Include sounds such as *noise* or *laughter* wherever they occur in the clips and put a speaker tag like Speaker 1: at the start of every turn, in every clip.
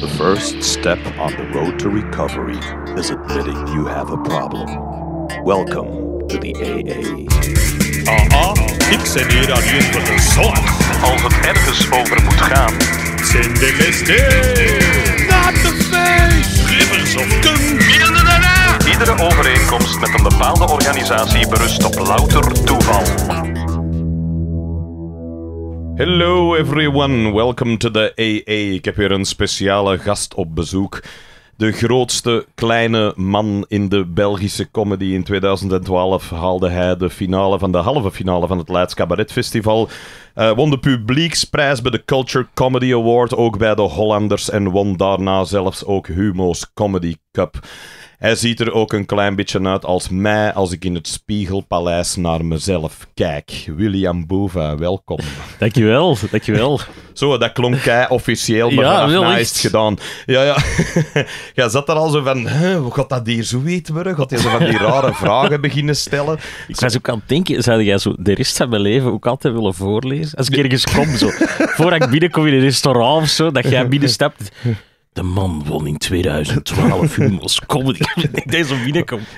Speaker 1: The first step on the road to recovery is admitting you have a problem. Welcome to the AA. Aha, ik ben hier aan hier voor de zorg. Als het ergens over moet gaan. Zindeliste! Not the face! Rivers of Iedere overeenkomst met een bepaalde organisatie berust op louter toeval. Hello everyone, welcome to the AA. Ik heb weer een speciale gast op bezoek. De grootste kleine man in de Belgische comedy. In 2012 haalde hij de finale van de halve finale van het Leids Cabaret Festival. Eh, won de publieksprijs bij de Culture Comedy Award, ook bij de Hollanders. En won daarna zelfs ook Humo's Comedy Cup. Hij ziet er ook een klein beetje uit als mij als ik in het spiegelpaleis naar mezelf kijk. William Boeva, welkom. Dankjewel, dankjewel. *laughs* Zo, dat klonk kei officieel, maar ja, is gedaan. Ja, ja. *laughs* Jij zat er al zo van, hoe gaat dat hier zoiets worden?
Speaker 2: Gaat hij zo van die *laughs* rare vragen beginnen stellen? Ik was ook aan het denken, zou jij zo de rest van mijn leven ook altijd willen voorlezen? Als ik ergens kom, zo, voordat ik binnenkom in een restaurant of zo, dat jij binnenstapt... De man won in 2012 Humo's Comedy. *laughs* deze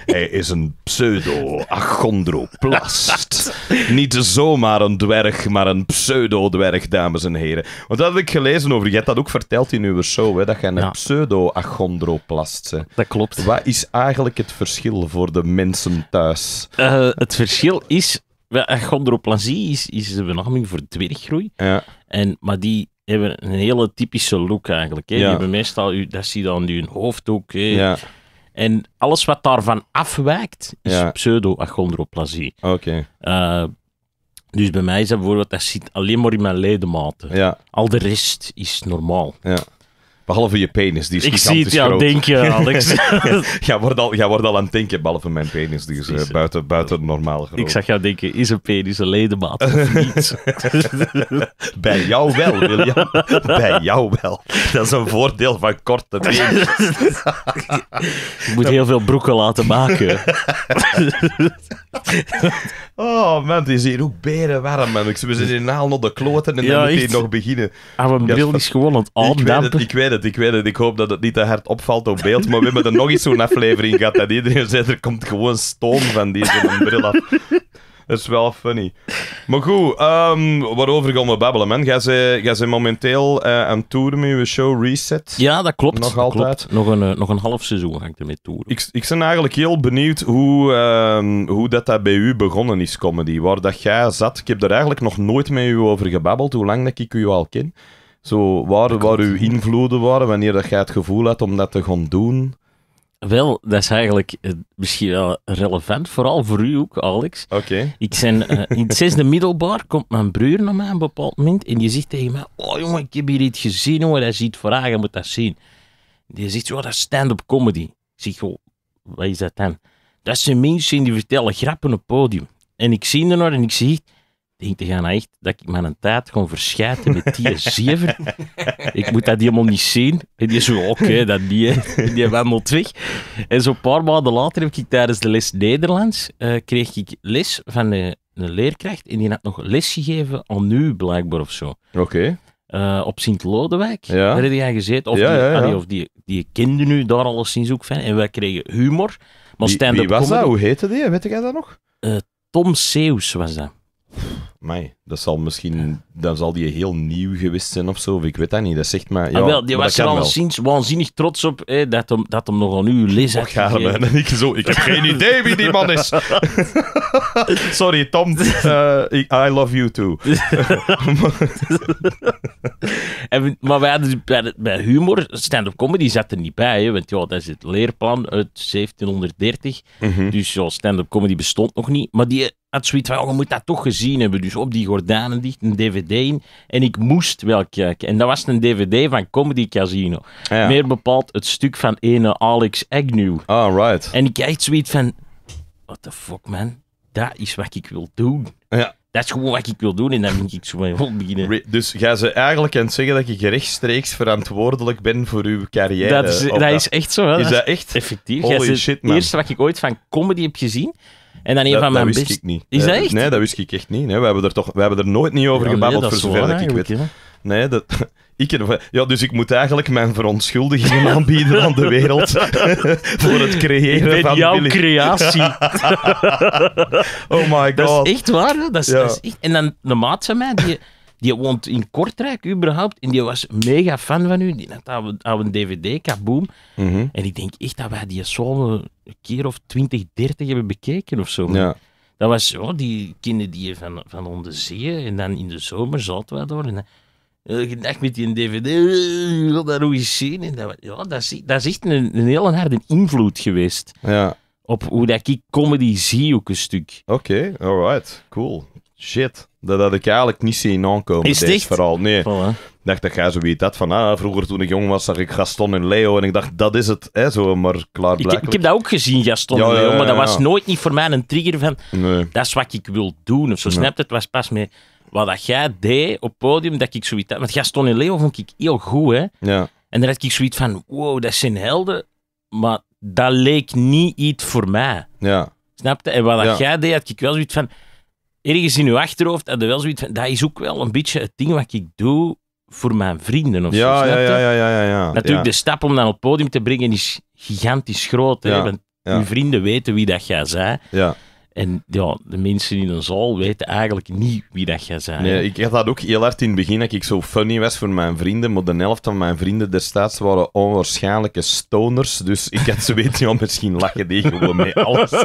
Speaker 2: Hij is een pseudo-achondroplast. Niet zomaar
Speaker 1: een dwerg, maar een pseudo-dwerg, dames en heren. Want dat heb ik gelezen over. Je hebt dat ook verteld in uw show, hè, dat jij een pseudo-achondroplast bent. Dat klopt. Wat is eigenlijk het verschil voor de mensen thuis?
Speaker 2: Eh, het verschil is... Achondroplasie is, is de benaming voor dwerggroei. Ja. En, maar die hebben een hele typische look eigenlijk. Hè? Ja. Die hebben meestal, dat zie je dan nu een hoofd ook. Hè? En alles wat daarvan afwijkt, is ja. pseudo-achondroplasie. Eh, dus bij mij is dat bijvoorbeeld, dat zit alleen maar in mijn ledematen. Ja. Al de rest is normaal. Ja. Behalve je penis, die is Ik zie het jou groot. denken, Alex. *laughs* jij, wordt al, jij wordt al aan
Speaker 1: denken, behalve mijn penis. Die is eh, buiten, buiten normaal groot. Ik zag jou denken, is een penis een ledemaat of *laughs* niet? *laughs* Bij jou wel, William. Bij jou wel. Dat is een voordeel van korte penis. Je moet heel veel broeken laten maken. Oh man, die is hier ook warm, man. We zijn hier naal nog de kloten en dan moet je nog
Speaker 2: beginnen. Ah, mijn bril is gewoon aan het aandampen. Ik weet
Speaker 1: ik weet het ik weet het. Ik hoop dat het niet te hard opvalt op beeld. Maar we hebben er nog iets zo'n aflevering gehad dat iedereen zei, er komt gewoon stoom van die bril af. Dat is wel funny. Maar goed, um, waarover gaan we babbelen, man? gaan ze momenteel uh, aan toeren met je show Reset. Ja, dat klopt. Nog altijd. Nog, een, eh, nog een half seizoen ga ik ermee toeren. Ik, ik ben eigenlijk heel benieuwd hoe, ehm, hoe dat, dat bij u begonnen is, comedy. Waar dat jij zat. Ik heb er eigenlijk nog nooit met u over gebabbeld, hoe lang dat ik u al ken. Zo, waar, waar uw invloeden
Speaker 2: waren, wanneer dat jij het gevoel had om dat te gaan doen? Wel, dat is eigenlijk eh, misschien wel relevant, vooral voor u ook, Alex. Oké. Ik ben eh, *laughs* in het zesde middelbaar, komt mijn broer naar mij op een bepaald moment en die zegt tegen mij, oh jongen, ik heb hier iets gezien, hoor, dat ziet vragen, je moet dat zien. Die zegt, oh, dat is stand-up comedy. Ik zeg, oh, wat is dat dan? Dat zijn mensen die vertellen grappen op het podium. En ik zie ernaar en ik zie denk te gaan echt dat ik mijn tijd gewoon verschijten met die zever. *laughs* ik moet dat helemaal niet zien. En die zo, oké, *laughs* dat niet. die wandelt weg. En zo'n paar maanden later heb ik tijdens de les Nederlands, eh, kreeg ik les van een een leerkracht en die had nog les gegeven aan nu blijkbaar of zo. Oké. Eh, op Sint-Lodewijk, ja. daar heb jij gezeten. Of, ja, die, ja, of die, die kinderen nu daar alleszins ook van. En wij kregen humor. Maar wie, wie was dat? Hoe heette die? Weet jij dat nog? Eh, Tom Seus was dat.
Speaker 1: Mai, dat zal misschien, dan zal die heel nieuw geweest zijn of zo, of ik weet dat niet. Dat zegt maar. Ah, ja, wel, die was er waanzinnig,
Speaker 2: waanzinnig trots op hè, dat, hem, dat hem nogal nu uw les had. En ik zo, ik heb geen *laughs* idee wie die man is. *laughs* Sorry, Tom. Eh, I love you too. *laughs* en, maar wij hadden, bij, humor, stand-up comedy zat er niet bij, want ja, dat is het leerplan uit 1730. Mhm. Dus ja, stand-up comedy bestond nog niet. Maar die had zoiets van, oh, je moet dat toch gezien hebben. Dus op die gordijnen dicht, een dvd in. En ik moest wel kijken. En dat was een dvd van Comedy Casino. Ah, Meer bepaald het stuk van ene Alex Agnew. Ah, right. En ik kijk zoiets van, what the fuck, man. Dat is wat ik wil doen. Ja. Dat is gewoon wat ik
Speaker 1: wil doen en dan moet ik zo mee beginnen. dus ga ze eigenlijk aan het zeggen dat ik rechtstreeks verantwoordelijk ben voor uw carrière? Dat is, dat is echt zo. Hè? Is dat, dat echt? Effectief. Holy shit, man. Het eerste
Speaker 2: wat ik ooit van comedy heb gezien, en dan een dat, van mijn dat wist best... ik niet. Is dat eh, echt? Nee, dat
Speaker 1: wist ik echt niet. we, hebben er toch, we hebben er nooit niet over gebabbeld, voor zover dat ik weet. Nee, dat, *laughs* ik, ja, dus ik moet eigenlijk mijn verontschuldigingen *laughs* aanbieden aan de wereld *laughs* voor het creëren van jouw creatie. oh my god. Dat is echt waar. Dat is,
Speaker 2: en dan de maat van mij, die, die woont in Kortrijk, überhaupt. En die was mega fan van u. Die had hadden een DVD, kaboom. Mhm. En ik denk echt dat wij die een keer of 20, 30 hebben bekeken of zo. Ja. Dat was, oh, die kinderen die van, van onder zee. En dan in de zomer zaten wij door. En echt met die DVD, eh, wil dat hoe eens zien. En dat, ja, dat, is, dat is echt een, een harde invloed geweest. Ja op hoe dat ik comedy zie ook een stuk. Oké, okay, alright, cool shit, dat
Speaker 1: had ik eigenlijk niet zien aankomen. Is dit vooral? Nee. Voilà. Ik dacht dat jij zoiets dat van, ah, vroeger toen ik jong was, zag ik Gaston en Leo en ik dacht, dat is het, hè, zo, maar klaar ik, ik heb
Speaker 2: dat ook gezien, Gaston ja, en Leo, maar dat was nooit niet voor mij een trigger van, nee. dat is wat ik wil doen, of zo, snap Het was pas met wat dat jij deed op podium, dat ik zoiets had. Want Gaston en Leo vond ik heel goed, hè. Ja. En dan had ik zoiets van, wow, dat zijn helden, maar dat leek niet iets voor mij. Ja. Snapte? En wat dat jij deed, had ik wel zoiets van ergens in je achterhoofd je wel zoiets van, dat is ook wel een beetje het ding wat ik doe voor mijn vrienden of ja, zo. Ja, ja, ja, ja, ja, Natuurlijk, de stap om dan op het podium te brengen is gigantisch groot. Want je vrienden weten wie dat gaat zijn. Ja. En ja, de mensen in een zaal weten eigenlijk niet wie dat jij zijn. Nee, ik
Speaker 1: had dat ook heel hard in het begin, dat ik zo funny was voor mijn vrienden, maar de helft van mijn vrienden destijds waren onwaarschijnlijke stoners, dus ik had ze weten, ja, misschien lachen die gewoon mee alles. *laughs*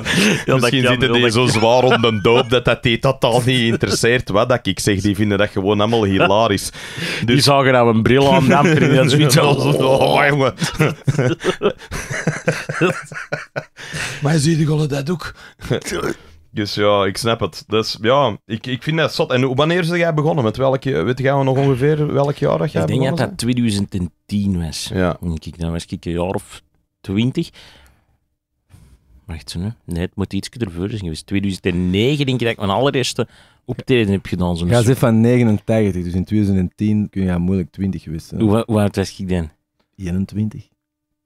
Speaker 1: Ja, misschien zitten die zo zwaar om de doop dat dat dat totaal niet interesseert wat dat ik zeg. Die vinden dat gewoon allemaal hilarisch. Dus... Die zagen nou een bril aan, *laughs* de en dat zoiets als... Oh, oh. Oh, oh, jongen. *laughs* maar zie je dat ook? Dus ja, ik snap het. Dus ja, ik, ik vind dat zot. En wanneer zijn jij begonnen? Met welke, weet jij nog ongeveer welk jaar dat jij Ik denk dat dat
Speaker 2: 2010 was. Ja. Kijk, dan was ik een jaar of 20. Wacht zo, nee, het moet iets ervoor zijn geweest. 2009 denk ik dat ik mijn allereerste optreden heb gedaan. Zo'n ja, ze van
Speaker 3: 89, dus in 2010 kun je moeilijk 20 geweest zijn. Hoe,
Speaker 2: hoe oud was ik dan?
Speaker 3: 21.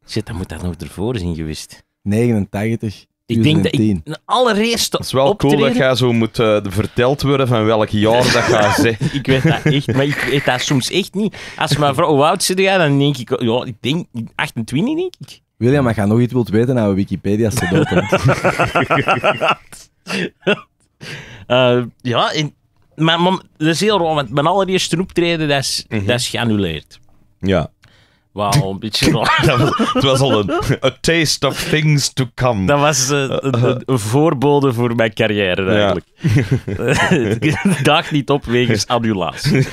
Speaker 3: Shit, dan moet dat nog ervoor zijn geweest. 89. Ik denk dat ik
Speaker 2: de
Speaker 1: allereerste Het is wel cool dat jij zo moet eh, verteld worden van welk jaar dat
Speaker 2: gaat *laughs* zijn. ik weet dat echt, maar ik weet dat soms echt niet. Als je maar vraagt hoe oud zit jij, dan denk ik, ja, ik denk 28, denk ik.
Speaker 3: William, als je nog iets wilt weten, naar Wikipedia ze dood. uh,
Speaker 2: ja, maar, dat is heel raar, want mijn allereerste optreden, dat is, mhm. dat is geannuleerd. Ja. Wauw, een beetje *laughs* het was al een a taste of things to come. Dat was eh, eh, een, voorbode voor mijn carrière eigenlijk. Ja. *laughs* Eh, *laughs* dacht niet op wegens annulatie.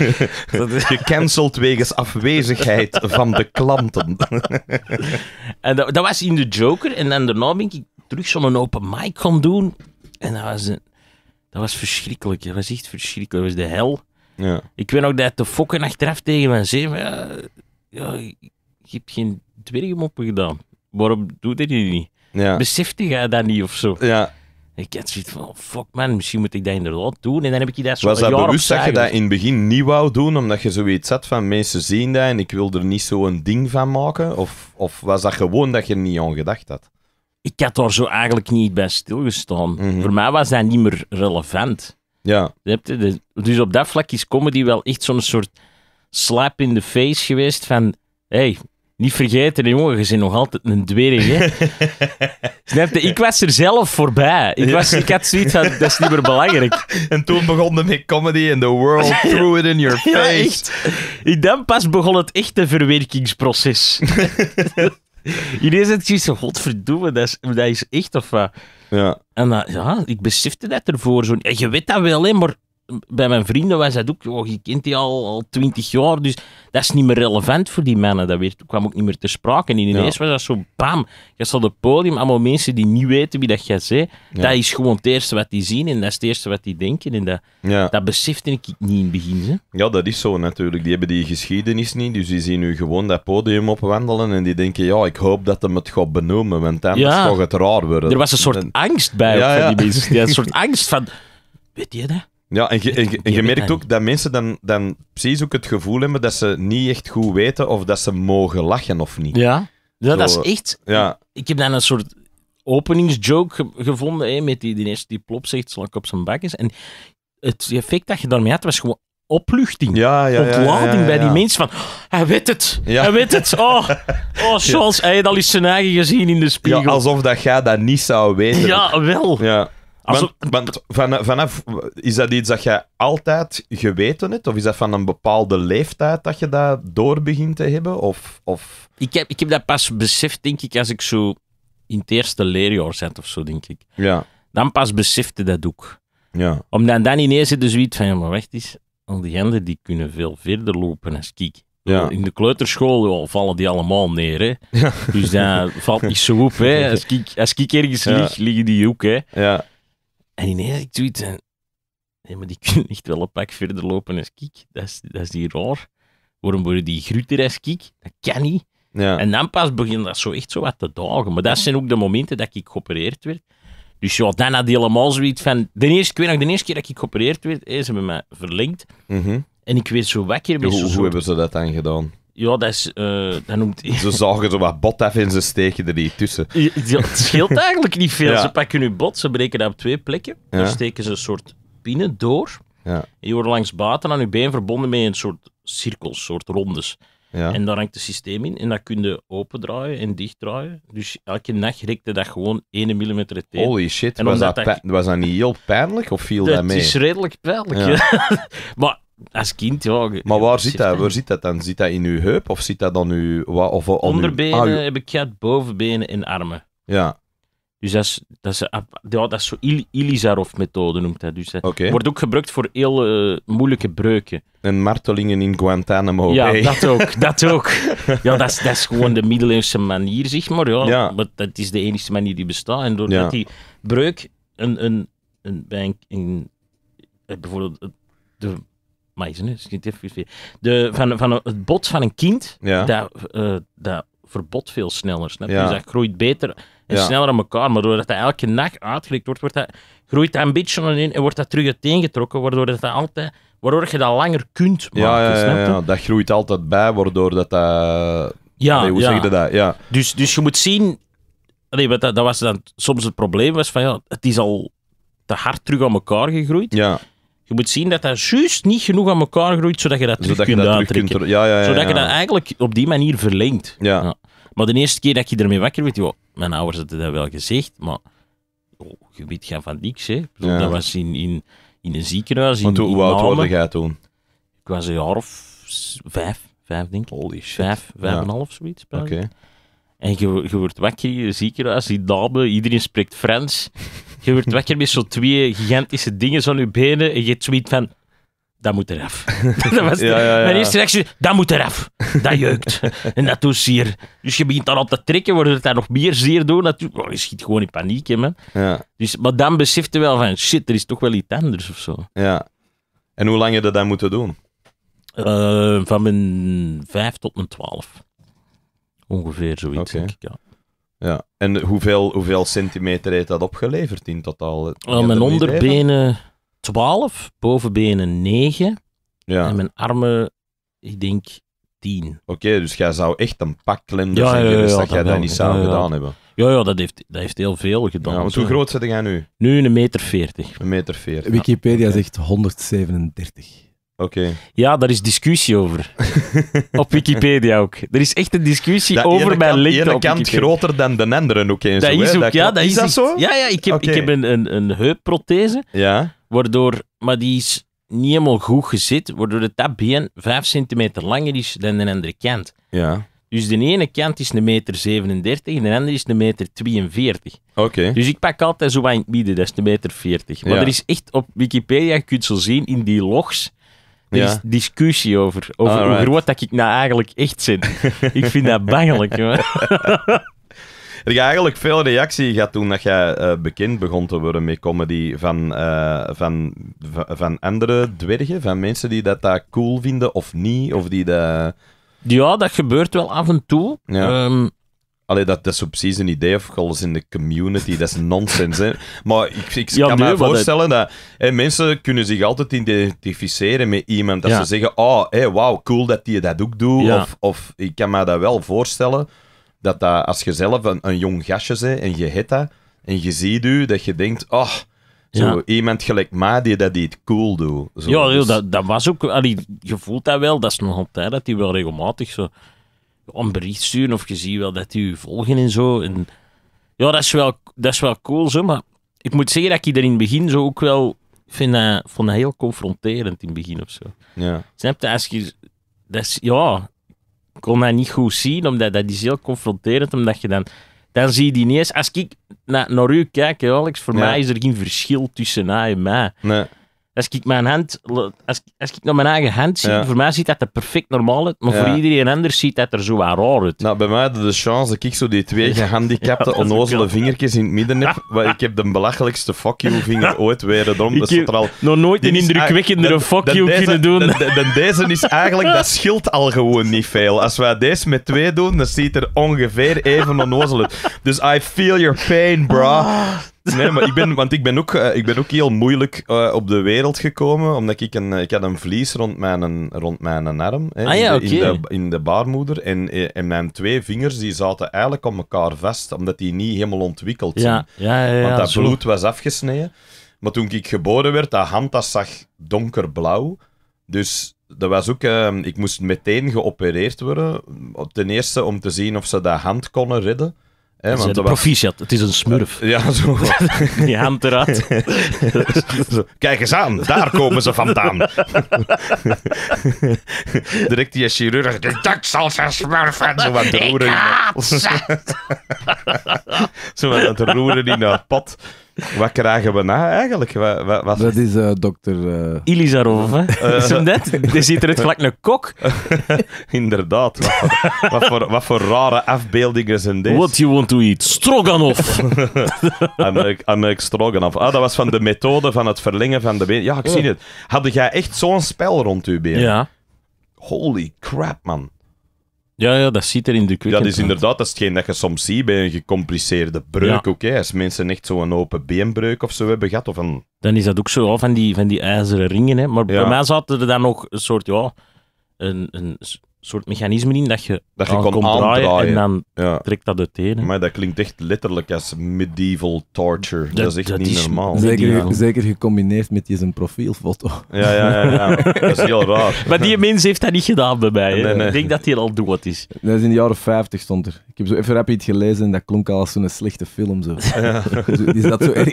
Speaker 2: Gecanceld wegens afwezigheid van de klanten. en dat, dat, was in de Joker. En dan daarna ben ik terug zo'n open mic gaan doen. En dat was, dat was verschrikkelijk. Dat was echt verschrikkelijk. Dat was de hel. Ja. Ik weet nog dat de fokken achteraf tegen mijn zeven ja, je hebt geen dwergmoppen gedaan. Waarom doet hij je niet? Ja. Besefte jij dat niet of zo? Ja. Ik had zoiets van, fuck man, misschien moet ik dat inderdaad doen. En dan heb ik dat zo Was dat bewust dat je dat
Speaker 1: in het begin niet wou doen, omdat je zoiets had van mensen zien dat en ik wil er niet zo'n ding
Speaker 2: van maken? Of, of was dat gewoon dat je er niet aan gedacht had? Ik had daar zo eigenlijk niet bij stilgestaan. Mhm. Voor mij was dat niet meer relevant. Ja. Dus op dat vlak is comedy wel echt zo'n soort slap in the face geweest van... hey, niet vergeten, jongen, je bent nog altijd een dwerg, hè. *laughs* Snap je? Ik was er zelf voorbij. Ik, was, ik had zoiets van, dat is niet meer belangrijk. *laughs* en toen begon de met comedy and the world *laughs* threw it in your face. Ja, dan pas begon het echte verwerkingsproces. Iedereen zit zoiets van, godverdomme, dat is, dat is echt of wat? Ja. En ja, ik besefte dat ervoor. Zo, je weet dat wel, hè, maar bij mijn vrienden was dat ook, je kent die al, al twintig jaar, dus dat is niet meer relevant voor die mannen. Dat werd, kwam ook niet meer ter sprake. En ineens ja. was dat zo, bam, je staat op het podium, allemaal mensen die niet weten wie dat jij bent. Dat is gewoon het eerste wat die zien en dat is het eerste wat die denken. En dat, dat besefte ik niet in het begin. Hè.
Speaker 1: Ja, dat is zo natuurlijk. Die hebben die geschiedenis niet, dus die zien nu gewoon dat podium opwandelen en die denken, ja, ik hoop dat hem het gaat benoemen, want anders is het raar worden. Er was een soort
Speaker 2: angst bij ja, die mensen. een soort *laughs* angst van, weet je dat?
Speaker 1: Ja, en, je merkt ook dat mensen dan, dan precies ook het gevoel hebben dat ze niet echt goed weten of dat ze mogen lachen of niet.
Speaker 2: Ja, ja dat is echt... Ja. Ik heb dan een soort openingsjoke gevonden, hè, met die, die eerste die plop zegt, slak op zijn bak is. En het effect dat je daarmee had, was gewoon opluchting, ja, ja, ontlading bij die mensen van, hij weet het, hij weet het, oh, *laughs* oh Charles, hij dat al eens zijn eigen gezien in de spiegel. alsof dat jij dat niet zou weten.
Speaker 1: Ja, wel. Ja want, vanaf, vanaf, is dat iets dat jij altijd geweten hebt? Of is dat van een bepaalde leeftijd dat je dat door begint te hebben? Of,
Speaker 2: of... Ik, heb, ik heb dat pas beseft, denk ik, als ik zo in het eerste leerjaar zat of zo, denk ik. Ja. Dan pas besefte dat ook. Ja. Omdat dan ineens de zoiets van, ja, maar wacht eens, al die handen die kunnen veel verder lopen als ik. Ja. In de kleuterschool vallen die allemaal neer. Hè? Ja. Dus dat valt niet zo op. Hè? *laughs* Als, ik, als ik ergens lig, liggen die ook. Hè? Ja. En ineens, ik zoiets en... Nee, maar die *laughs* kunnen echt wel een pak verder lopen als kiek. Dat is, dat is raar. Waarom worden die groter als kiek? Dat kan niet. Ja. En dan pas begint dat zo echt zo wat te dagen. Maar dat zijn ook de momenten dat ik geopereerd werd. Dus ja, dan had hij helemaal zoiets van... De eerste, ik weet nog, de eerste keer dat ik geopereerd werd, is eh, ze hebben mij verlengd. Mhm. En ik weet zo wakker. Ja, hoe, zo, hoe hebben
Speaker 1: ze dat dan gedaan?
Speaker 2: Ja, dat is... Uh,
Speaker 1: noemt... Ze zagen zo wat bot even in ze steken er niet tussen.
Speaker 2: het scheelt eigenlijk niet veel. Ze pakken hun bot, ze breken dat op twee plekken. Dan steken ze een soort pinnen door. Je wordt langs baten aan je been verbonden met een soort cirkels, soort rondes. Ja. En daar hangt het systeem in. En dat kun je opendraaien en dichtdraaien. Dus elke nacht rekte dat gewoon 1 mm tegen. Holy shit, was, dat,
Speaker 1: was dat niet heel pijnlijk of viel dat, dat mee? Het is redelijk pijnlijk. *laughs* maar als kind, ja. Maar waar zit, dat, waar zit dat dan? Zit dat in uw heup of zit dat dan uw... Wat,
Speaker 2: of, Onderbenen ah, heb ik gehad, bovenbenen en armen. Ja. Dus dat is, dat is, ah, ja, dat is zo Il Ilizarov-methode, noemt dat. Dus dat eh, wordt ook gebruikt voor heel eh, moeilijke breuken. En martelingen in Guantanamo. Ja, dat ook. *laughs* Dat ook. ja, dat is, dat is gewoon de middeleeuwse manier, zeg maar. Ja. ja. Maar dat is de enige manier die bestaat. En doordat ja. die breuk een, een, een, bij een, eh, bijvoorbeeld de is de, van, van het bot van een kind, dat, uh, dat verbod veel sneller. Snap je? Dus dat groeit beter en sneller aan elkaar. Maar doordat dat elke nacht uitgelekt wordt, wordt dat, groeit dat een beetje in en wordt dat terug uiteengetrokken, waardoor, dat, dat altijd, waardoor je dat langer kunt maken. Ja, ja dat groeit altijd bij, waardoor dat... Ja, hoe zeg je dat? Ja. Dus, dus je moet zien... Nee, dat, dat was dan soms het probleem was van ja, het is al te hard terug aan elkaar gegroeid. Ja. Je moet zien dat dat juist niet genoeg aan elkaar groeit, zodat je dat terug kunt dat aantrekken. kunt, ja, ja, ja, zodat je dat eigenlijk op die manier verlengt. Ja. Maar de eerste keer dat je ermee wakker weet, mijn ouders hadden dat wel gezegd, maar oh, je weet gaan van niks. Hè. dat was in, in, in een ziekenhuis. Want hoe oud was jij toen? Ik was een jaar of vijf, vijf denk ik. Holy shit. Vijf, vijf en een half, zoiets. Oké. En je, wordt wakker in een ziekenhuis, die dame, iedereen spreekt Frans. Je wordt wakker met zo'n twee gigantische dingen zo je benen en je tweet van... Dat moet eraf. *laughs* dat was ja, ja, ja. Mijn eerste reactie, dat moet eraf. Dat jeukt. en dat doet zeer. Dus je begint dan al te trekken, Worden het daar nog meer zeer door. Natuurlijk. Oh, je schiet gewoon in paniek, hè, man. Ja. Dus, maar dan beseft je wel van, shit, er is toch wel iets anders of zo. Ja. En hoe lang heb je dat moeten doen? Eh, van mijn vijf tot mijn twaalf.
Speaker 1: Ongeveer zoiets, denk ik, ja. Ja. En hoeveel, hoeveel centimeter heeft dat opgeleverd in totaal? mijn onderbenen 12, bovenbenen 9
Speaker 2: ja. en mijn armen, ik denk 10. Oké, dus jij zou echt een pak klem zijn dus dat, jij dat niet samen gedaan hebben. Ja, ja dat, heeft, dat heeft heel veel gedaan. want hoe groot zit jij nu? Nu een meter 40. Een meter
Speaker 3: Wikipedia zegt 137.
Speaker 2: Oké. Ja, daar is discussie over. *laughs* op Wikipedia ook. Er is echt een discussie over mijn kant, De ene kant groter dan de andere ook eens. Dat is ook, dat ja. Dat is, zo? Ja, ja ik heb, ik heb een, een, heupprothese. Ja. Waardoor... Maar die is niet helemaal goed gezet, waardoor het dat 5 vijf centimeter langer is dan de andere kant. Ja. Dus de ene kant is een meter 37 en de andere is een meter 42. Oké. Dus ik pak altijd zo aan het midden, dat is een meter 40. Maar er is echt op Wikipedia, je kunt zo zien in die logs, er is discussie over, over hoe groot dat ik nou eigenlijk echt zit. ik vind dat bangelijk,
Speaker 1: hoor. *laughs* Heb je eigenlijk veel reactie gehad toen dat jij eh, bekend begon te worden met comedy van, eh, van, van andere dwergen? Van mensen die dat, dat cool vinden of niet? Of die dat... Ja, dat gebeurt wel af en toe. Ehm, Allee, dat, dat is precies een idee of alles in de community, dat is nonsens. Hè. Maar ik, ik kan me voorstellen dat, mensen kunnen zich altijd identificeren met iemand. Dat ze zeggen, oh, ah, hey, wauw, cool dat die dat ook doet. Of, of ik kan me dat wel voorstellen, dat, dat als je zelf een, een jong gastje bent en je hebt dat, en je ziet u,
Speaker 2: dat je denkt, oh, zo, iemand gelijk mij die dat iets cool doet. Zo, dus ja, dat, dat was ook, allee, je voelt dat wel, dat is nog altijd dat die wel regelmatig zo een bericht sturen of je ziet wel dat die je volgen en zo. En ja, dat is wel, dat is wel cool zo, maar ik moet zeggen dat ik er in het begin zo ook wel vind dat, vond dat heel confronterend in het begin of zo. Ja. Snap je? Als je dat ja, ik kon dat niet goed zien, omdat dat is heel confronterend, omdat je dan... Dan zie je die eens. Als ik naar, naar u kijk, Alex, voor mij is er geen verschil tussen haar en mij. Nee. Als ik, mijn hand, als, als ik nog mijn eigen hand zie, voor mij ziet dat er perfect normaal uit, maar voor iedereen anders ziet dat er zo aan raar uit.
Speaker 1: Nou, bij mij had de chance dat ik zo die twee *laughs* gehandicapte, onnozele vingertjes in het midden heb, maar *laughs* ik heb de belachelijkste fuck you vinger ooit weer erom. ik heb al, nog nooit een indrukwekkendere fuck you kunnen doen. deze is eigenlijk, dat scheelt al gewoon niet veel. Als wij deze met twee doen, dan ziet er ongeveer even onnozel uit. Dus I feel your pain, bro. *laughs* Nee, maar ik ben, want ik ben ook, eh, ik ben ook heel moeilijk eh, op de wereld gekomen, omdat ik, een, ik had een vlies rond mijn, rond mijn arm. Hè, ah, ja, in, de, in, de, baarmoeder. En, eh, en mijn twee vingers die zaten eigenlijk op elkaar vast, omdat die niet helemaal ontwikkeld zijn. Ja, ja, want dat bloed was afgesneden. Maar toen ik geboren werd, dat hand dat zag donkerblauw. Dus dat was ook, ik moest meteen geopereerd worden. Ten eerste om te zien of ze dat hand konden redden. Hè, want proficiat,
Speaker 2: het is een smurf.
Speaker 1: Ja, zo. *laughs* Die hand eruit. *laughs* Kijk eens aan, daar komen ze vandaan. *laughs* Direct die chirurg, dat
Speaker 2: zal ze smurfen. Zo wat roeren.
Speaker 1: zo wat roeren in dat pad. Wat krijgen we na eigenlijk? Wat, wat, Dat is eh, dokter... Uh... Eh, Ilizarov, hè? Eh, is hem net? Die ziet eruit gelijk een kok. *laughs* Inderdaad. Wat voor, wat voor, wat, voor, rare afbeeldingen zijn deze? What
Speaker 2: you want to eat? Stroganoff!
Speaker 1: like *laughs* Stroganoff. Ah, dat was van de methode van het verlengen van de benen. Ja, ik zie oh. het. Hadden jij echt zo'n spel rond uw been? Ja. Holy crap, man. Ja, ja, dat ziet er in de Ja, dat is inderdaad dat is hetgeen dat je soms ziet bij een gecompliceerde breuk. Oké, als mensen echt zo'n open
Speaker 2: beenbreuk of zo hebben gehad. Of een... Dan is dat ook zo, van die, van die ijzeren ringen. Hè. Maar bij mij zaten er dan nog een soort, ja, een, een soort mechanisme in dat je, dat je kan
Speaker 1: draaien, en dan trekt dat uiteen. Maar dat klinkt echt letterlijk als medieval torture. Dat,
Speaker 3: is echt dat niet is normaal. Zeker, gecombineerd met zijn profielfoto. Ja, ja, ja, ja. dat is heel
Speaker 2: raar. *laughs* Maar die mens heeft dat niet gedaan bij mij. Ik denk dat hij al dood is.
Speaker 3: Dat is in de jaren 50 stond er. Ik heb zo even rap iets gelezen en dat klonk al als zo'n slechte film. Zo. *laughs* Ja. Die zat zo in,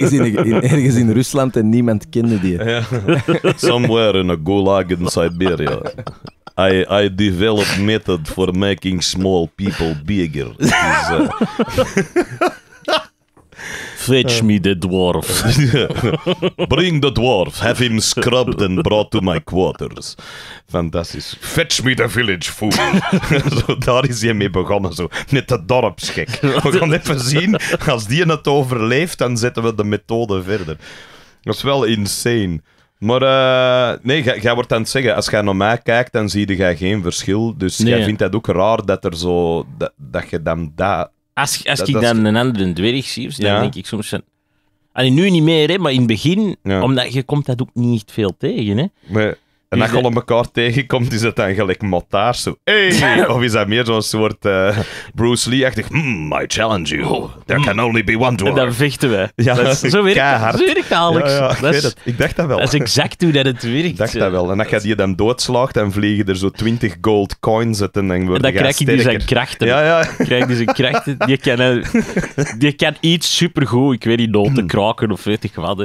Speaker 3: in, ergens in Rusland en niemand kende die. *laughs* Somewhere
Speaker 1: in a gulag in Siberia. I, I developed method for making small people bigger. Uh, *laughs* Fetch me the dwarf. *laughs* Bring the dwarf. Have him scrubbed and brought to my quarters. Fantastisch. Fetch me the village fool. *laughs* zo, daar is hij mee begonnen, zo. Met de dorpsgek. We gaan even zien, als die het overleeft, dan zetten we de methode verder. Dat is wel insane. Maar eh, nee, jij wordt aan het zeggen, als jij naar mij kijkt, dan zie je geen verschil. Dus jij vindt dat ook raar dat er zo... Dat,
Speaker 2: dat je dan daar. Als, als ik dan een andere dwerg zie, dus dan denk ik soms... Van... nu niet meer, hè, maar in het begin, omdat je komt dat ook niet veel tegen. Hè. Nee. En
Speaker 1: als je al elkaar tegenkomt, is het dan gelijk hey! of is dat meer zo'n soort eh, Bruce Lee-achtig? Hmm, I challenge you. Oh. There can only be one dwarf. En dan vechten we. Ja, dat zo werkt Zo Alex. Ja, ik, dat het. ik dacht dat wel. Dat is exact hoe dat het werkt. Ik dacht dat wel. En als je die dan doodslaagt, dan vliegen er zo 20 gold coins uit en dan wordt En krijg je die zijn krachten. Ja,
Speaker 2: ja. krijg die zijn krachten. Die kan, eh, die kan iets supergoed. Ik weet niet, noten kraken of weet ik wat.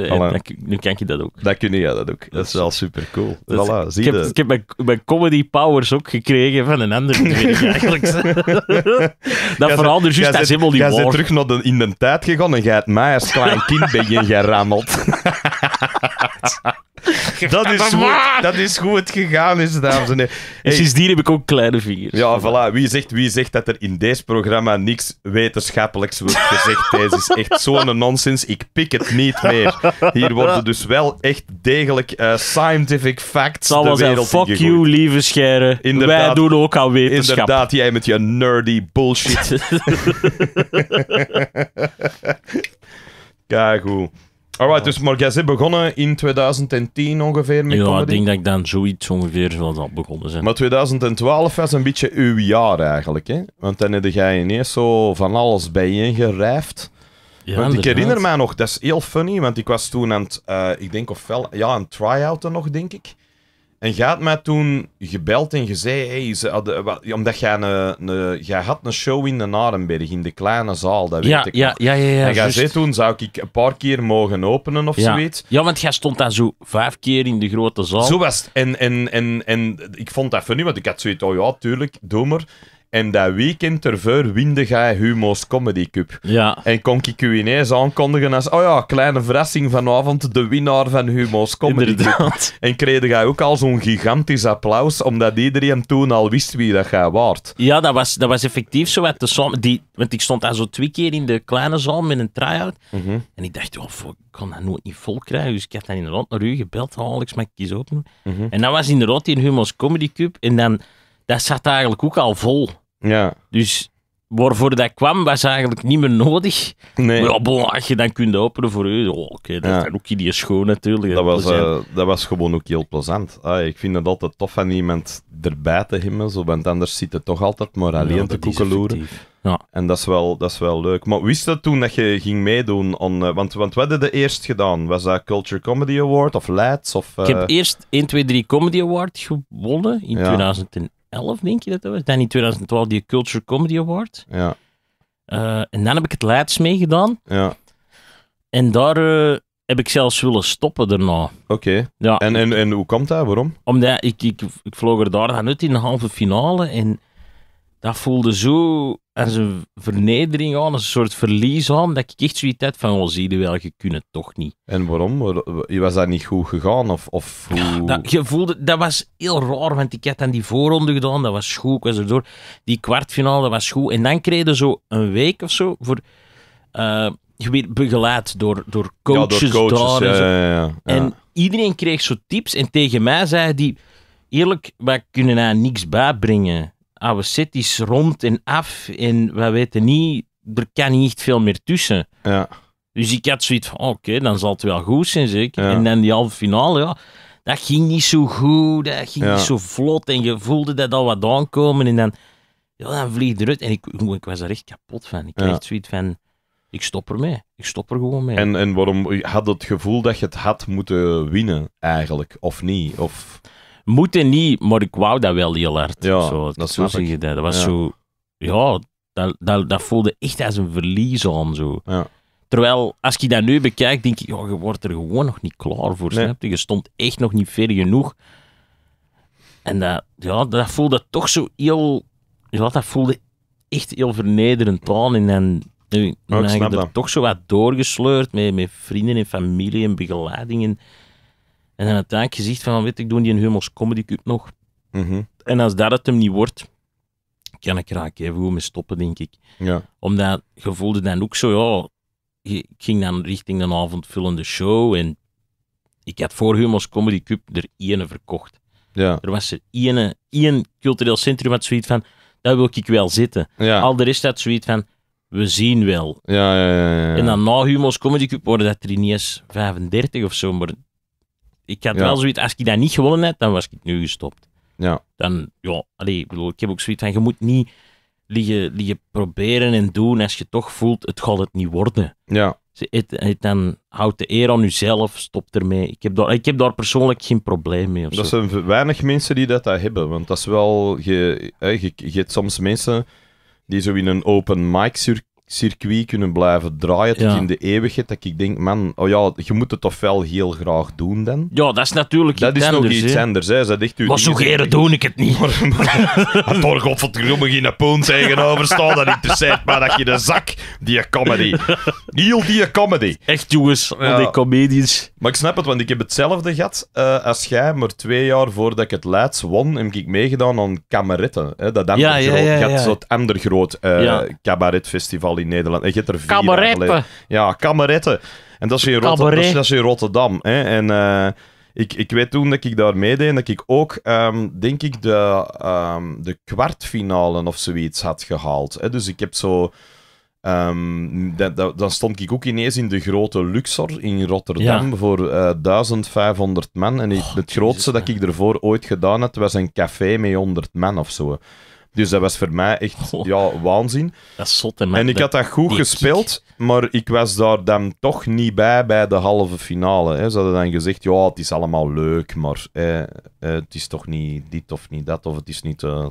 Speaker 2: Nu kan je dat ook. Dat kun je dat ook. Dat is wel super cool. Voilà ik heb, mijn, comedy powers ook gekregen van een ander eigenlijk. *laughs*
Speaker 1: dat vooral dus juist, dat is helemaal niet Jij bent terug naar in de tijd gegaan en jij hebt mij als klein kind ben je gerammeld. *laughs* *laughs* dat, is goed. dat is hoe het gegaan is, dames en heren. Hey. Sindsdien heb ik ook kleine vingers. Ja, voilà. Wie zegt, wie zegt dat er in deze programma niks wetenschappelijks wordt gezegd? Deze is echt zo'n nonsens. Ik pik het niet meer. Hier worden dus wel echt degelijk eh, scientific facts Zal de wereld zijn, Fuck
Speaker 2: you, lieve scheren. Wij doen ook al wetenschap. Inderdaad,
Speaker 1: jij met je nerdy bullshit. *laughs* Kijk hoe. Alright, dus maar jij begonnen in 2010 ongeveer met ja, comedy? ik denk
Speaker 2: dat ik dan zoiets
Speaker 1: ongeveer zoals dat begonnen zijn. Maar 2012 was een beetje uw jaar eigenlijk, hè? Want dan heb jij ineens zo van alles bijeengerijfd. Ja, want ik herinner mij nog, dat is heel funny, want ik was toen aan het, eh, ik denk ofwel, ja, aan het try-outen nog, denk ik. En je had mij toen gebeld en gezegd, hey, omdat jij, een, een, jij had een show in de Narenberg, in de kleine zaal, dat ja, weet ik ja, nog. Ja, ja, ja. En jij zei toen, zou ik een paar keer mogen openen of zoiets?
Speaker 2: Ja, want jij stond daar zo vijf keer in de grote zaal. Zo was het. En, en,
Speaker 1: en, en ik vond dat funny, want ik had zoiets, oh ja, tuurlijk, doe maar. En dat weekend ervoor winde jij Humo's Comedy Cup. Ja. En kon ik u ineens aankondigen als... Oh ja, kleine verrassing vanavond, de winnaar van Humo's Comedy Inderdaad. Cup. *laughs* En kreeg jij ook al zo'n
Speaker 2: gigantisch applaus, omdat iedereen toen al wist wie dat jij waard. Ja, dat was, dat was effectief zo. Wat de die, want ik stond daar zo twee keer in de kleine zaal met een try-out. Mhm. En ik dacht, oh, ik kan dat nooit niet vol krijgen. Dus ik had dan rot naar u gebeld. Oh, ik openen? Mhm. En dat was in de rot in Humo's Comedy Cup. En dan... Dat zat eigenlijk ook al vol. Ja. Dus waarvoor dat kwam, was eigenlijk niet meer nodig. Maar ja, bon, als je dan kunt openen voor u, oh, oké, dat zijn ook die schoon natuurlijk. Dat was, dus eh, dat was gewoon ook heel plezant. Ah, ik vind
Speaker 1: het altijd tof van iemand erbij te himmen, want anders zit het toch altijd maar alleen te koekeloeren. Ja. En dat is, wel, dat is wel leuk. Maar wist dat toen dat je ging meedoen? Eh, want, want wat hadden de eerst gedaan? Was dat Culture Comedy Award of Lads? Of, Ik heb eh,
Speaker 2: eerst 1, 2, 3 Comedy Award gewonnen in 2001. 2011, denk je dat dat was. Dan in 2012 die Culture Comedy Award. Ja. Eh, en dan heb ik het laatst meegedaan. Ja. En daar eh, heb ik zelfs willen stoppen daarna. Oké. Ja. En, en, en hoe komt dat? Waarom? Omdat ik, ik, ik vloog er dan uit in de halve finale en dat voelde zo en zijn vernedering aan, een soort verlies aan, dat ik echt zoiets had van, oh, zie je wel, je kunt het toch niet. En waarom? Was dat niet goed gegaan? Of, of hoe... dat, je voelde, dat was heel raar, want ik had dan die voorronde gedaan, dat was goed, ik was erdoor. Die kwartfinale, dat was goed. En dan kreeg je zo een week of zo voor... Uh, je werd begeleid door, door coaches, coaches daar en, iedereen kreeg zo tips. En tegen mij zei die... Eerlijk, wij kunnen daar niks bij brengen oude cities rond en af en we weten niet, er kan niet echt veel meer tussen. Ja. Dus ik had zoiets van, oké, dan zal het wel goed zijn, zeker. En dan die halve finale, ja, dat ging niet zo goed, dat ging niet zo vlot en je voelde dat al wat aankomen en dan, ja, dan vlieg eruit. En ik, ik was er echt kapot van. Ik kreeg zoiets van, ik stop ermee. Ik stop er gewoon mee. En,
Speaker 1: en waarom
Speaker 2: had het gevoel dat je het had moeten winnen, eigenlijk, of niet? Of moeten niet, maar ik wou dat wel heel hard. Ja, zo, dat zo je dat. was zo... Ja, dat, dat, dat voelde echt als een verlies aan, zo. Ja. Terwijl, als je dat nu bekijkt, denk ik, ja, je wordt er gewoon nog niet klaar voor, snap je? Je stond echt nog niet ver genoeg. En dat, ja, dat voelde toch zo heel... Ja, dat voelde echt heel vernederend aan. En dan, oh, heb je er toch zo wat doorgesleurd met, met vrienden en familie en begeleidingen. En dan uiteindelijk gezegd van, weet ik, doen die een Humors Comedy Cup nog. Mhm. En als dat het hem niet wordt, kan ik raak even goed mee stoppen, denk ik. Ja. Omdat je voelde dan ook zo, ja, ik ging dan richting een avondvullende show en ik had voor Humors Comedy Cup er ene verkocht. Ja. Er was er ene, één cultureel centrum wat zoiets van, daar wil ik wel zitten. Al de rest had zoiets van, we zien wel. Ja, ja, ja, ja, En dan na Humos Comedy Cup worden dat er in 35 of zo, maar ik had wel zoiets, als ik dat niet gewonnen had, dan was ik nu gestopt. Ja. Dan, ja, allee, bedoel, ik heb ook zoiets van, je moet niet liggen, je proberen en doen als je toch voelt, het gaat het niet worden. Ja. dan houd de eer aan jezelf, stop ermee. Ik heb daar, ik heb daar persoonlijk geen probleem mee. dat zijn weinig
Speaker 1: mensen die dat, dat hebben, want dat is wel, je, je, je, hebt soms mensen die zo in een open mic circuit kunnen blijven draaien tot in de eeuwigheid. Dat ik denk, man, oh ja, je moet het toch wel heel graag doen dan.
Speaker 2: Ja, dat is natuurlijk dat is nog iets anders.
Speaker 1: Hè. Dat maar suggereren doe ik
Speaker 2: het niet. Maar, maar, *laughs*
Speaker 1: maar het geen poen tegenover staan. Dat interesseert maar dat je de zak, die comedy. Heel die comedy. Echt jongens, ja. die comedies. Maar ik snap het, want ik heb hetzelfde gehad eh, als jij, maar twee jaar voordat ik het Leids won, heb ik meegedaan aan Kameretten. Hè. Dat andere ja, groot, ja, ander groot uh, cabaretfestival in Nederland. Ik heb er vier. Ja, kameretten. En dat is in, dat is in Rotterdam. Hè? En eh, ik, ik weet toen dat ik daar meedeed, dat ik ook, ehm, denk ik, de, ehm, de kwartfinale of zoiets had gehaald. Hè? Dus ik heb zo... Ehm, dan stond ik ook ineens in de grote Luxor in Rotterdam voor 1500 eh, man. En oh, het grootste dat ik ervoor ooit gedaan had, was een café met 100 man of zo. Dus dat was voor mij echt ja, waanzin.
Speaker 2: Dat is zot, En ik had dat goed
Speaker 1: gespeeld, maar ik was daar dan toch niet bij bij de halve finale. Hè. Ze hadden dan gezegd, ja, het is allemaal leuk, maar het is toch niet dit of niet dat, of het is niet... Eh,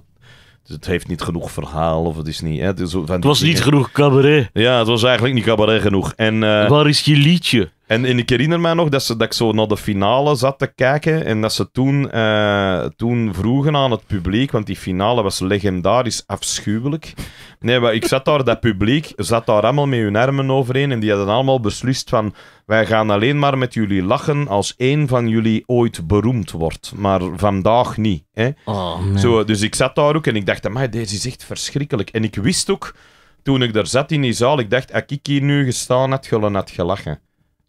Speaker 1: dus het heeft niet genoeg verhaal of het is niet. Hè, het, het was niet genoeg cabaret. Ja, het was eigenlijk niet cabaret genoeg. En, uh, Waar is je liedje? En, en, ik herinner mij nog dat, ze, dat ik zo naar de finale zat te kijken en dat ze toen, eh, toen vroegen aan het publiek, want die finale was legendarisch afschuwelijk. Nee, ik zat daar, dat publiek zat daar allemaal met hun armen overheen en die hadden allemaal beslist van wij gaan alleen maar met jullie lachen als één van jullie ooit beroemd wordt, maar vandaag niet. Hè? Oh, zo, dus ik zat daar ook en ik dacht, maar deze is echt verschrikkelijk. En ik wist ook, toen ik daar zat in die zaal, ik dacht, als ik hier nu gestaan had, had gelachen.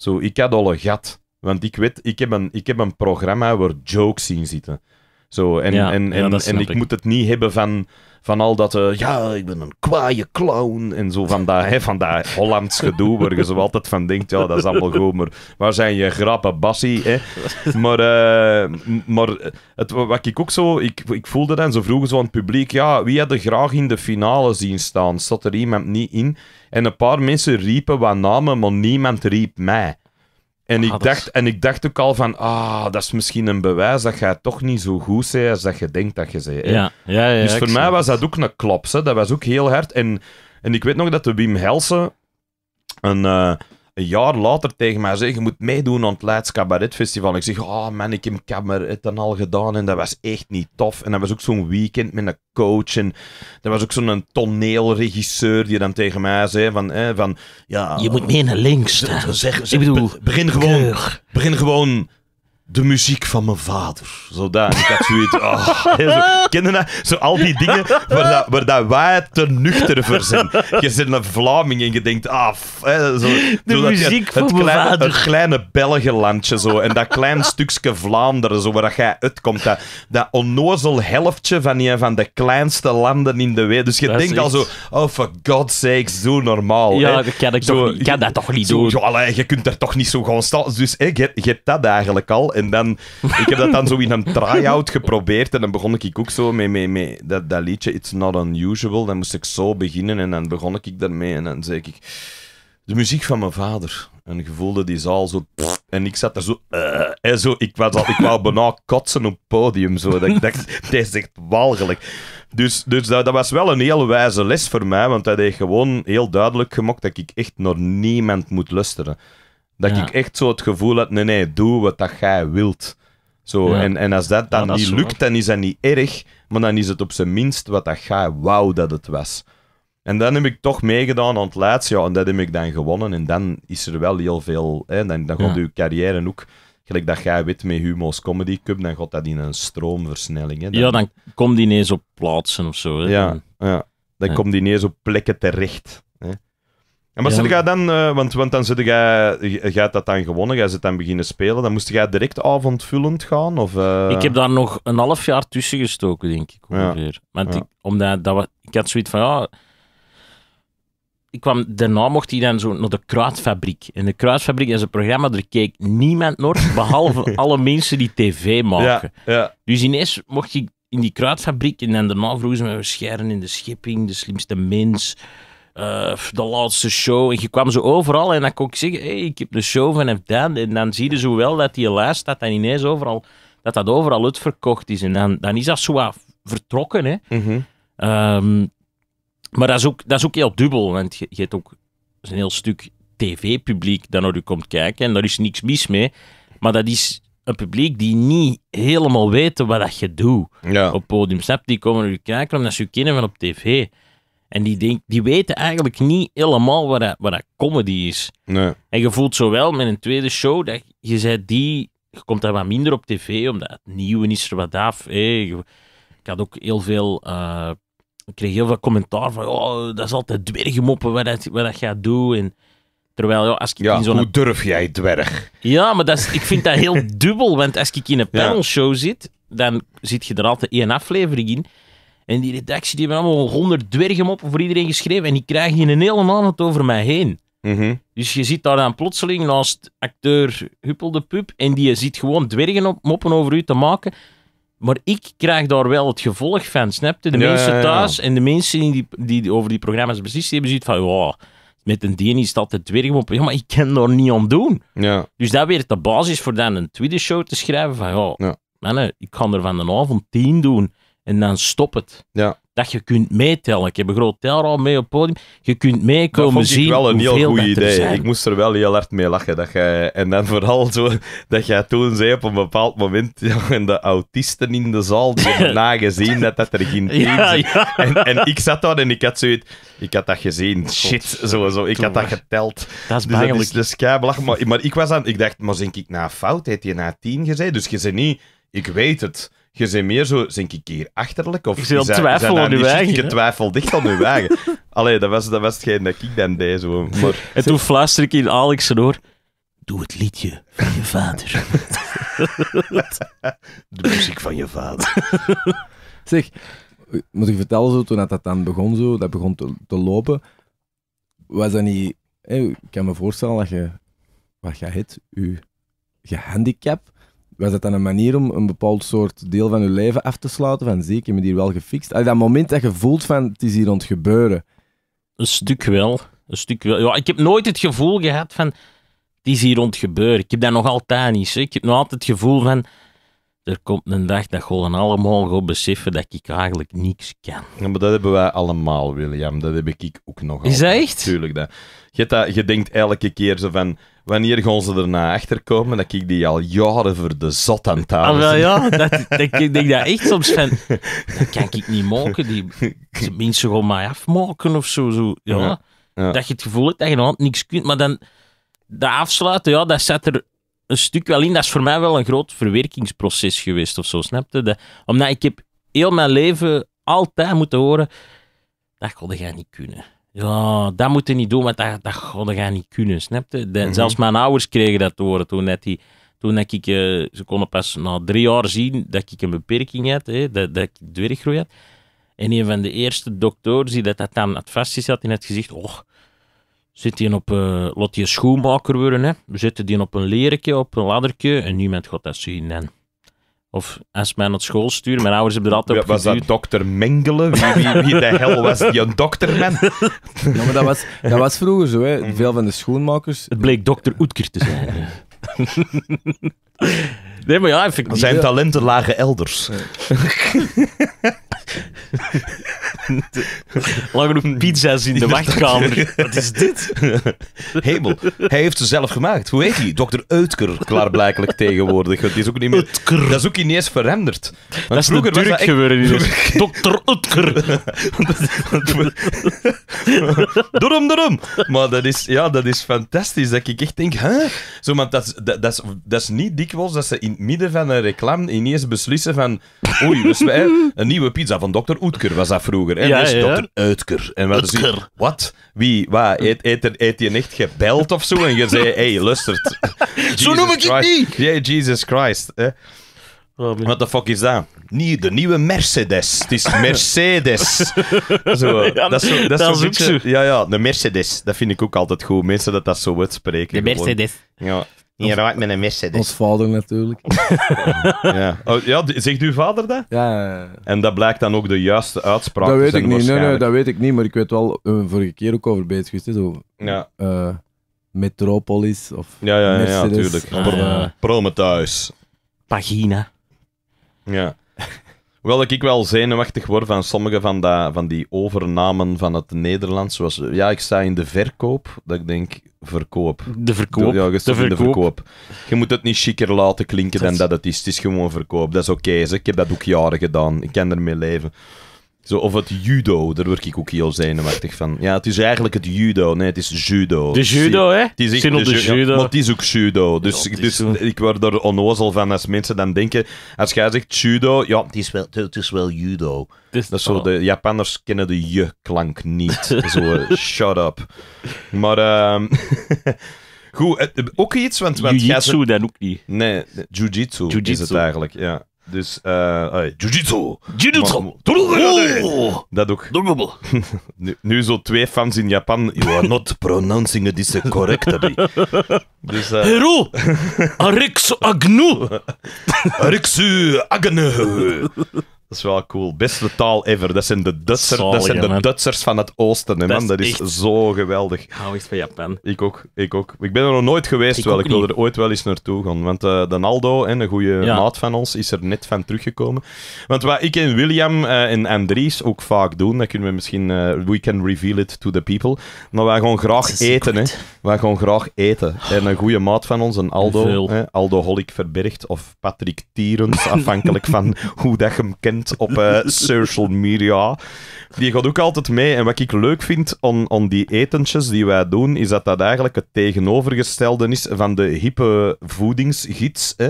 Speaker 1: Zo, ik had al een gat. Want ik weet, ik heb een, ik heb een programma waar jokes in zitten. Zo, en, en, en, en ik, moet het niet hebben van van al dat, eh, ja, ik ben een kwaaie clown en zo van dat, hè, van dat Hollands gedoe waar je zo altijd van denkt, ja, dat is allemaal goed, maar waar zijn je grappen, Bassie? Maar, eh, maar eh, het, wat ik ook zo, ik, ik voelde dan, zo vroegen zo aan het publiek, ja, wie had er graag in de finale zien staan? Zat er iemand niet in? En een paar mensen riepen wat namen, maar niemand riep mij. En, ik ah, dacht, en ik dacht ook al van, ah, dat is misschien een bewijs dat jij toch niet zo goed bent als dat je denkt dat je zij Hè? Ja. Ja,
Speaker 2: ja, dus voor mij
Speaker 1: was dat ook een klops. Hè. Dat was ook heel hard. En, en ik weet nog dat de Wim Helsen een... Eh, een jaar later tegen mij zeggen: Je moet meedoen aan het Leids Cabaret Festival. Ik zeg: Oh man, ik heb het dan al gedaan en dat was echt niet tof. En dat was ook zo'n weekend met een coach. En dat was ook zo'n toneelregisseur die dan tegen mij zei: Van, eh, van ja, je moet meer naar links. zeg, ik bedoel, begin gewoon. Begin gewoon de muziek van mijn vader. zodanig dat. Ik had zoiets... Oh, zo, dat? Zo al die dingen waar, dat, dat wij te nuchter voor zijn. Je zit een Vlaming en je denkt... Ah, zo, de muziek dat het, kleine, vader. een kleine Belgenlandje zo. En dat klein stukje Vlaanderen zo, waar dat jij uitkomt. Dat, dat onnozel helftje van, je, van de kleinste landen in de wereld. Dus je denkt al zo... Oh, for God's sake, zo normaal. Ja, kan, ik zo, kan dat toch niet doen. allee, je kunt er toch niet zo gaan staan. Dus ik, je, dat eigenlijk al en dan, ik heb dat dan zo in een *laughs* try-out geprobeerd. En dan begon ik ook zo met met dat, dat liedje It's Not Unusual. Dan moest ik zo beginnen en dan begon ik daarmee. En dan zei ik, de muziek van mijn vader. En ik voelde die zaal zo... En ik zat er zo... Eh, en zo ik, was al, ik wou bijna kotsen op het podium. Zo. Dat ik dacht, dit *laughs* is echt walgelijk. Dus, dus dat, dat, was wel een heel wijze les voor mij. Want dat heeft gewoon heel duidelijk gemaakt dat ik echt naar niemand moet luisteren. Dat ik echt zo het gevoel had, nee, nee, doe wat dat jij wilt. Zo, en, en als dat dan niet lukt, dan is dat niet erg, maar dan is het op zijn minst wat dat jij wou dat het was. En dan heb ik toch meegedaan aan het laatste en dat heb ik dan gewonnen. En dan is er wel heel veel, hè, dan, dan gaat je carrière ook gelijk dat jij wit met Humo's Comedy Cup, dan gaat dat in een stroomversnelling. Hè, Ja, dan
Speaker 2: komt die ineens op plaatsen of zo. Hè, ja, dan... ja, dan komt die ineens op
Speaker 1: plekken terecht en maar ja. dan, eh, want, want dan zit jij, jij dat dan gewonnen, jij zit dan beginnen spelen, dan moest jij direct avondvullend gaan? Of, eh? Ik heb
Speaker 2: daar nog een half jaar tussen gestoken, denk ik ongeveer. Want Ik, omdat dat, ik had zoiets van, ja... Ik kwam, daarna mocht hij dan zo naar de Kruidfabriek. En de Kruidfabriek is een programma, er keek niemand naar, *laughs* behalve alle mensen die tv maken. Dus ineens mocht ik in die Kruidfabriek en daarna vroegen ze me, scheren in de schepping, de slimste mens... Eh, de laatste show. En je kwam zo overal en dan kon ik zeggen, hey, ik heb de show van dan En dan zie je zo wel dat die lijst staat dan ineens overal, dat dat overal uitverkocht is. En dan, dan is dat zo wat vertrokken. Hè. Mhm. Ehm, maar dat is, ook, dat is ook heel dubbel, want je, je hebt ook een heel stuk tv-publiek dat naar u komt kijken. En daar is niks mis mee. Maar dat is een publiek die niet helemaal weten wat dat je doet op podium. Snap? Die komen naar u kijken omdat ze je kennen van op tv. En die, denk, die weten eigenlijk niet helemaal wat dat, wat comedy is. Nee. En je voelt zowel met een tweede show dat je zei die, komt daar wat minder op tv, omdat het nieuwe is er wat af. ik had ook heel veel, eh, ik kreeg heel veel commentaar van, oh, dat is altijd dwergmoppen wat dat, wat dat gaat doen. En, terwijl, joh, als ik in zo'n... hoe durf jij dwerg? Ja, maar dat is, ik vind dat heel *laughs* dubbel, want als ik in een panelshow ja. zit, dan zit je er altijd één aflevering in. En die redactie, die hebben allemaal honderd dwergen voor iedereen geschreven. En die krijgen in een hele maand over mij heen. Mhm. Dus je ziet daar dan plotseling naast acteur Huppel de Pup. En die ziet gewoon dwergen moppen over u te maken. Maar ik krijg daar wel het gevolg van, snapte? De mensen thuis en de mensen die, die over die programma's beslissen, hebben zoiets van, wow, met een dien is dat het dwerg op. Ja, maar ik kan daar niet aan doen. Dus dat werd de basis voor dan een tweede show te schrijven van, ja, mannen, ik kan er van de avond tien doen en dan stop het. Ja. Dat je kunt meetellen. Ik heb een groot al mee op het podium. Je kunt meekomen zien. Dat vond ik wel een heel goed idee. Ik
Speaker 1: moest er wel heel hard mee lachen. Dat jij, en dan vooral zo dat jij toen zei op een bepaald moment. *laughs* en de autisten in de zaal die hebben *laughs* nagezien dat dat er geen team ja, En, en, ik zat daar en ik had zoiets. Ik had dat gezien. Shit, zo. Ik had dat geteld. Dat is eigenlijk Dus, dus, maar, maar, ik was aan. Ik dacht, maar denk ik na fout? Heeft je na tien gezegd? Dus je zei niet. Ik weet het. Je bent meer zo, denk ik hier achterlijk? Of ik zit twijfelen aan uw eigen. Je twijfel dicht aan uw wagen. *laughs* Allee, dat was, dat was hetgeen dat ik dan deed. Zo. Maar... *laughs* En toen fluister ik in Alex door. Doe het
Speaker 3: liedje van
Speaker 2: je vader.
Speaker 3: *laughs* De muziek van je vader. zeg, moet ik vertellen, zo, toen dat dan begon, zo, dat begon te, lopen, was dat niet... ik kan me voorstellen dat je, wat je het, je gehandicap was dat dan een manier om een bepaald soort deel van je leven af te sluiten? Van zeker, met die hier wel gefixt. Allee, dat moment dat je voelt van het is hier rond gebeuren. Een stuk wel.
Speaker 2: Een stuk wel. Ja, ik heb nooit het gevoel gehad van het is hier rond gebeuren. Ik heb dat nog altijd niet. Ik heb nog altijd het gevoel van er komt een dag dat gewoon allemaal gaan beseffen dat ik eigenlijk niks kan. Ja, maar dat hebben wij allemaal, William. Dat heb ik
Speaker 1: ook nog. Is dat echt? Tuurlijk. Dat. Je, dat, je denkt elke keer zo van Wanneer gaan ze erna achterkomen dat ik die al jaren voor de zot aan tafel houden ah, ja, *laughs* dat,
Speaker 2: dat, ik denk dat echt soms van... Dat kan ik niet maken. Die, *laughs* mensen gewoon mij afmaken of zo. zo. Dat je het gevoel hebt dat je nog niks kunt. Maar dan... Dat afsluiten, ja, dat zet er een stuk wel in. Dat is voor mij wel een groot verwerkingsproces geweest of zo, snap je? Dat, omdat ik heb heel mijn leven altijd moeten horen... Dat kon jij niet kunnen. Ja, dat moet je niet doen, want dat, dat, god, dat gaat niet kunnen, snap De, mhm. Zelfs mijn ouders kregen dat te horen toen, net die, toen dat ik... Eh, ze konden pas na drie jaar zien dat ik een beperking had, hè, dat, dat ik dwerggroei had. En een van de eerste dokters die dat, dat dan had in het gezicht... Oh, zit die op... Uh, laat schoenmaker worden, hè. We zitten die op een lerkje, op een ladderkje en nu met god dat zien dan. Of als mij naar school sturen, mijn ouders hebben er altijd op Was gestuurd. dokter Mengelen? Wie, wie, wie de *laughs* hel was die een dokterman? *laughs*
Speaker 3: Ja, maar dat was, dat was vroeger zo, hè. Mm. Veel van de schoenmakers. Het bleek dokter Oetker te zijn. *laughs* nee, maar ja, vind Zijn talenten lagen elders.
Speaker 2: Lang *laughs* genoeg pizza's in
Speaker 1: de wachtkamer. *laughs* Wat is dit? *laughs* Hemel, hij heeft ze zelf gemaakt. Hoe heet hij? Dokter Uitker, klaarblijkelijk tegenwoordig. Dat is ook niet meer... Dat is ook ineens veranderd. dat is vroeger de Turk Dr. Utker. Doorom, doorom. Maar dat is, ja, dat is fantastisch. Dat ik echt denk, hè? Zo, want dat, dat, dat, is, dat is niet dikwijls dat ze in het midden van een reclame ineens beslissen van... Oei, dus wij een nieuwe pizza dat van dokter Oetker, was dat vroeger. Hè? Ja, dus dokter Uitker. En wat Wat? Wie? Waar? Eet je echt gebeld of zo? En je zei, hé, hey, lustert. *laughs* zo noem ik het niet! yeah, Jesus Christ. What Wat de fuck is dat? Niet de nieuwe Mercedes. Het is Mercedes. *laughs* zo, dat is, zo, Ja, ja, de Mercedes. Dat vind ik ook altijd goed. Mensen dat dat zo uitspreken. De Mercedes. Ja. Je raakt
Speaker 3: met een mes zit. Dus. Ons vader natuurlijk. *laughs*
Speaker 1: ja. Oh, ja, zegt uw vader dat? Ja, En dat blijkt dan ook de juiste uitspraak dat weet ik niet. Nee, nee, dat
Speaker 3: weet ik niet, maar ik weet wel, eh, vorige keer ook over bezig geweest, zo. Ja. Eh, Metropolis of Ja, ja, ja, natuurlijk.
Speaker 1: Ah, thuis. Pagina. Ja. Hoewel ik wel zenuwachtig word van sommige van, van die overnamen van het Nederlands. Zoals, ja, ik sta in de verkoop. Dat ik denk, verkoop. De verkoop. Ja, je de verkoop. Je moet het niet chiquer laten klinken dan dat het is. Het is gewoon verkoop. Dat is oké. ik heb dat ook jaren gedaan. Ik ken ermee leven. Zo, of het judo, daar word ik ook heel zenuwachtig van. Ja, het is eigenlijk het judo. Nee, het is judo. De judo, hè? Het is de, judo. Ja, het is ook judo. Dus, dus ik word er onnozel van als mensen dan denken... Als jij zegt judo, ja, het is wel, het is wel judo. dat is zo, oh. de Japanners kennen de je-klank niet. *laughs* zo, eh, shut up. Maar... Ehm, *laughs* goed, eh, eh, ook iets, want... want jiu dan ook niet. Nee, jiu-jitsu is het eigenlijk, ja. Dus, uh, jujitsu. Jujitsu. Dat ook. *laughs* nu, zo twee fans in Japan. You are not pronouncing this correctly. *laughs* dus, uh... Eh, Heru.
Speaker 2: Arixu agnu.
Speaker 1: Arixu agnu. Dat is wel cool. Beste taal ever. Dat zijn de, Dutser, dat zijn de dutser's van het oosten, hè, dat man. Dat is, zo geweldig. Ik hou echt van Japan. Ik ook. Ik ook. Ik ben er nog nooit geweest, ik wel. Ik wil er ooit wel eens naartoe gaan. Want uh, de Naldo, een goede maat van ons, is er net van teruggekomen. Want wat ik en William eh, en Andries ook vaak doen, dat kunnen we misschien... Eh, we can reveal it to the people. Maar wij gaan graag eten, hè. Wij gaan graag eten. Oh. En een goede maat van ons, een Aldo, hè, Aldo Holik Verbergt of Patrick Tierens, *laughs* afhankelijk van hoe dat je hem kent op eh, *laughs* social media. Die gaat ook altijd mee. En wat ik leuk vind om die etentjes die wij doen, is dat dat eigenlijk het tegenovergestelde is van de hippe voedingsgids. Hè?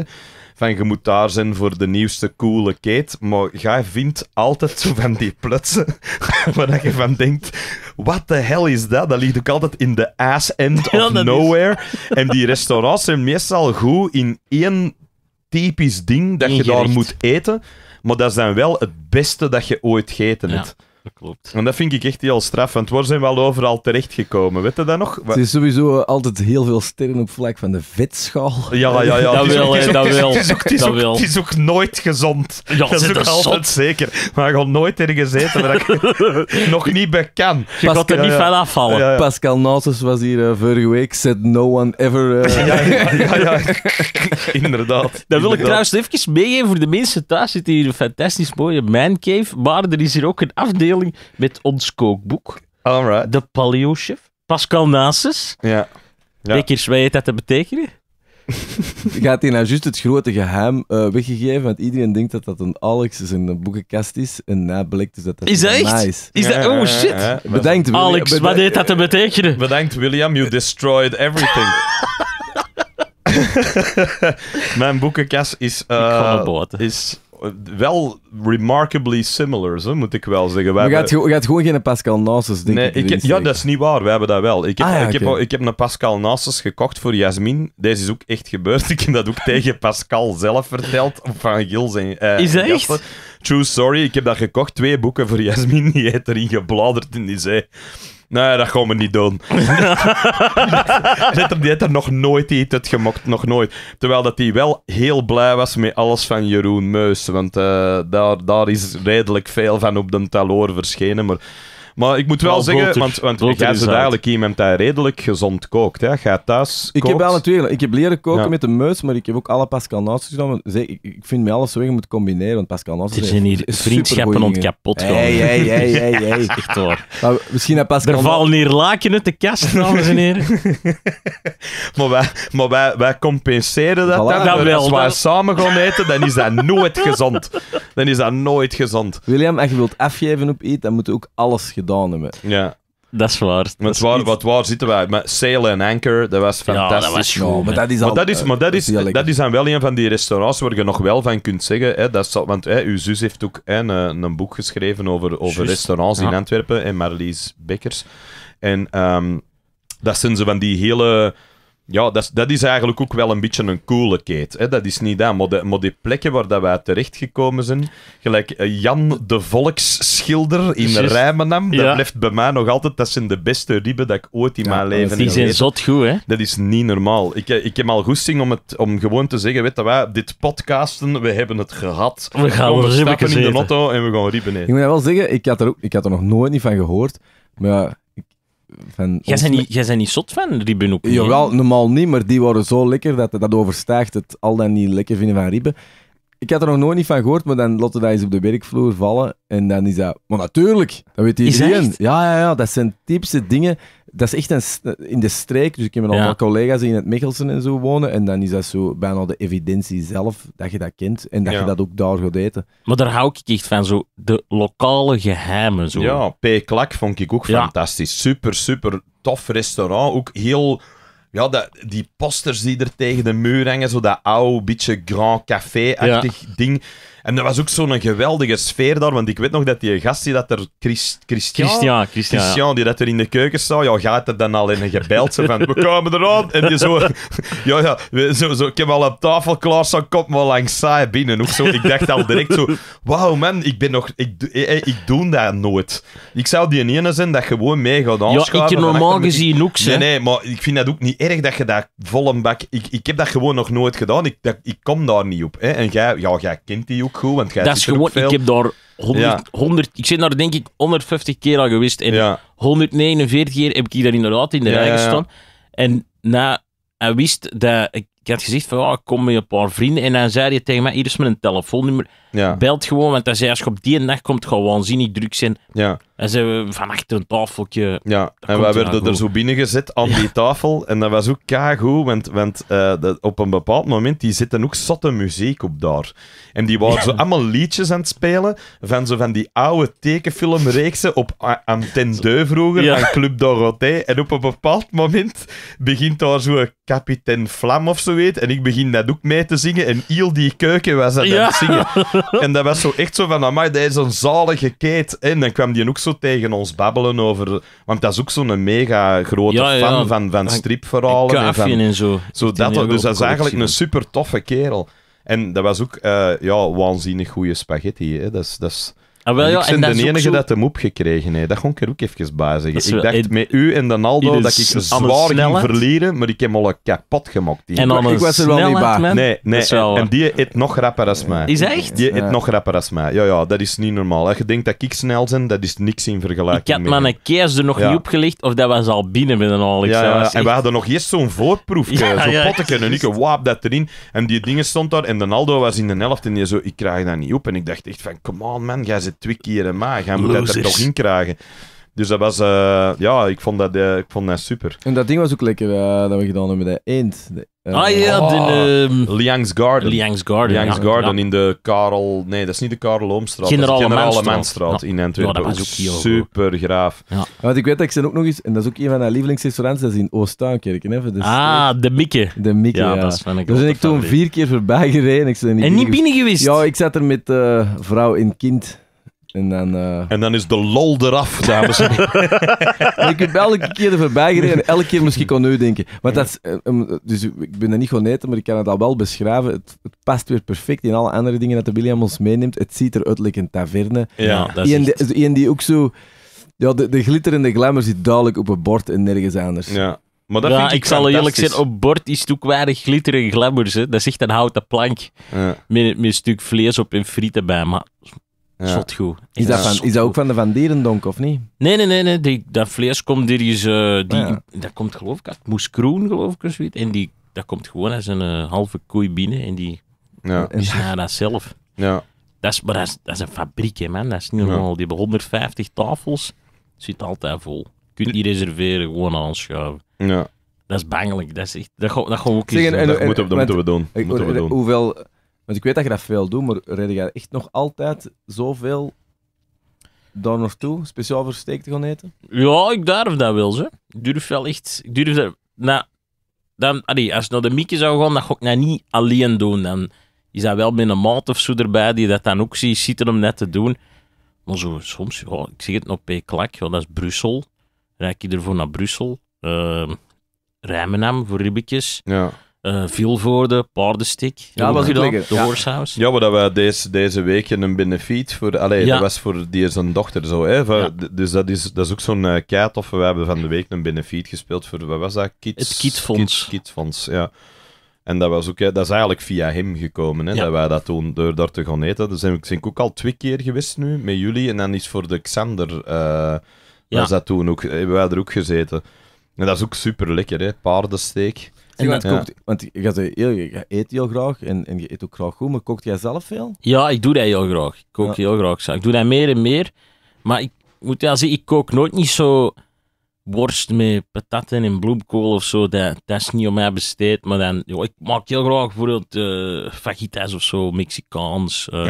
Speaker 1: van je moet daar zijn voor de nieuwste coole keet. maar jij vindt altijd van die plutsen *laughs* waar je van denkt, wat de hell is dat? Dat ligt ook altijd in de ass end *laughs* of nowhere. En die restaurants zijn meestal goed in één typisch ding dat je daar moet eten. Maar dat is dan wel het beste dat je ooit gegeten hebt dat klopt. En dat vind ik echt heel straf, want we zijn wel overal terechtgekomen. Weet je dat nog? Het is
Speaker 3: sowieso altijd heel veel sterren op vlak van de vetschaal. Ja, ja, ja. *laughs* Dat wil, dat wil. Het is
Speaker 1: ook nooit
Speaker 3: gezond.
Speaker 1: Ja, dat is ook altijd zeker. Maar ik gewoon nooit ergens eten waar ik *laughs* nog niet bij kan. Je gaat er niet van
Speaker 3: afvallen. Pascal Nausus was hier eh, vorige week, said no one ever... Eh. *laughs* ja, ja,
Speaker 2: Inderdaad. Dat wil ik trouwens even meegeven voor de mensen thuis. Zit hier een fantastisch mooie Cave. maar er is hier ook een afdeling met ons kookboek. De Paleo Chef. Pascal Nasus. Ja. ja. eens, wat heet dat te betekenen? *laughs*
Speaker 3: Gaat hij nou juist het grote geheim eh, weggegeven? Want iedereen denkt dat dat een Alex een boekenkast is. En na blijkt dus dat dat is dat echt? Nice. Is dat, oh shit. bedankt William. Alex, wat deed dat te
Speaker 1: betekenen? Bedankt William, you destroyed everything. *laughs* Mijn boekenkast is... Ik ga eh, Is wel remarkably similar, moet ik wel zeggen. Je
Speaker 3: gaat, gewoon geen Pascal Nasus, denk nee, ik. ja,
Speaker 1: dat is niet waar. We hebben dat wel. Ik heb, ah, ik, heb, ik heb een Pascal Nasus gekocht voor Jasmin. Deze is ook echt gebeurd. *laughs* Ik heb dat ook tegen Pascal zelf verteld. Van Gils eh, en Is dat echt? True sorry. Ik heb dat gekocht. Twee boeken voor Jasmin. Die heeft erin gebladerd in die zee. Nee, dat gaan we niet doen. die, heeft er, die heeft er nog nooit iets gemokt, nog nooit. Terwijl dat hij wel heel blij was met alles van Jeroen Meus, want eh, daar, daar is redelijk veel van op de taloor verschenen, maar maar ik moet wel zeggen, want, ik broodtip jij eigenlijk iemand dat redelijk gezond kookt. Hè? Gaat thuis Ik heb
Speaker 3: Ik heb leren koken met de meus, maar ik heb ook alle Pascal Nautjes gedaan. Ik, vind me alles zo je moet combineren, want Pascal Er zijn hier vriendschappen ontkapot gewoon. Hey, hey, hey, hey, hey. *laughs* Echt misschien dat Pascal... Er vallen hier laken uit de kast, *laughs* dames en heren.
Speaker 1: *laughs* maar wij, maar wij, compenseren dat wel. Als wij samen gaan eten, dan is dat nooit gezond. Dan is dat nooit gezond. William, als je wilt afgeven op eten, dan moet ook alles gedaan Ja. Dat is waar. maar waar, wat waar zitten wij? Met Sail and Anchor, dat was fantastisch. Ja, dat was maar dat is, maar dat is, dat is, dan wel een van die restaurants waar je nog wel van kunt zeggen. Hè, dat want hè, uw zus heeft ook een, een boek geschreven over, over restaurants in Antwerpen en Marlies Bekkers. En dat zijn ze van die hele ja, dat is, dat is eigenlijk ook wel een beetje een coole keet. Hè? Dat is niet dat, maar, de, die plekken waar dat terecht terechtgekomen zijn, gelijk eh, Jan de Volksschilder in Rijmenam, dat blijft bij mij nog altijd, dat zijn de beste ribben dat ik ooit in mijn leven heb Die zijn zot goed, hè? Dat is niet normaal. Ik, eh, ik heb al goesting om, om gewoon te zeggen, weet je wij, dit podcasten, we hebben het gehad. We gaan we stappen in
Speaker 3: de
Speaker 2: auto en we gaan ribben Ik moet
Speaker 3: wel zeggen, ik had er, ook, ik had er nog nooit niet van gehoord, maar jij, bent niet,
Speaker 2: jij bent niet zot van ribben ook Jawel,
Speaker 3: normaal niet, maar die waren zo lekker dat dat overstijgt het al dan niet lekker vinden van ribben. Ik had er nog nooit niet van gehoord, maar dan lotte dat eens op de werkvloer vallen en dan is dat... Maar natuurlijk, dat weet iedereen. Ja, ja, ja, dat zijn typische dingen dat is echt een, in de streek. Dus ik heb een aantal collega's die in het Michelsen en zo wonen. En dan is dat zo bijna de evidentie zelf dat je dat kent. En dat je dat ook daar gaat eten.
Speaker 2: Maar daar hou ik echt van, zo de lokale geheimen. Zo. Ja, P. Klak vond ik ook fantastisch. Super,
Speaker 1: super tof restaurant. Ook heel... Ja, dat, die posters die er tegen de muur hangen, zo dat oude, beetje grand café-achtig ding. En er was ook zo'n geweldige sfeer daar, want ik weet nog dat die gast die dat er, Christ, Christian, Christian, Christian, die dat er in de keuken zou, ja, gaat er dan al in een gebeldse van, we komen eraan. En je zo, *laughs* ja, ja, zo, zo, ik heb al op tafel klaar, zo, kom maar langs saai binnen. Ook zo, ik dacht al direct zo, wauw man, ik ben nog, ik, eh, eh, ik, doe dat nooit. Ik zou die ene zijn dat gewoon mee gaat aanschuiven. Ja, ik heb normaal gezien ook, Nee, nee, maar ik vind dat ook niet erg dat je dat een bak, ik, ik heb dat gewoon nog nooit gedaan, ik, dat, ik kom daar niet op. Hè. En jij, ja, jij kent die ook ook goed, want jij Dat is gewoon, ik heb daar 100,
Speaker 2: 100, ik zit daar denk ik 150 keer al geweest en 149 keer heb ik hier inderdaad in de rij gestaan. En na, hij wist dat ik ik had gezegd van, oh ik kom met een paar vrienden. En dan zei je tegen mij, hier met een telefoonnummer. Belt gewoon, want hij zei, als je op die nacht komt, gewoon waanzinnig druk zijn. Ja. En ze we van achter een tafeltje. Ja, en we werden er zo
Speaker 1: binnen gezet aan die tafel. En dat was ook keigoed, want, want eh, op een bepaald moment, die zitten ook zotte muziek op daar. En die waren zo allemaal liedjes aan het spelen van zo van die oude tekenfilmreeksen op Antenne 2 vroeger, ja. aan Club Dorothée. En op een bepaald moment begint daar zo een kapitein Flam of zo weet. En ik begin dat ook mee te zingen. En Iel die keuken was dat aan het zingen. *laughs* En dat was zo echt zo van, amai, dat is een zalige keet. En dan kwam die ook zo tegen ons babbelen over... Want dat is ook zo'n mega grote fan van, van stripverhalen. En, van, en zo.
Speaker 2: dat, dus dat is eigenlijk een
Speaker 1: super toffe kerel. En dat was ook eh, ja, waanzinnig goede spaghetti. Hè? Dat is... Dat is Ah, ik ben de enige zo... dat hem gekregen heeft. Dat kon ik er ook even bij zeggen. ik dacht met u en naldo dat ik zwaar ging verliezen, maar ik heb al kapot gemokt. En ik was er wel niet bij. Nee, nee. En die eet nog rapper als mij. Is echt? Die eet nog rapper als mij. Ja, ja, dat is niet normaal. Als je denkt dat ik snel ben, dat is niks in vergelijking Ik had me mijn keer er nog niet
Speaker 2: opgelegd, of dat was al binnen
Speaker 1: binnen al. Ja, ja, en we hadden nog eerst zo'n voorproefje. zo'n potteken en ik wap dat erin. En die dingen stond daar en naldo was in de helft en die zo, ik krijg dat niet op. En ik dacht echt van, come on man, jij zit twee keer in maag. Hij moet dat er toch in krijgen. Dus dat was, uh, ja, ik vond dat, uh, ik vond dat super.
Speaker 3: En dat ding was ook lekker eh, dat we gedaan hebben met de eend. ah ja, oh, de,
Speaker 1: um, Liang's Garden. Liang's Garden. Liang's ja, Garden in de Karel, nee, dat is niet de Karel Oomstraat.
Speaker 3: Generale, Generale Manstraat ja. in Antwerpen. dat was ook
Speaker 2: super graaf. Ja.
Speaker 3: Want ik weet dat ik ze ook nog eens, en dat is ook een van mijn lievelingsrestaurants, dat is in Oost-Tuinkerk. Dus, ah, de Mikke. De Mikke, ja. Dat is van een dus ben ik toen vier keer voorbij gereden. Ik niet en niet binnen geweest? Ja, ik zat er met vrouw en kind. En dan, eh, en dan is de lol eraf, dames en heren. *laughs* ik heb elke keer er voorbij gereden elke keer misschien kon u denken. Maar dat is, eh, dus ik ben er niet gewoon eten, maar ik kan het al wel beschrijven. Het, past weer perfect in alle andere dingen dat de William ons meeneemt. Het ziet eruit like een taverne. Ja, dat is Eén die, die ook zo... Ja, de, de glitter en de glamour zit duidelijk op het bord en nergens anders. Ja. Maar dat vind ik, ik zal eerlijk zijn,
Speaker 2: op bord is het weinig glitter en glamour. Hè. Dat is echt een houten plank met, met een stuk vlees op en frieten bij. Maar
Speaker 3: is dat, is dat ook van de Van Derendonk, of niet?
Speaker 2: Nee, nee, nee. nee. Die, dat vlees komt eh, die is, ah, die, Dat komt geloof ik uit Moeskroen, geloof ik, En die, dat komt gewoon als een eh, halve koei binnen en die, ja. dat zelf. Ja. Dat is, maar dat is, dat is een fabriek, man. Dat is niet normaal. Die hebben 150 tafels. Zit altijd vol. Je kunt niet reserveren, gewoon aanschuiven. Ja. Dat is bangelijk. Dat is echt... Dat, dat gewoon ook... dat moeten, we, dat moeten we doen. Moeten we doen.
Speaker 3: Hoeveel want ik weet dat je dat veel doet, maar reden jij echt nog altijd zoveel daar naartoe, speciaal voor steak te gaan eten?
Speaker 2: Ja, ik durf dat wel, ze. Ik durf wel echt... Ik durf Nou, dan, als je naar de Mieke zou gaan, dan ga ik dat niet alleen doen. Dan is dat wel met een maat of zo erbij die dat dan ook ziet zitten om net te doen. Maar zo, soms, ik zeg het nog bij Klak, dat is Brussel. Rijk je ervoor naar Brussel. Uh, Rijmenam voor ribbetjes. Ja uh, eh, Vilvoorde, Paardenstick, ja, was dan de ja. Ja, maar dat we deze, deze week een benefiet voor...
Speaker 1: Allee, ja. dat was voor die zijn dochter zo, hè. ja. Dus dat is, dat is ook zo'n uh, eh, We hebben van de week een benefiet gespeeld voor, wat was dat? Kids, het Kietfonds. Kietfonds, ja. En dat, was ook, hè, dat is eigenlijk via hem gekomen, hè, dat wij dat toen door daar te gaan eten. Dus zijn ik zijn ook al twee keer geweest nu, met jullie. En dan is voor de Xander... Uh, was dat toen ook, hebben wij er ook gezeten. En dat is ook super lekker, hè? Paardensteek. En dat, kookt,
Speaker 3: want je, je eet heel graag en, en je eet ook graag goed, maar kookt jij zelf veel?
Speaker 2: Ja, ik doe dat heel graag. Ik kook heel graag. Ik doe dat meer en meer. Maar ik moet ja zeggen, ik kook nooit niet zo worst met patatten en bloemkool of zo. Dat, dat is niet om mij besteed. Maar dan, joh, ik maak heel graag bijvoorbeeld uh, fajitas of zo, Mexicaans. Uh,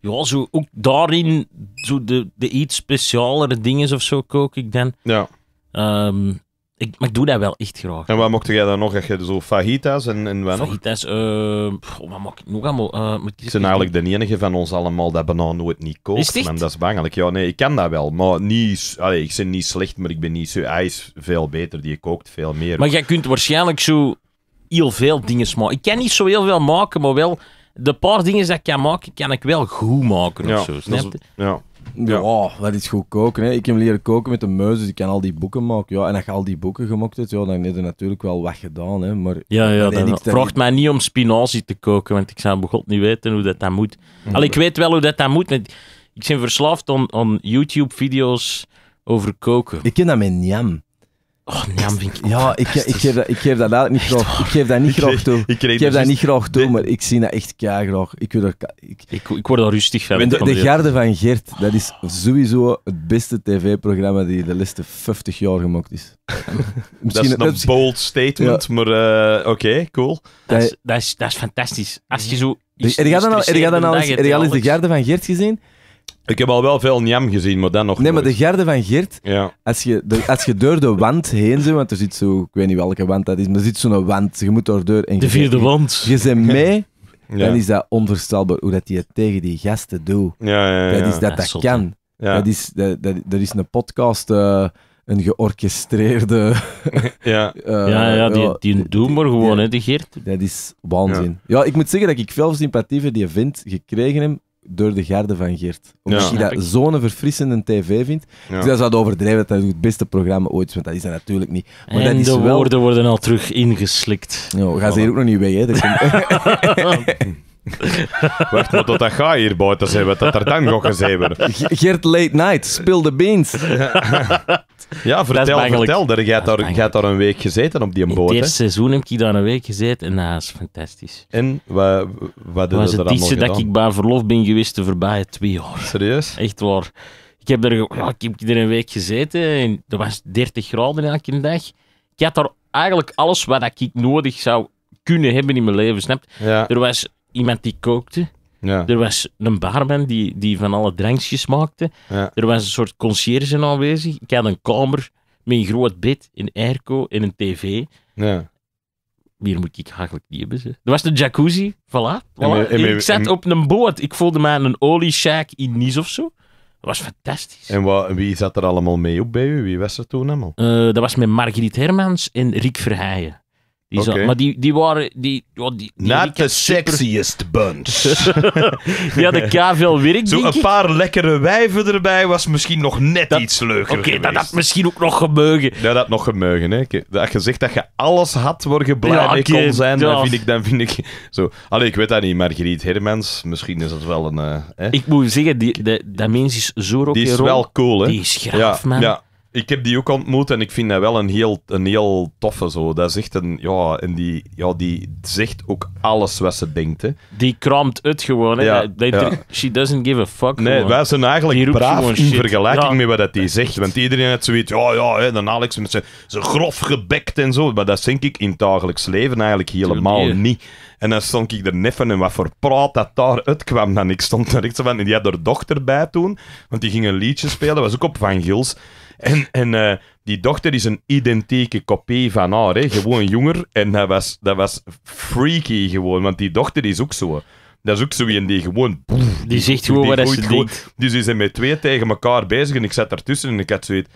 Speaker 2: ja. ook daarin, zo de, de iets specialere dingen of zo kook ik dan. Ja. Ehm, ik, maar ik doe dat wel echt graag. En wat mocht jij dan nog? Heb je zo fajitas en, en wat nog? Fajitas, eh wat mag ik nog allemaal? Uh, eigenlijk
Speaker 1: de enige van ons allemaal dat bijna nooit niet kookt. Man, dat is bangelijk. Ja, nee, ik kan dat wel. Maar niet, allee, ik ben niet slecht, maar ik ben niet zo... ijs veel beter, die kookt veel meer. Maar jij
Speaker 2: kunt waarschijnlijk zo heel veel dingen maken. Ik kan niet zo heel veel maken, maar wel... De paar dingen dat ik kan maken, kan ik wel goed maken ja, of zo.
Speaker 3: Ja. Ja. wat dat is goed koken. Hè. Ik heb leren koken met de muizen dus ik kan al die boeken maken. Ja, en als je al die boeken gemokt hebt, ja, dan heb je natuurlijk wel wat gedaan. Hè. Maar ja, ja, dat vraagt mij
Speaker 2: niet om spinazie te koken, want ik zou God niet weten hoe dat, dat moet. Al, ik weet wel hoe dat, dat moet. ik ben verslaafd aan, YouTube-video's over koken.
Speaker 3: Ik ken dat met Njam. Oh, vind ik ja, ik, ik, geef dat, ik geef dat niet graag. Ik geef dat niet graag toe. Ik, geef dus dat niet graag toe, maar ik zie dat echt graag. Ik, wil er, ik, ik, word daar rustig van. De, de Garde van Gert dat is sowieso het beste tv-programma die de laatste 50 jaar gemaakt is. *laughs* dat is een
Speaker 1: bold statement, maar uh, oké, cool. Dat is,
Speaker 2: dat, is, dat is fantastisch. Als je zo... Dus er gaat dan al eens de
Speaker 3: Garde van Gert gezien? Ik heb al wel veel Njam gezien, maar dan nog. Nee, maar de Gerde van Gert, ja. als, je de, als je door de wand heen zit, want er zit zo, ik weet niet welke wand dat is, maar er zit zo'n wand, je moet door deur. En de vierde wand. Je zit mee, *laughs* ja. dan is dat onvoorstelbaar hoe dat hij het tegen die gasten doet. Ja, dat is dat dat, kan. Dat is, dat, dat, er is een podcast. Eh, een georchestreerde. *laughs* *laughs* Eh, ja. ja, ja, die, die doen maar gewoon, hè, die Geert. Dat is waanzin. Ja. ik moet zeggen dat ik veel sympathie voor die vind gekregen heb, door de garde van Geert. Omdat ja. je dat zo'n verfrissende tv vindt. Ja. Dus dat zou overdrijven dat dat het beste programma ooit is, want dat is dat natuurlijk niet. Maar en dat is de woorden
Speaker 2: worden al terug
Speaker 3: ingeslikt. we gaan ze hier ook nog niet weg, hè. *laughs*
Speaker 1: *laughs* *laughs* Wacht, maar tot dat ga hier buiten zijn, dat er dan nog eens hebben.
Speaker 3: Gert Late Night, speel de beans.
Speaker 1: ja, vertel, vertel. Je jij, daar, hebt daar een week gezeten op die boot. Het eerste
Speaker 2: seizoen heb ik daar een week gezeten en dat is fantastisch. En wat, wat was het dichtste dat ik bij verlof ben geweest de voorbije twee jaar. Serieus? Echt waar. Ik heb, er, ja, ik heb er een week gezeten en dat was 30 graden elke dag. Ik had daar eigenlijk alles wat ik nodig zou kunnen hebben in mijn leven, snap ja. Er was iemand die kookte. Ja. Er was een barman die, die van alle drankjes maakte. Ja. Er was een soort conciërge aanwezig. Ik had een kamer met een groot bed, een airco en een tv. Ja. moet ik eigenlijk niet hebben. Ze. Er was de jacuzzi, voilà. voilà. ik zat op een boot. Ik voelde me een olieshack in Nice of zo. Dat was fantastisch.
Speaker 1: En wat, wie zat er allemaal mee op bij u? Wie was er toen allemaal?
Speaker 2: Uh, dat was met Margriet Hermans en Rick Verheijen. Die zo, maar die, die waren... Die, wat die, Not the sexiest bunch. *laughs* die hadden kaar veel werk, Zo een paar
Speaker 1: lekkere wijven erbij was misschien nog net iets leuker Oké, dat had misschien ook nog gemogen. Dat had nog gemogen, hè. je zegt dat je alles had waar je blij mee kon zijn, dan, vind ik, dan vind ik... Zo. Allee, ik weet dat niet, Margriet Hermans, misschien is dat wel een... Eh, ik moet zeggen, die,
Speaker 2: de, dat mens is zo rock Die is wel cool, hè. Die is graaf, ja, man. Ja,
Speaker 1: ik heb die ook ontmoet en ik vind dat wel een heel, een heel toffe zo. Dat zegt een, ja, en die, ja, die zegt ook alles wat ze denkt. Hè. Die kramt het gewoon. Hè. She doesn't give a fuck. Nee, wij zijn eigenlijk braaf in shit. vergelijking met wat dat die zegt. Want iedereen had zoiets, ja, ja, hè, dan Alex met zijn, zijn grof gebekt en zo. Maar dat denk ik in het dagelijks leven eigenlijk helemaal niet. En dan stond ik er neffen en wat voor praat dat daar uitkwam. Dan ik stond er echt zo van, en die had haar dochter bij toen, want die ging een liedje spelen, was ook op Van Gils. En, en eh, die dochter is een identieke kopie van haar, gewoon jonger. En dat was, dat was freaky gewoon, want die dochter is ook zo. Dat is ook zo een die gewoon... die zegt gewoon wat ze denkt. Dus die zijn met twee tegen elkaar bezig en ik zat ertussen en ik had zoiets...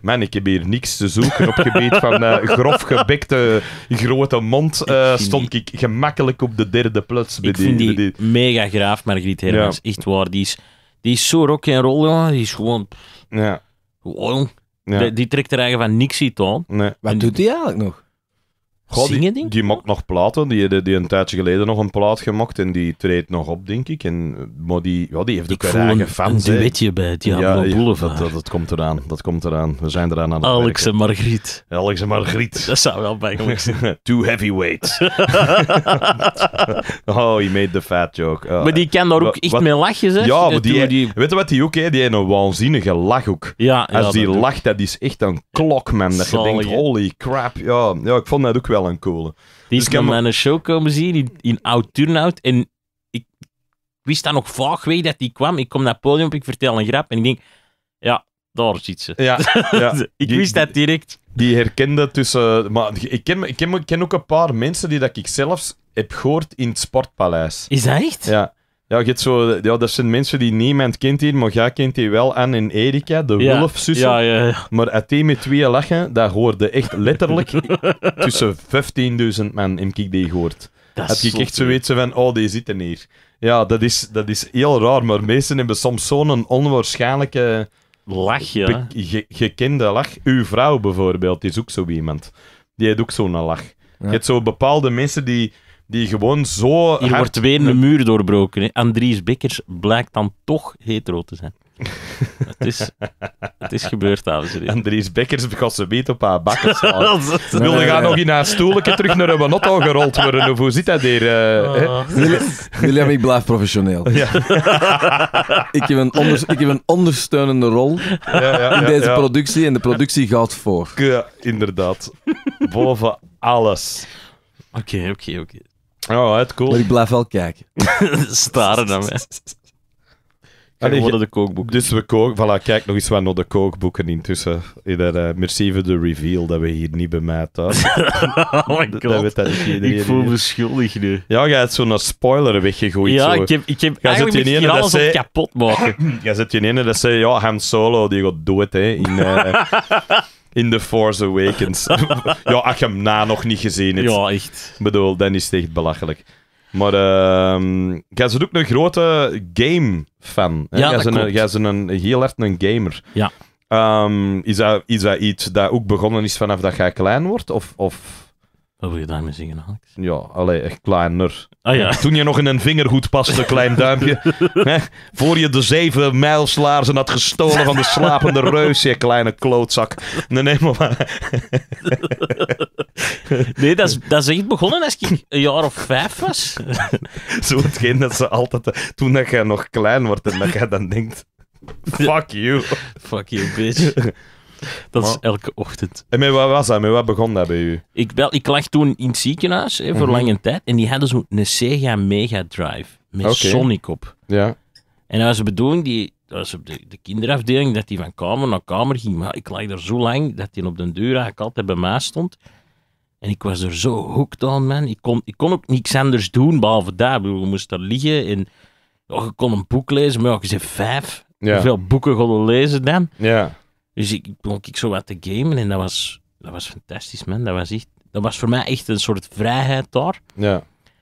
Speaker 1: Man, ik heb hier niks te zoeken op gebied van eh, *laughs* grof gebekte grote mond. Eh, stond ik
Speaker 2: gemakkelijk op de derde plaats. ik die, vind die, mega graaf, Margriet Hermans. Ja. Echt waar, die is, die is zo rock en roll, Die is gewoon... Ja. Wow, Die, trekt er eigenlijk van niks iets
Speaker 3: aan. Nee. Wat doet hij eigenlijk nog? die,
Speaker 1: die nog platen. Die, die, een tijdje geleden nog een plaat gemaakt en die treedt nog op, denk ik. En, maar die, ja, die heeft ook haar eigen fans. Een duetje bij Diablo ja, Boulevard. Dat, dat, komt eraan, dat komt eraan. We zijn eraan aan het Alex en
Speaker 2: Margriet. Alex en Margriet. Dat zou wel bij zijn. *laughs* Too heavyweights. *laughs*
Speaker 1: oh, he made the fat joke. Oh. maar die kan daar ook echt mee
Speaker 2: lachen, zeg. Ja, maar die,
Speaker 1: die, weet je wat die ook heeft? Die heeft een waanzinnige lachhoek. Ja, Als die lacht, dat is echt een klok, man. Dat je denkt, holy crap. Ja,
Speaker 2: ja, ik vond dat ook wel wel Die is dan mijn show komen zien in, oud turnout, En ik wist dan nog vaag weet dat die kwam. Ik kom naar het podium op, ik vertel een grap. En ik denk, ja, daar zit ze. Ja, *laughs* ik wist dat direct.
Speaker 1: Die herkende tussen... Maar ik ken, ik, ken, ik ken ook een paar mensen die dat ik zelfs heb gehoord in het Sportpaleis. Is dat echt? Ja. Ja, je hebt zo, ja, dat zijn mensen die niemand kent hier, maar jij kent die wel aan in Erika, de ja. Ja, ja, ja. Maar at met twee lachen, dat hoorde echt letterlijk *laughs* tussen 15.000 man in ik die gehoord. Dat heb je echt zo van, oh, die zitten hier. Ja, dat is, dat is heel raar, maar mensen hebben soms zo'n onwaarschijnlijke... Lach, gekende lach. Uw vrouw bijvoorbeeld is ook zo iemand. Die heeft ook zo'n lach. Je hebt zo bepaalde mensen die die
Speaker 2: gewoon zo. Hier wordt weer een muur doorbroken. Hè. Andries Bekkers blijkt dan toch hetero te zijn. *laughs* het, is, het is gebeurd, dames en heren. Andries Bikkers gaat ze beet
Speaker 1: op haar bakken slaan. *laughs* Wilde gaan nog in haar stoelenke terug naar een wanotto gerold worden? *laughs* hoe zit dat hier? Eh, ah. William,
Speaker 3: ik blijf professioneel. Ja. ik, heb een ik een ondersteunende rol ja, ja, in deze productie en de productie gaat voor. Ja, inderdaad. Boven alles. Oké, oké, oké. Oh, Alright, cool. Maar ik blijf wel kijken. *laughs* Staren naar mij. *laughs*
Speaker 1: Allee, worden de kookboeken. Dus we kook, voilà, kijk nog eens wat naar de kookboeken intussen. Inderdaad, uh, eh, merci voor de reveal dat we hier niet bij mij thuis. *laughs* oh
Speaker 2: my god. ik voel me schuldig
Speaker 1: nu. Ja, jij hebt zo'n spoiler weggegooid. Ja, ik heb, ik heb jij je hier alles zei, kapot maken. *clears throat* jij zet je ene dat zei, ja, Han Solo, die gaat dood, hè. In, eh, in The Force Awakens. *laughs* ja, als hem na nog niet gezien Ja, echt. Ik bedoel, dan is het echt belachelijk. Maar uh, jij bent ook een grote game-fan. Ja, jij, is een, jij een, heel erg een gamer. Ja. Ehm, is, dat, is dat iets dat ook begonnen is vanaf dat jij klein wordt? Of, of wat wil je daarmee zeggen, Alex? Ja, alleen echt kleiner. Ah, ja. Toen je nog in een vingergoed paste, klein duimpje. *laughs* hè, voor je de zeven mijlslaarzen had gestolen van de slapende reus, je kleine klootzak. Nee, nee, maar... *laughs* nee, dat is, dat is echt begonnen als ik een jaar of vijf was. *laughs* Zo hetgeen dat ze altijd... Toen dat jij nog klein wordt en dat jij dan denkt...
Speaker 2: Fuck you. Fuck you, bitch dat is elke ochtend. En met wat was dat? Met wat begon dat bij u? Ik, wel, ik lag toen in het ziekenhuis hè, voor mhm. lange tijd. En die hadden zo'n Sega Mega Drive met Sonic
Speaker 1: op. Ja.
Speaker 2: En dat was de bedoeling, die, was op de, de, kinderafdeling, dat die van kamer naar kamer ging. Maar ik lag daar zo lang dat die op den deur eigenlijk altijd bij mij stond. En ik was er zo hooked aan, man. Ik kon, ik kon ook niks anders doen, behalve daar. We moesten daar liggen en oh, kon een boek lezen, maar ik je vijf. Ja. Hoeveel boeken gaan lezen dan? Ja. Dus ik begon ik zo wat te gamen en dat was, dat was fantastisch, man. Dat was, echt, dat was voor mij echt een soort vrijheid daar. Ja.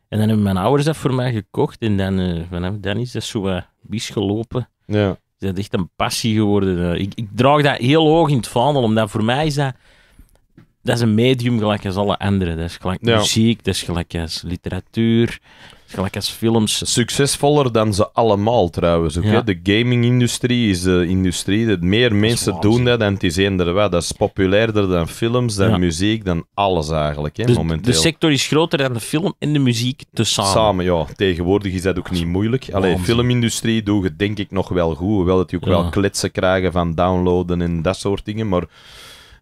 Speaker 2: En dan hebben mijn ouders dat voor mij gekocht en dan, uh, dan is dat zo bies gelopen. Ja. dat is echt een passie geworden. Eh, ik, ik draag dat heel hoog in het vaandel, omdat voor mij is dat dat is een medium gelijk als alle anderen. Dat is gelijk muziek, dat is gelijk als literatuur gelijk als films. Succesvoller dan ze allemaal trouwens. De
Speaker 1: gaming-industrie is de industrie dat meer mensen doen dat en het is eender Dat is populairder dan films, dan muziek, dan alles eigenlijk. Hè, dus de, de sector
Speaker 2: is groter dan de film en de muziek tezamen. Samen,
Speaker 1: ja. Tegenwoordig is dat ook niet moeilijk. Alleen filmindustrie doet je denk ik nog wel goed. Hoewel dat je ook wel kletsen krijgen van downloaden en dat soort dingen. Maar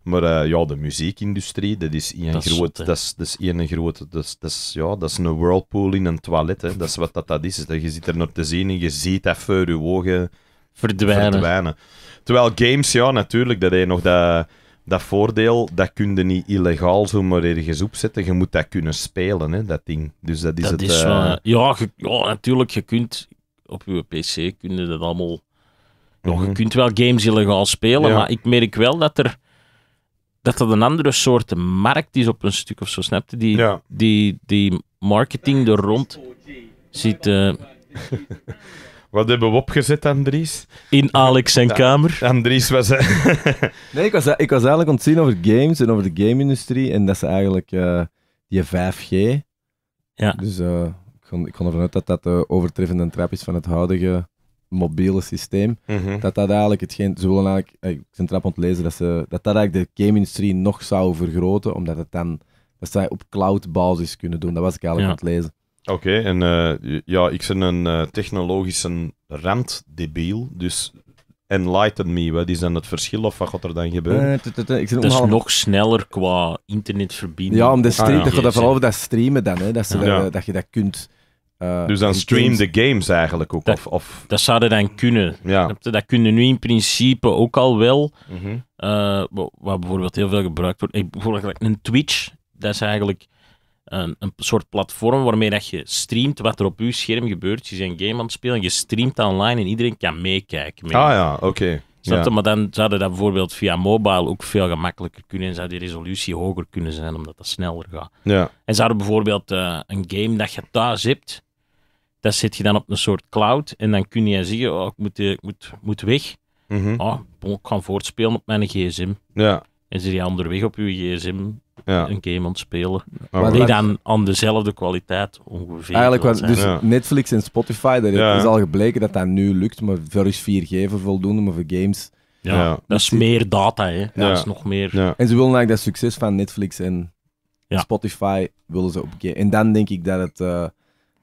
Speaker 1: maar eh, ja, de muziekindustrie, dat is een groot, dat is, dat een grote dat is, ja, dat is een whirlpool in een toilet, hè. Dat is wat dat, dat is. Je zit er naar te zien en je ziet dat voor je ogen
Speaker 2: verdwijnen.
Speaker 1: Terwijl games, ja, natuurlijk, dat heeft nog dat, dat voordeel, dat kun je niet illegaal zomaar ergens opzetten. Je moet dat kunnen spelen, hè, dat ding. Dus dat is dat het... Is, eh,
Speaker 2: ja, ja, natuurlijk, je kunt op je pc kun je dat allemaal... nog mhm. je kunt wel games illegaal spelen, maar ik merk wel dat er dat dat een andere soort markt is op een stuk of zo, snapte? Die, die, die marketing er rond ziet... Eh, *laughs* Wat hebben we opgezet, Andries?
Speaker 1: In Alex kamer. Andries was... Eh,
Speaker 3: *laughs* nee, ik was, ik was eigenlijk ontzien over games en over de game-industrie. En dat is eigenlijk uh, die 5G. Ja. Dus ik, kon, ik kon ervan uit dat dat de overtreffende trap is van het huidige mobiele systeem, mhm. dat dat eigenlijk hetgeen, ze willen eigenlijk, eh, ik ben trap ontlezen, dat, ze, dat dat eigenlijk de game-industrie nog zou vergroten, omdat het dan, dat zij op cloud-basis kunnen doen. Dat was ik eigenlijk aan het lezen.
Speaker 1: Oké, en eh, ja, ik ben een uh, technologische randdebiel, dus enlighten me, wat is dan het verschil of wat gaat er dan gebeuren? het is nog
Speaker 2: sneller qua internetverbinding. Ja, om de ah, stream, dat gaat vooral over
Speaker 3: dat streamen dan, hè, dat, ze dat, dat je dat kunt eh, dus dan stream de
Speaker 2: games eigenlijk ook? Dat, of, of... dat zouden dan kunnen. Ja. Dat kunnen nu in principe ook al wel. Mhm. Eh, wat bijvoorbeeld heel veel gebruikt wordt. Ik, bijvoorbeeld een Twitch, dat is eigenlijk een, een, soort platform waarmee dat je streamt wat er op je scherm gebeurt. Je bent een game aan het spelen, je streamt online en iedereen kan meekijken. Ah ja, oké. Okay. Maar dan zouden dat bijvoorbeeld via mobile ook veel gemakkelijker kunnen en zou die resolutie hoger kunnen zijn, omdat dat sneller gaat. Ja. En zouden bijvoorbeeld eh, een game dat je thuis hebt, dat zit je dan op een soort cloud en dan kun je zien, oh, ik moet, eh, ik moet, moet weg. oh, ik ga voortspelen op mijn gsm. Ja. En zit je onderweg op je gsm een game ontspelen. spelen. die dan aan dezelfde kwaliteit
Speaker 3: ongeveer. Eigenlijk, dus Netflix en Spotify, dat is al gebleken dat dat nu lukt, maar voor 4G voor voldoende, maar voor games... Ja, dat is meer data, hè. Dat is nog meer... En ze willen eigenlijk dat succes van Netflix en Spotify willen ze op En dan denk ik dat het... Eh,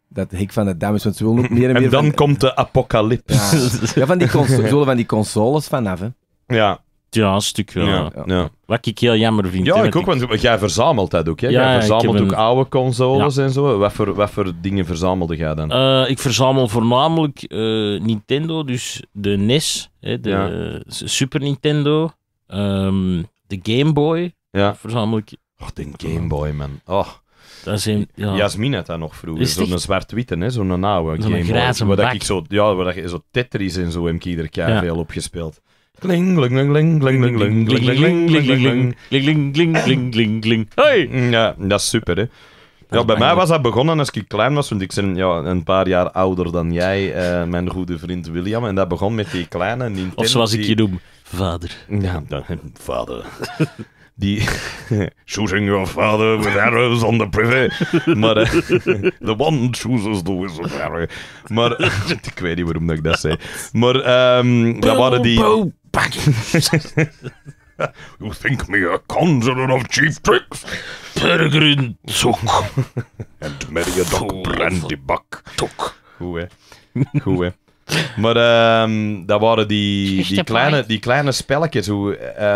Speaker 3: dat ik van de dames, want ze willen ook meer en *laughs* meer... En dan komt de apocalypse. Ja. van die consoles, *laughs* van die consoles vanaf, hè.
Speaker 2: Ja. Ja, een stuk wel. Ja, Wat ik heel jammer
Speaker 1: vind. Ja, ik ook, want jij verzamelt dat ook. Hè? jij verzamelt ook oude consoles en zo. Wat voor, wat voor dingen verzamelde jij dan?
Speaker 2: Eh, ik verzamel voornamelijk eh, Nintendo, dus de NES, hè, de Super Nintendo, ehm, de Game Boy. Ja. Verzamel ik... Oh, de Game Boy, man. Oh dat ja. Jasmin had dat nog vroeger.
Speaker 1: Zo'n zwart-witte, zo'n oude zo game. Waar ik zo, ja, waar je zo Tetris en zo heb ik iedere keer ja. veel opgespeeld. Kling, kling, kling, kling, kling, kling, kling, kling, kling, kling, kling, kling, Hoi! Ja, dat is super, hè. bij mij was dat begonnen als ik klein was, want ik ben een paar jaar ouder dan jij, mijn goede vriend William. En dat begon met die kleine Nintendo. Of zoals ik je noem, vader. Ja, dan, vader die shooting *laughs* your father with arrows on the privy. Maar uh, *laughs* the one chooses the wizard arrow. Maar *laughs* ik weet niet waarom ik dat zei. Maar um, dat waren die. you think me a conjurer of cheap tricks? Peregrine Zoek. And many a dog brandy buck. Tok. Hoe Hoe *laughs* Maar ehm, dat waren die, die, kleine, die kleine spelletjes. Hoe,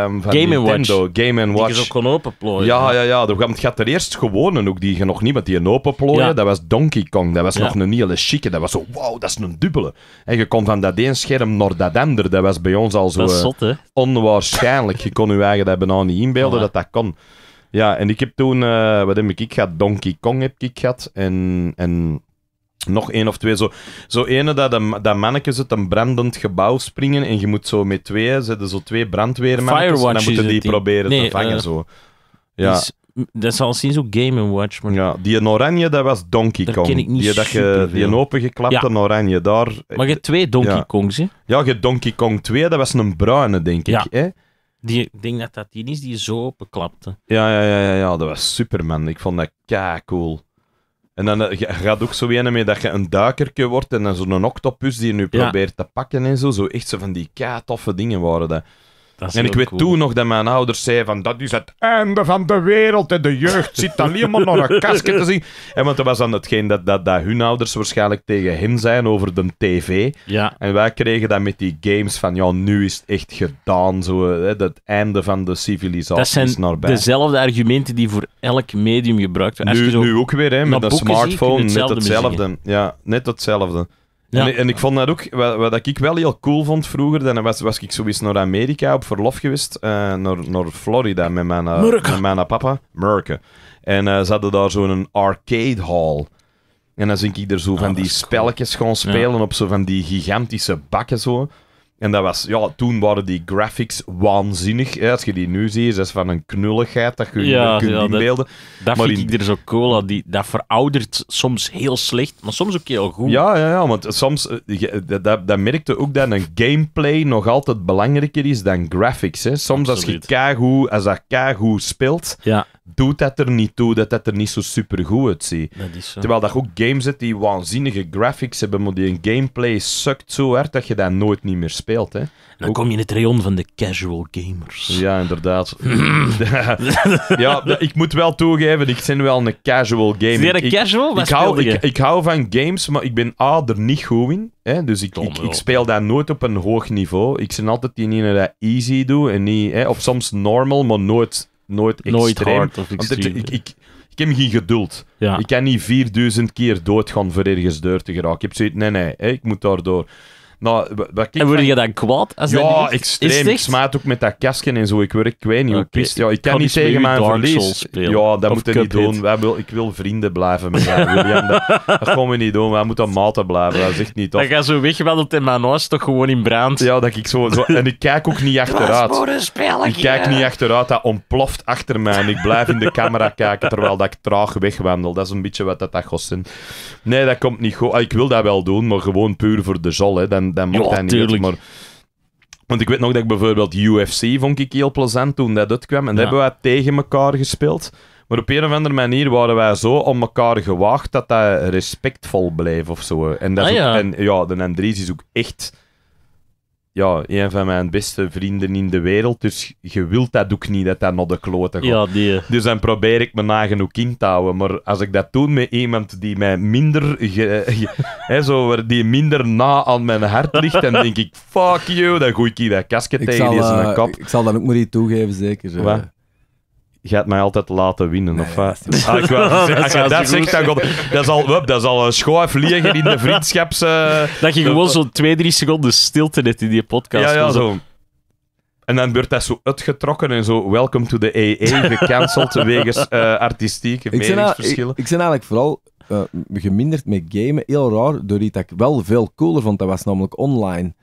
Speaker 1: um, van Game Nintendo, Watch. Game and Watch. Die je
Speaker 2: zo kon openplooien. Ja,
Speaker 1: ja, ja. Je gaat er eerst gewone ook die je nog niet met die openplooien. Dat was Donkey Kong. Dat was nog een hele chique. Dat was zo, wauw, dat is een dubbele. En je kon van dat één scherm naar dat ander. Dat was bij ons al zo eh, onwaarschijnlijk. je kon je eigen dat bijna niet inbeelden dat dat kon. Ja, en ik heb toen, eh, wat heb ik, ik gehad? Donkey Kong heb ik gehad. En, en nog één of twee. Zo, zo ene dat, dat mannetje zit een brandend gebouw springen en je moet zo met twee zetten zo twee brandweermannetjes en dan moeten die, proberen te vangen. Eh, zo. Ja. Is, dat zal zien zo Game Watch. Maar... Ja, die in oranje, dat was Donkey Kong. ken ik niet die, dat je, die een opengeklapte
Speaker 2: oranje, daar...
Speaker 1: Maar je hebt twee Donkey Kongs, hè? Ja, je hebt Donkey Kong 2, dat was een bruine, denk ik,
Speaker 2: hè? Die, ik denk dat dat die is die zo openklapte.
Speaker 1: Ja, ja, ja, ja, ja, dat was Superman. Ik vond dat kei cool. En dan gaat eh, je gaat ook zo weer mee dat je een duikerke wordt en dan zo'n octopus die je nu probeert te pakken en zo. Zo echt zo van die kei toffe dingen waren dat en ik weet toen nog dat mijn ouders zeiden van dat is het einde van de wereld en de jeugd zit alleen maar nog een *laughs* kastje te zien. En want dat was dan hetgeen dat, dat, dat hun ouders waarschijnlijk tegen hem zijn over de tv. Ja. En wij kregen dat met die games van ja, nu is het echt gedaan. Zo, hè, het einde van de civilisatie dat zijn
Speaker 2: dezelfde argumenten die voor elk medium gebruikt Nu,
Speaker 1: ook weer hè, met een smartphone, hetzelfde ja, net hetzelfde. Ja. En, en, ik vond dat ook, wat, wat, ik wel heel cool vond vroeger, dan was, was ik zoiets naar Amerika op verlof geweest, uh, naar, naar Florida met mijn, eh, met mijn papa, Merke. En uh, ze hadden daar zo'n arcade hall. En dan zie ik er zo van ah, die spelletjes gewoon spelen op zo van die gigantische bakken zo. En dat was, ja, toen waren die graphics waanzinnig. Hè. Als je die nu ziet, is van een knulligheid dat je ja, kunt inbeelden. Dat, vind ik er zo cool dat Die, dat veroudert soms heel slecht, maar soms ook heel goed. Ja, ja, ja want soms, eh, eh, dat, dat, dat merkte ook dat een gameplay nog altijd belangrijker is dan graphics. Hè. Soms als je keigoed, als dat keigoed speelt, ja doet dat er niet toe dat dat er niet zo super goed uitziet. is Terwijl dat ook games zit die waanzinnige graphics hebben, maar die gameplay sukt zo hard dat je dat nooit niet meer
Speaker 2: speelt. Hè. dan kom je in het rayon van de casual gamers.
Speaker 1: Ja, inderdaad. *laughs* *laughs* ja, ik moet wel toegeven, ik ben wel een casual gamer. een ik, casual? Ik, hou, ik, hou, van games, maar ik ben A, er niet goed in. Hè. Dus ik, ik, speel dat nooit op een hoog niveau. Ik ben altijd die dat easy doet. en niet, hè, of soms normal, maar nooit nooit extreem. Want ik, ik, ik heb geen geduld. Ik kan niet 4000 keer doodgaan voor ergens deur te geraken. Ik heb zoiets, nee, nee, ik moet daardoor. Nou, wat en word je dan kwaad? ja, extreem. Ik smaat ook met dat kastje en zo. Ik, ik weet niet okay. hoe Ja, ik kan, niet dus tegen mijn verlies. Ja, dat moet je niet doen. Wij wil, ik wil vrienden blijven met William. Dat, *laughs* dat gaan we niet doen. Wij moeten maten blijven. Dat is echt niet tof. Dan ga
Speaker 2: zo wegwandelen in mijn huis, toch gewoon in brand. Ja, dat ik zo...
Speaker 1: zo en ik kijk
Speaker 2: ook niet achteruit. Ik kijk
Speaker 1: niet achteruit. Dat ontploft achter mij. En ik blijf in de camera *laughs* kijken terwijl dat ik traag wegwandel. Dat is een beetje wat dat, dat kost. Nee, dat komt niet goed. Ah, ik wil dat wel doen, maar gewoon puur voor de zol. Dan mag ja, natuurlijk want ik weet nog dat ik bijvoorbeeld UFC vond ik heel plezant toen dat uitkwam. En dat hebben wij tegen elkaar gespeeld. Maar op een of andere manier waren wij zo om elkaar gewaagd dat dat respectvol bleef of zo. En, dat ah, en ja, de Andries is ook echt ja, een van mijn beste vrienden in de wereld. Dus je wilt dat ook niet, dat dat nog de klote gaat. Ja, die. Dus dan probeer ik me nagenoeg in te houden. Maar als ik dat doe met iemand die mij minder... Ge, *laughs* zo, die minder na aan mijn hart ligt, dan denk ik, fuck you, dan gooi ik dat kasket tegen zal, eh, kap. kop.
Speaker 3: ik zal dat ook maar niet toegeven, zeker. Eh. Wat?
Speaker 1: gaat mij altijd laten winnen. of, vast. Ah, als je dat zegt, dan god, dat is al, wup, dat is al een schoof in de *laughs* vriendschaps... Eh, dat je gewoon eh, zo'n twee, drie seconden stilte net in die podcast. Ja, ja, En dan wordt dat zo uitgetrokken en zo welcome to the AA, *laughs* gecanceld wegens uh, artistieke ik meningsverschillen.
Speaker 3: Ik, ik ben eigenlijk vooral geminderd met gamen, heel raar, door iets dat ik wel veel cooler vond. Dat was namelijk online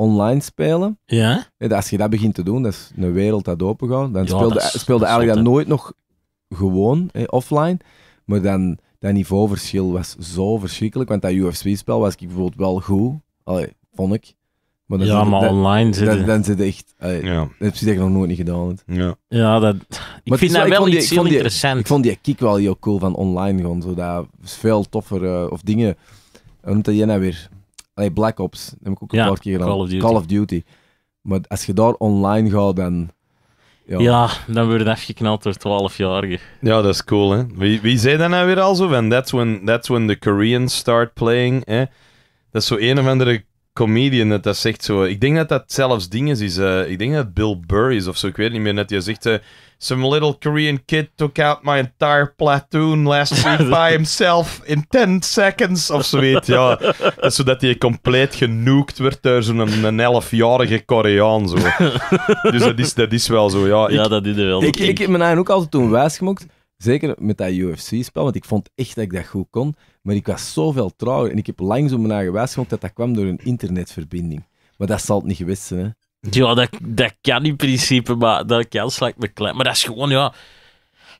Speaker 3: online spelen. Ja? Nee, als je dat begint te doen, dat is een wereld dat open gaat. Dan speelde, speelde eigenlijk dat nooit nog gewoon offline. Maar dan, dat niveauverschil was zo verschrikkelijk. Want dat UFC-spel was ik bijvoorbeeld wel goed. Allee, vond ik. Maar dan ja, maar online zitten. Dan, echt... Dat heb je echt nog nooit niet gedaan. Ja, ja dat, ik vind dat wel, iets interessant. ik vond die kick wel heel cool van online gewoon. Zo, dat is veel toffer... Uh, of dingen... Hoe je nou weer? Black Ops, heb ik ook een Ja, paar keer Call of Duty. Call of Duty. Maar als je daar online gaat, dan... Ja,
Speaker 2: dan word je afgeknald
Speaker 1: door 12-jarigen. Ja, dat is cool, hè. Wie, wie zei dat nou weer al zo? that's when, that's when the Koreans start playing, hè. Dat is zo een of andere comedian dat dat zegt zo. Ik denk dat dat zelfs ding is. is eh, ik denk dat Bill Burr is of zo. Ik weet niet meer. Net je zegt. Eh, some little Korean kid took out my entire platoon last week *laughs* by himself in 10 seconds of zoiets. Ja, zodat hij compleet genoekt werd door zo'n 11-jarige Koreaan. Zo. *laughs* Dus dat is, dat is wel zo, ja. Ik, dat is wel. Ik, ik,
Speaker 3: mijn heb me ook altijd toen wijsgemokt. Zeker met dat UFC-spel, want ik vond echt dat ik dat goed kon. Maar ik was zoveel trouwer en ik heb langzaam naar mijn dat dat kwam door een internetverbinding. Maar dat zal het niet geweest hè?
Speaker 2: Ja, dat, dat kan in principe, maar dat kan slecht me Maar dat is gewoon, ja...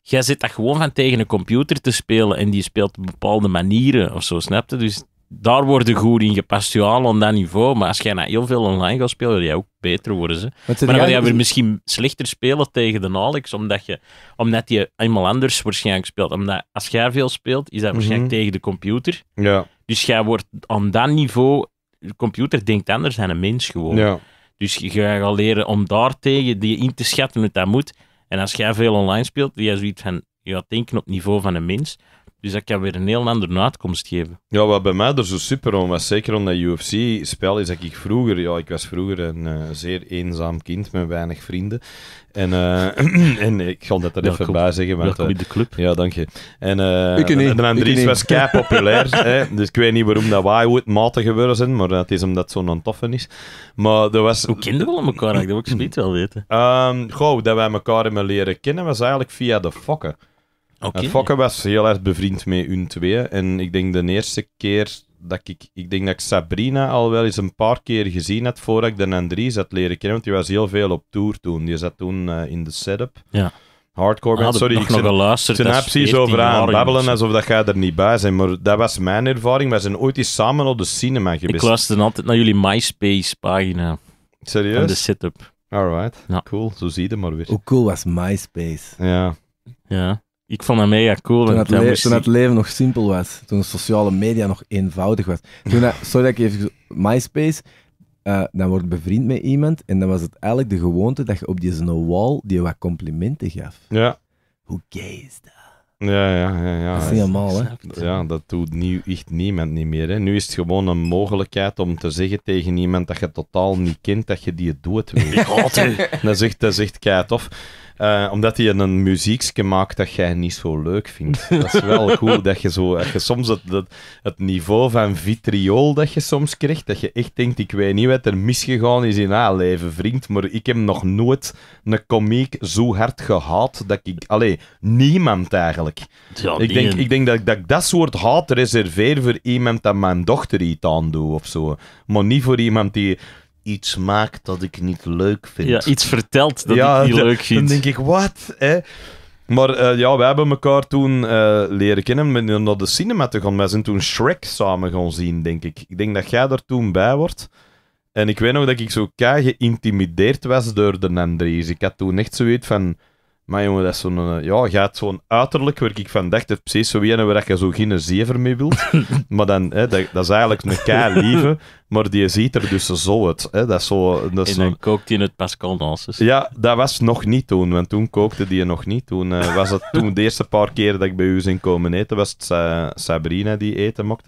Speaker 2: Jij zit dat gewoon van tegen een computer te spelen en die speelt op bepaalde manieren of zo, snap je? Dus daar worden goed in gepast, je aan dat niveau. Maar als jij nou heel veel online gaat spelen, wil jij ook beter worden. Ze. Maar dan ga jij weer misschien slechter spelen tegen de Alex, omdat je omdat je eenmaal anders waarschijnlijk speelt. Omdat als jij veel speelt, is dat waarschijnlijk mhm. tegen de computer. Ja. Dus jij wordt aan dat niveau... De computer denkt anders dan een mens gewoon. Ja. Dus je gaat leren om daar tegen die in te schatten hoe dat moet. En als jij veel online speelt, jij zoiets van... Je gaat denken op het niveau van een mens. Dus dat kan weer een heel andere uitkomst
Speaker 1: geven. Ja, wat bij mij er zo super om was, zeker omdat UFC-spel is dat ik vroeger, ja, ik was vroeger een eh, zeer eenzaam kind met weinig vrienden. En, eh, *clears throat* en ik ga dat er even bij zeggen. Want, welkom eh, de club. Ja, dank je. En, uh, ik Andries was kei *laughs* populair, hè, dus ik weet niet waarom dat wij ooit maten geworden zijn, maar dat is omdat het zo'n toffe is. Maar er was... Hoe kinderen we elkaar Dat wil ik niet wel weten. Um, goh, dat wij elkaar hebben leren kennen was eigenlijk via de fokken. Okay. En Fokke was heel erg bevriend met hun twee. En ik denk de eerste keer dat ik... Ik denk dat ik Sabrina al wel eens een paar keer gezien had voordat ik de Andries had leren kennen. Want die was heel veel op tour toen. Die zat toen eh, in de setup. Ja. Hardcore
Speaker 2: ah, band. Ah, Sorry, nog ik nog geluisterd. daar precies over aan babbelen alsof
Speaker 1: dat jij er niet bij bent. Maar dat was mijn ervaring. We zijn ooit eens samen op de cinema geweest. Ik luisterde altijd naar jullie MySpace-pagina. Serieus? in de setup. Alright, ja. cool. Zo zie je maar weer. Hoe cool was MySpace? Ja.
Speaker 2: Ja. Ik vond dat mega cool. Toen, het, het,
Speaker 3: leven nog simpel was. Toen sociale media nog eenvoudig was. Toen sorry dat ik even... MySpace, eh, dan word je bevriend met iemand en dan was het eigenlijk de gewoonte dat je op die snow wall die wat complimenten gaf. Ja. Hoe gay is dat?
Speaker 1: Ja, ja, ja. ja. Dat is niet hè? Ja, dat doet nu echt niemand niet meer. Hè. Nu is het gewoon een mogelijkheid om te zeggen tegen iemand dat je totaal niet kent, dat je die het doet. dat zegt *laughs* dat is echt tof. Eh, omdat hij een muziekje maakt dat jij niet zo leuk vindt. *laughs* Dat is wel cool dat je, zo, soms het, niveau van vitriol dat je soms krijgt, dat je echt denkt, ik weet niet wat er misgegaan is in haar ah, leven, vriend, maar ik heb nog nooit een komiek zo hard gehaat dat ik... Allee, niemand eigenlijk. Ja, ik, denk, ik denk dat, dat ik dat soort haat reserveer voor iemand dat mijn dochter iets aandoet of zo. Maar niet voor iemand die iets maakt dat ik niet leuk vind. Ja, iets vertelt dat ik niet *laughs* leuk vind. Dan denk ik, wat? Maar eh, ja, we hebben elkaar toen eh, leren kennen met naar de cinema te gaan. Wij zijn toen Shrek samen gaan zien, denk ik. Ik denk dat jij daar toen bij wordt. En ik weet nog dat ik zo kei geïntimideerd was door de Andries. Ik had toen echt zoiets van... Maar jongen, dat is zo'n... Eh, ja, je zo'n uiterlijk, waar ik van dacht, dat precies zo een waar je zo geen zever mee wilt. *laughs* maar dan, hè, dat, dat is eigenlijk een kei lieve, maar die ziet er dus zo uit. Hè. Dat is zo... Dat is En zo- dan
Speaker 2: kookt hij het Pascal Ja,
Speaker 1: dat was nog niet toen, want toen kookte die nog niet. Toen eh, was het toen de eerste paar keer dat ik bij u zijn komen eten, was het Sabrina die eten mocht.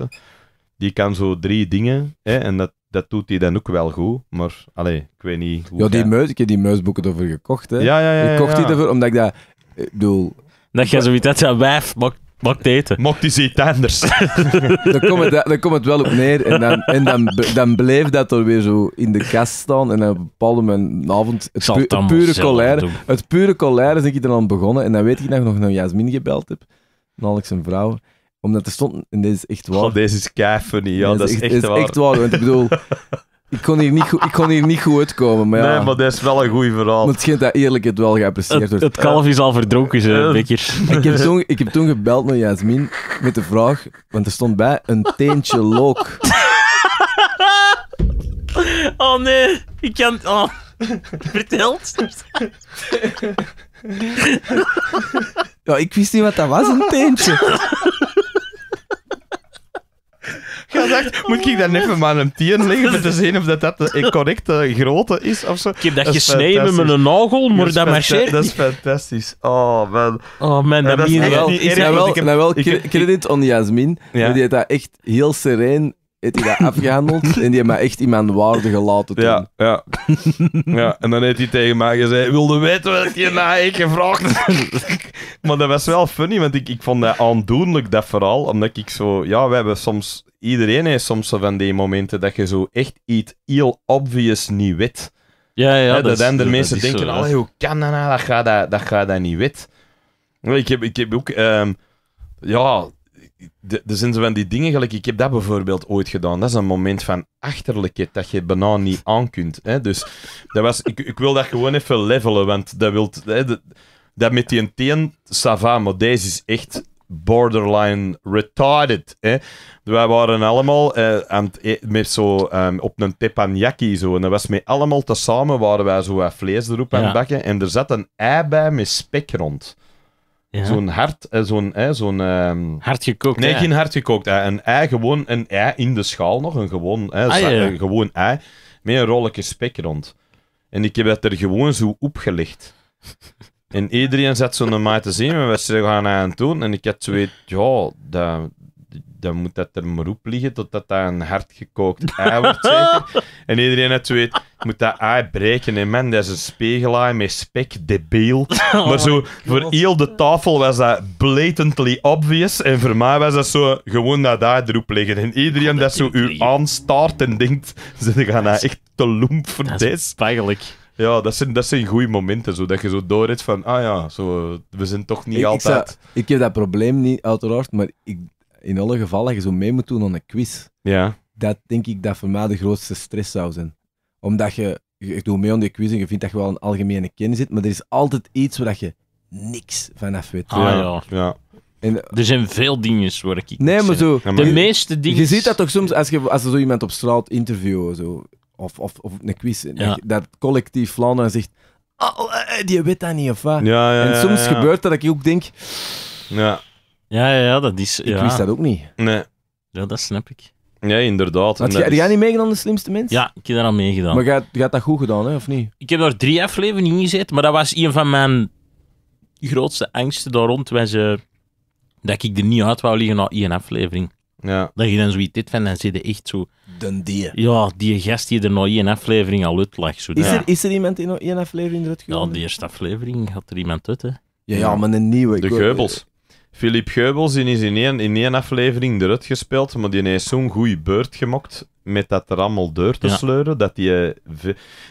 Speaker 1: Die kan zo drie dingen, hè, en dat dat doet hij dan ook wel goed, maar allee,
Speaker 2: ik weet niet hoe... Ja, die
Speaker 3: muis, ik heb die muisboeken ervoor gekocht, hè. Ja, ja, ja. Ik kocht die ervoor, omdat ik dat... Ik bedoel... Dat jij zoiets had
Speaker 2: ja, wijf, maakt Mocht eten. Mocht hij iets anders. *laughs*
Speaker 1: dan, komt het, dan komt het wel op neer. En, dan,
Speaker 3: en dan, dan bleef dat er weer zo in de kast staan. En dan bepaalde mijn avond. Het, pure colère. Het pure colère is ik er aan begonnen. En dan weet ik dat ik nog naar Jasmin gebeld heb. En zijn vrouw omdat er stond... En dit is echt waar. Oh,
Speaker 1: deze is kei funny. Ja, dat is, echt, echt waar. is echt
Speaker 3: waar. Want ik bedoel... *laughs* Ik kon, hier niet goed, ik kon hier niet goed uitkomen, maar ja. Nee, maar dat is wel een goed verhaal. het schijnt dat eerlijk het wel geapprecieerd wordt. Het, het kalf is al verdronken, ze, een Bekker. *laughs* Ik heb, toen, ik heb toen gebeld naar Jasmin met de vraag, want er stond bij, een teentje look. *laughs* Oh nee,
Speaker 2: ik kan... Oh. Verteld.
Speaker 3: Ja, ik wist niet wat dat was, een teentje.
Speaker 1: Oh, moet ik dan even maar een tien leggen om te zien of dat, dat de correcte eh, grootte is ofzo. Ik heb dat, dat gesneden met een nagel, maar dat, marcheert Dat is fantastisch. Oh
Speaker 3: man.
Speaker 2: Oh man, dat, is wel, niet ik heb, nou, wel ik,
Speaker 3: credit on Jasmin. Ja. Die heeft dat echt heel sereen heeft *laughs* afgehandeld en die heeft mij echt iemand waardig waarde gelaten Ja, ja.
Speaker 2: *laughs*
Speaker 1: ja en dan heeft hij tegen mij gezegd, wilde weten wat je na ik gevraagd *laughs* Maar dat was wel funny, want ik, ik vond dat aandoenlijk, dat vooral, Omdat ik zo... Ja, we hebben soms iedereen heeft soms zo van die momenten dat je zo echt iets heel obvious niet
Speaker 3: weet. Ja, ja. dat, dat, en de mensen denken, zo, hoe
Speaker 1: kan dat nou? Dat gaat dat, dat, gaat dat niet weten. Ik heb, ik heb ook... Um, ja, er zijn zo van die dingen, gelijk, ik heb dat bijvoorbeeld ooit gedaan. Dat is een moment van achterlijkheid dat je bijna niet aan kunt. Hè? Dus dat was, ik, wil dat gewoon even levelen, want dat, wilt, hè, dat, met die enten teen, sava, maar deze is echt borderline retarded. Hè. Dus wij waren allemaal eh, aan e-, met zo, ehm, op een teppanyaki. Zo. En dat was met allemaal tezamen waren wij zo wat vlees erop aan het bakken. En er zat een ei bij met spek rond. Zo'n hart eh, zo'n... zo'n um... Ehm, hard gekookt Nee, geen hart gekookt Een ei, gewoon een ei in de schaal nog. Een gewoon, hè, ah, gewoon ei met een rolletje spek rond. En ik heb dat er gewoon zo opgelegd. *laughs* En iedereen zat zo'n mij te zien, we gaan aan doen. En ik had zoiets, ja, dat, dan moet dat er maar op liggen totdat dat een hardgekookt ei wordt. *laughs* En iedereen het weet, moet dat ei breken. En man, dat is een spegelaai met spek, debiel. *laughs* Oh maar zo, voor heel de tafel was dat blatantly obvious. En voor mij was dat zo, gewoon dat ei erop liggen. En iedereen dat, zo u aanstaart en denkt, *laughs* ze gaan dat nou echt te lomp voor dat is ja, dat zijn, dat zijn goede momenten. Zo, dat je zo doorrit van, ah ja, zo, we zijn toch niet altijd... Ik,
Speaker 3: ik, heb dat probleem niet, uiteraard, maar ik, in alle gevallen, je zo mee moet doen aan een quiz. Ja. Dat denk ik dat voor mij de grootste stress zou zijn. Omdat je, je doet mee aan de quiz en je vindt dat je wel een algemene kennis hebt, maar er is altijd iets waar je niks vanaf weet. Ah
Speaker 2: ja. ja. er zijn veel dingen waar ik. Nee, maar zo. De meeste dingen. Je ziet dat
Speaker 3: toch soms als je, als zo iemand op straat interviewt. Zo of, of, of een quiz. Dat collectief Vlaanderen zegt, ah, oh, eh, eh, die weet dat niet, of wat? en soms gebeurt dat, dat ik ook denk...
Speaker 2: Ja. Ja, ja, dat is... Ik wist dat ook niet. Nee. Ja, dat snap ik. ja inderdaad. Had jij, is... niet meegedaan de slimste mens? Ja, ik heb daar aan meegedaan. Maar
Speaker 3: gaat hebt dat goed gedaan, hè, of niet?
Speaker 2: Ik heb daar drie afleveringen in gezeten, maar dat was een van mijn grootste angsten daar rond. Was, eh, dat ik er niet uit wou liggen na één aflevering. Ja. Dat je dan zoiets dit vindt, dan zit je echt zo... Den die. Ja, die gast die er nog één aflevering al uit lag. Zo is, er,
Speaker 3: is er iemand in één aflevering eruit gegaan? Ja,
Speaker 2: de eerste aflevering had er iemand uit, hè. Ja, maar een nieuwe. De
Speaker 1: Geubels. Filip Geubels is in één, in één aflevering eruit gespeeld, maar die heeft zo'n goede beurt gemokt met dat er allemaal deur te sleuren, dat die... Eh,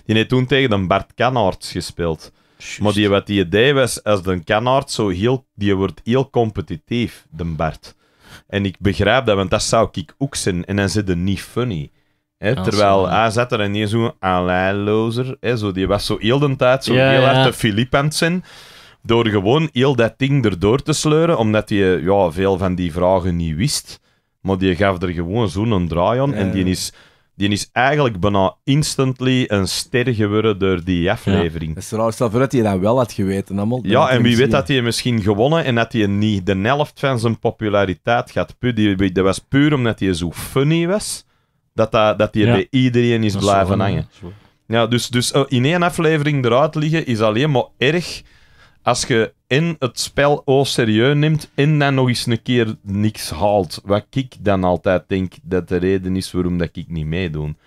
Speaker 1: die heeft toen tegen een Bart Kanaerts gespeeld. Maar die, wat die deed was, als de Kanaerts zo heel... Die wordt heel competitief, de Bart. En ik begrijp dat, want dat zou ik ook zijn. En dan zit het niet funny. Hè? Terwijl hij zat er en niet zo'n aanlijnlozer. Zo, die was zo heel de tijd zo heel hard de te Filip aan het zijn. Door gewoon heel dat ding erdoor te sleuren, omdat hij ja, veel van die vragen niet wist. Maar die gaf er gewoon zo'n draai aan. En die is die is eigenlijk bijna instantly een ster geworden door die aflevering. Ja.
Speaker 3: Het is stel voor dat hij dat wel had geweten. Allemaal, ja, en wie weet dat
Speaker 1: hij misschien gewonnen en dat hij niet de helft van zijn populariteit gaat putten. Dat was puur omdat hij zo funny was, dat, dat, hij bij iedereen is blijven hangen. Ja, dus, dus eh, in één aflevering eruit liggen is alleen maar erg als je in het spel o oh, serieus neemt en dan nog eens een keer niks haalt, wat ik dan altijd denk dat de reden is waarom dat ik niet meedoen.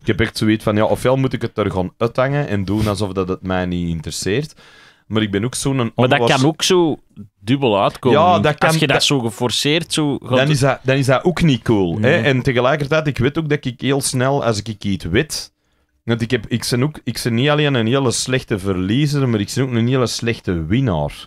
Speaker 1: ik heb echt zoiets van, ja, ofwel moet ik het er gewoon uithangen en doen alsof dat het mij niet interesseert. Maar ik ben ook zo'n... Maar dat kan ook zo
Speaker 2: dubbel uitkomen. Ja, dat kan, Als je dat, zo
Speaker 1: geforceerd zo... Dan is, dat, dan is dat ook niet cool. Hè? En tegelijkertijd, ik weet ook dat ik heel snel, als ik iets weet ik, heb, ik, ben ook, ik niet alleen een hele slechte verliezer, maar ik ben ook een hele slechte winnaar.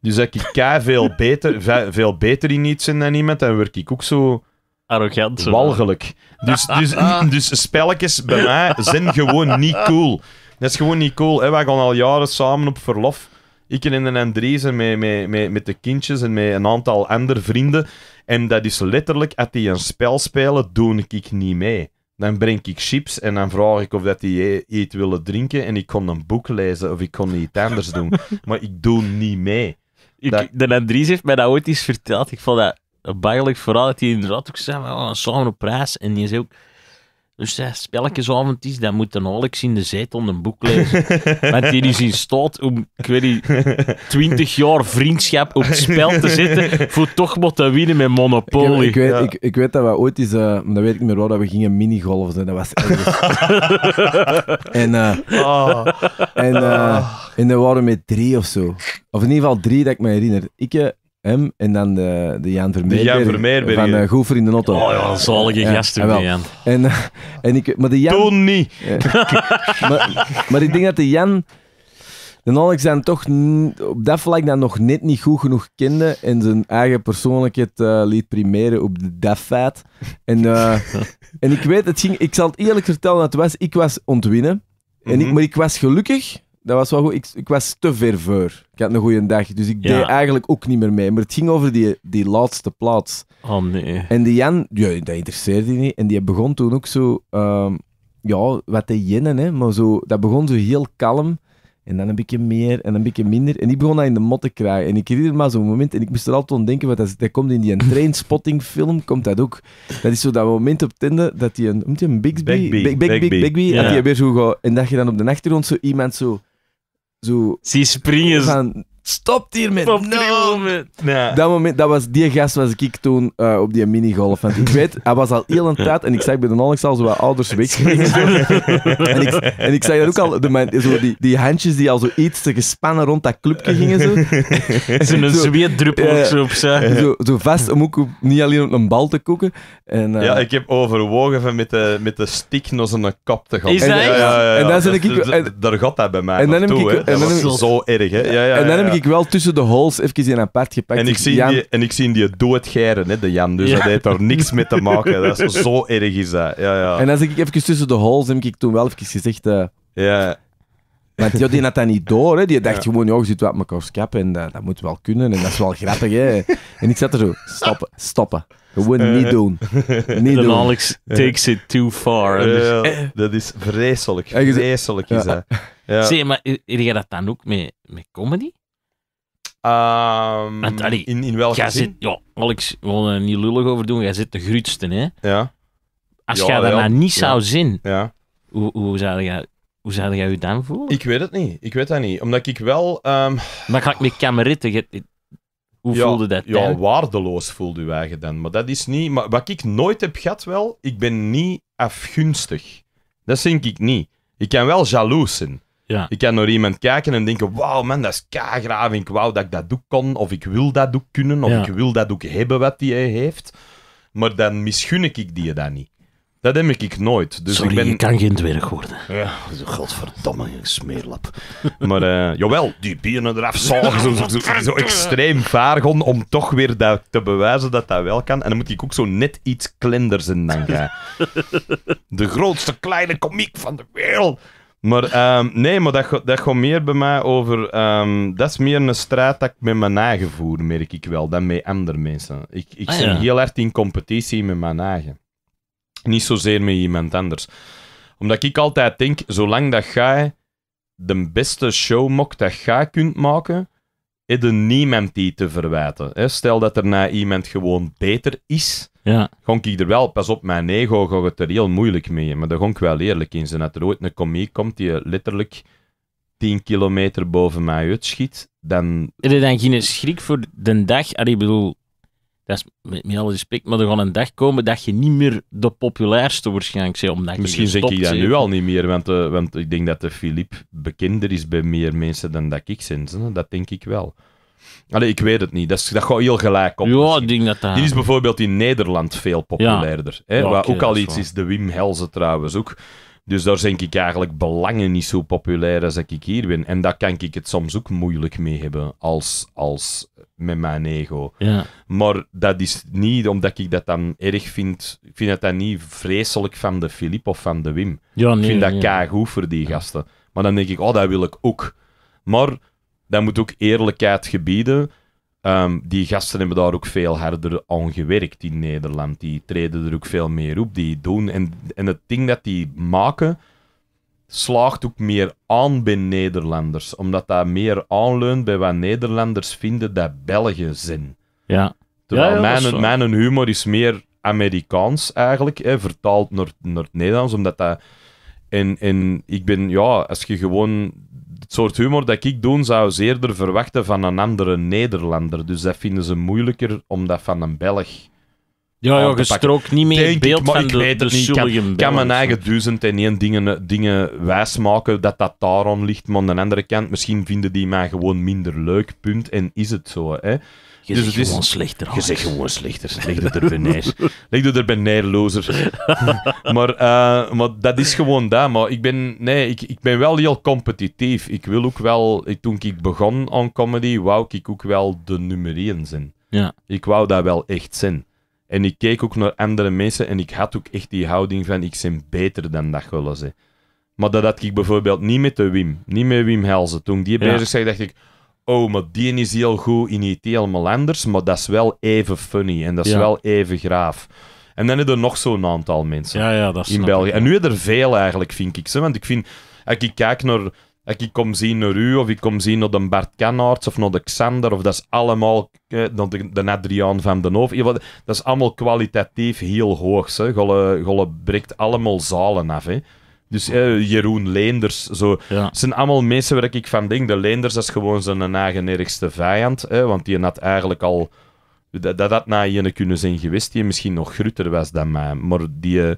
Speaker 1: Dus ik kei veel *laughs* beter, veel beter in iets ben dan iemand, dan werk ik ook zo... Arrogant. Walgelijk. Dus, dus, *laughs* dus spelletjes bij mij zijn gewoon niet cool. Dat is gewoon niet cool. Hè? Wij gaan al jaren samen op verlof. Ik en de een zijn met, met, met, met de kindjes en met een aantal andere vrienden. En dat is letterlijk, als die een spel spelen, doe ik niet mee. Dan breng ik chips en dan vraag ik of dat die iets e- willen drinken. En ik kon een boek lezen of ik kon iets anders doen. *laughs* Maar ik doe niet mee.
Speaker 2: Ik, De Andries heeft mij dat ooit eens verteld. Ik vond dat bangelijk vooral Dat hij inderdaad ook zei, we gaan samen op reis. En je zei ook... Dus als spelletjesavond is, dan moet een Alex in de om een boek lezen. *laughs* Want die is in staat om, ik weet niet, twintig jaar vriendschap op het spel te zetten voor toch wat te winnen met Monopoly. Ik, weet, ik,
Speaker 3: ik, weet dat we ooit eens, eh, dat weet ik meer wat dat we gingen minigolven. Dat was *laughs* en, uh, oh. en, eh, en dat waren met drie of zo. Of in ieder geval drie dat ik me herinner. Ik, hem en dan de, de Jan vermeer van uh, eh, Goever in de Notto. Oh ja, zalige gasten, ja, Jan. En, eh, en ik, maar de Jan... Toen niet! *laughs* maar, maar ik denk dat de Jan... De Alex dan toch op dat vlak dan nog net niet goed genoeg kende en zijn eigen persoonlijkheid uh, liet primeren op de, dat En, en ik weet, het ging, ik zal het eerlijk vertellen, dat was, ik was ontwinnen. En ik, mhm. maar ik was gelukkig dat was wel goed. Ik, ik was te ver voor. Ik had een goede dag, dus ik deed eigenlijk ook niet meer mee. Maar het ging over die, die laatste plaats. Oh nee. En die Jan, ja, dat interesseerde die niet. En die begon toen ook zo, ehm, ja, wat te jennen, hè. Maar zo, dat begon zo heel kalm. En dan een beetje meer en een beetje minder. En die begon dat in de mot te krijgen. En ik herinner me zo'n moment, en ik moest er altijd aan denken, dat, dat komt in die *laughs* spotting film, komt dat ook. Dat is zo dat moment op Tinder, dat die een, noemt het een Bigby. Big- Big- Bigby. dat die weer zo en dat je dan op de achtergrond zo iemand zo zo... Zie springen. Stopt hiermee. Stop hier Met. Dat moment, dat was, die gast was ik toen eh, op die minigolf. Want ik weet, hij was al heel een tijd en ik zag bij de Alex al zo wat ouders weten. en, ik, en ik zag dat ook al, de, zo die, die handjes die al zo iets te gespannen rond dat clubje gingen. Zo.
Speaker 1: *laughs* Zo'n zweetdruppel uh, zo, eh, zo,
Speaker 3: zo vast, om ook niet alleen op een bal te koeken. En, eh, ja, ik
Speaker 1: heb overwogen van met de, met de stick naar zijn kop te gaan. Is en, dat ja, ja, en dan zit ik... Dus daar gaat dat bij mij en dan toe, ik, dat zo erg, hè. Ja, ja, en dan heb ik ik
Speaker 3: wel tussen de holes even in apart gepakt. En ik dus zie die, en ik
Speaker 1: zie die doodgeiren, hè, de Jan. Dus dat heeft daar niks mee te maken. Dat is zo erg is dat. Ja, ja. En als
Speaker 3: ik even tussen de holes heb ik toen wel even gezegd... Uh... ja. Want die had dat niet door. Hè. Die dacht gewoon, joh, je zit wat elkaar kap en dat, eh, dat, moet wel kunnen. En dat is wel grappig. Hè. En ik zat er zo, stoppen, stoppen. Gewoon eh. niet doen. Niet doen. Alex takes
Speaker 1: it too far. Dus- dat is vreselijk. Vreselijk
Speaker 2: is dat. Ja. Zeg, maar heb je dat dan ook met, met comedy? Um, in, in welke zin? Zit, ja, Alex, gewoon er niet lullig over doen. Jij zit de grootste, hè? Ja. Als jij daarna nou ja. niet zou zien, ja. hoe, hoe zou jij... Hoe zou jij je dan voelen? Ik weet het niet. Ik weet dat niet. Omdat ik wel... Um... Maar ga ik met kameritten...
Speaker 1: Hoe voelde dat Ja, waardeloos voelde je eigen dan. Maar dat is niet... Maar wat ik nooit heb gehad wel, ik ben niet afgunstig. Dat denk ik niet. Ik kan wel jaloers zijn. Ja. Ik kan naar iemand kijken en denken, wauw man, dat is kagraaf. Ik wou dat ik dat doe kon, of ik wil dat doe kunnen, of ik wil dat ook hebben wat die heeft. Maar dan misgun ik die dat niet. Dat heb ik nooit. Dus ik ben... je kan geen dwerg worden. Ja, godverdomme, smeerlap. maar uh, jawel, die bieren eraf zagen, zo, zo, zo, extreem vaargon om toch weer dat, te bewijzen dat dat wel kan. En dan moet ik ook zo net iets klender zijn dan jij. *laughs* de grootste kleine komiek van de wereld. Maar ehm, nee, maar dat, dat gaat meer bij mij over. Ehm, dat is meer een strijd dat ik met mijn eigen voer, merk ik wel, dan met andere mensen. Ik, ik ben ah, heel erg in competitie met mijn eigen. Niet zozeer met iemand anders. Omdat ik altijd denk, zolang dat jij de beste show mocht dat jij kunt maken, is er niemand die te verwijten. Stel dat er na nou iemand gewoon beter is ja. Gonk ik er wel, pas op, mijn ego gaat het er heel moeilijk mee. Maar daar gonk ik wel eerlijk in zijn. Dat er ooit een komiek komt
Speaker 2: die letterlijk 10 kilometer boven mij uitschiet, dan... Er is dan geen schrik voor de dag? Allee, ik bedoel, dat is met, met alle respect, maar er gaat een dag komen dat je niet meer de populairste waarschijnlijk om Omdat Misschien zeg ik dat nu al
Speaker 1: niet meer, want, eh, want ik denk dat de Filip bekender is bij meer mensen dan dat ik sinds. Dat denk ik wel ik weet het niet. Dat, dat gaat heel gelijk op. Ja, denk dat dat... Die is bijvoorbeeld in Nederland veel populairder. Hè? Wat ook al iets is, de Wim Helze trouwens ook. Dus daar denk ik eigenlijk belangen niet zo populair als ik hier ben. En daar kan ik het soms ook moeilijk mee hebben als, als met mijn ego. Ja. Maar dat is niet omdat ik dat dan erg vind. Ik vind dat dan niet vreselijk van de Filip of van de Wim. ik vind dat ja. goed voor die gasten. Maar dan denk ik, oh, dat wil ik ook. Maar dat moet ook eerlijkheid gebieden. Ehm, die gasten hebben daar ook veel harder aan gewerkt in Nederland. Die treden er ook veel meer op, die doen. En, en het ding dat die maken, slaagt ook meer aan bij Nederlanders. Omdat dat meer aanleunt bij wat Nederlanders vinden dat Belgen zijn. Ja. Terwijl mijn, mijn, humor is meer Amerikaans eigenlijk, hè, vertaald naar, naar Nederlands. Omdat dat... En, en ik ben, ja, als je gewoon het soort humor dat ik doe, zou ze eerder verwachten van een andere Nederlander. Dus dat vinden ze moeilijker om dat van een Belg.
Speaker 2: Ja, ja, je strookt niet
Speaker 1: meer in beeld ik, van ik de, weet Ik kan, kan, mijn eigen duizend en één dingen, dingen wijsmaken dat dat daarom ligt. Maar aan de andere kant, misschien vinden die mij gewoon minder leuk, punt. En is het zo, hè? Je dus zegt gewoon slechter. Je zegt gewoon slechter. Leg er bij neer. Leg het er bij neer, maar, eh, maar dat is gewoon dat. Maar ik ben, nee, ik, ik ben wel heel competitief. Ik wil ook wel... Ik, toen ik begon aan comedy, wou ik ook wel de nummer zijn. Ja. Ik wou dat wel echt zijn. En ik keek ook naar andere mensen en ik had ook echt die houding van ik ben beter dan dat ze. Maar dat had ik bijvoorbeeld niet met de Wim. Niet met Wim Helzen. Toen die bezig zei, dacht ik oh, maar die is heel goed in IT e helemaal anders, maar dat is wel even funny en dat is wel even graaf. En dan heb je nog zo'n aantal mensen in België. En nu heb je er veel eigenlijk, vind ik. Ze. Want ik vind, als ik kijk naar... Als ik kom zien naar u, of ik kom zien naar de Bart Kanaerts, of naar de Xander, of dat is allemaal... Eh, de, de van den Hoofd. Dat is allemaal kwalitatief heel hoog. Ze. Golle, golle breekt allemaal zalen af, hè. Dus eh, Jeroen Leenders, zo. Het zijn allemaal mensen waar ik van denk. De Leenders is gewoon zijn eigen vijand. want die had eigenlijk al. Dat, dat had na je kunnen zijn geweest, die misschien nog groter was dan mij. Maar die. Eh,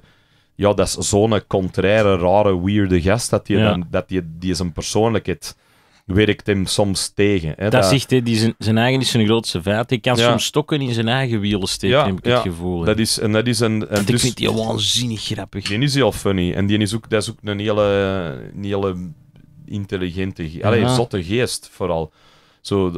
Speaker 1: ja, dat is zo'n contraire, rare, weirde gast dat die, dan, dat die, die zijn persoonlijkheid werkt hem soms tegen. Hè, dat, zegt
Speaker 2: hij, zijn, eigen is zijn grootste vijand. Hij kan ja. soms
Speaker 1: stokken in zijn
Speaker 2: eigen wielen steken, heb ik het gevoel. Dat is, en
Speaker 1: dat is een, dus, ik vind die waanzinnig grappig. Die is heel funny. En die is ook, dat is ook een hele, hele intelligente, allee, zotte geest vooral. Zo,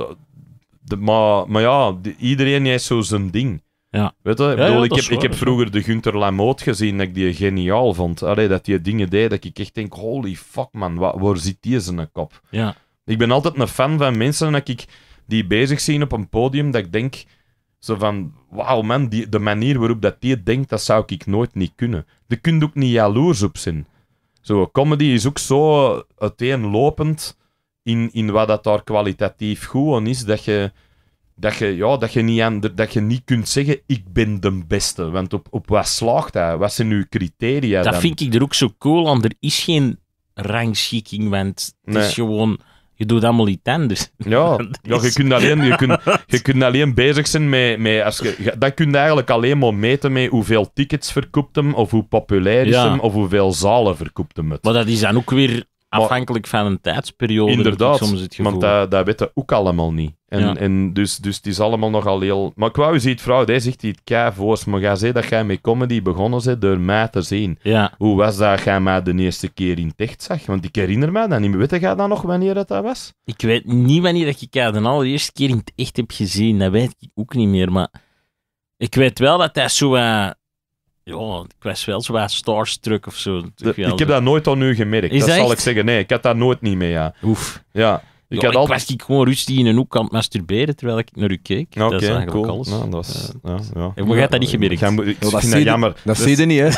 Speaker 1: de, maar, maar ja, iedereen heeft zo zijn ding. Ja. Weet je, ik, bedoel, ik, heb, ik heb vroeger de Gunter Lamoot gezien dat ik die geniaal vond. Allee, dat die dingen deed dat ik echt denk, holy fuck man, waar, zit die zijn kop? Ja. Ik ben altijd een fan van mensen dat ik die bezig zien op een podium, dat ik denk zo van, wauw man, die, de manier waarop dat die denkt, dat zou ik nooit niet kunnen. Je kunt ook niet jaloers op zijn. Zo, comedy is ook zo uiteenlopend in, in wat dat daar kwalitatief goed is, dat je, dat je, ja, dat je, niet, aan, dat je niet kunt zeggen, ik ben de beste. Want op, op wat slaagt hij? Wat zijn uw criteria
Speaker 2: Dat vind ik er ook zo cool aan. Er is geen rangschikking, want het is gewoon je doet allemaal iets anders. Ja, *laughs* ja je, kunt alleen, je, kunt,
Speaker 1: je *laughs* kunt alleen bezig zijn met... met als je, dat kun je eigenlijk alleen maar meten met hoeveel tickets verkoopt hem, of hoe populair is hem, of hoeveel zalen verkoopt hem het.
Speaker 2: Maar dat is dan ook weer afhankelijk van een tijdsperiode. Inderdaad, soms het want dat,
Speaker 1: dat weten ook allemaal niet. En, en dus, dus het is allemaal nogal heel... Maar ik wou eens vrouw, hij zegt die maar ga zeggen dat jij met comedy begonnen bent door mij te zien. Hoe was dat jij mij de eerste keer in ticht zag? Want ik herinner me Dan niet meer. weten jij dat nog, wanneer dat, dat was?
Speaker 2: Ik weet niet wanneer dat ik jij de allereerste keer in het echt heb gezien. Dat weet ik ook niet meer, maar... Ik weet wel dat hij zo... Uh ja, ik was wel zo wat starstruck of zo. Ik, heb dat nooit al nu gemerkt. dat zal ik zeggen. Nee, ik had dat nooit niet mee, ja. Oef. Ja. Ik, had ik altijd... was ik gewoon rustig in een hoek aan het masturberen terwijl ik naar u keek. dat is
Speaker 1: eigenlijk cool. alles. Ja, dat
Speaker 2: je ja, ja. dat niet gemerkt? Ja, ik vind dat, dat jammer. Dat dus... zie je niet, hè?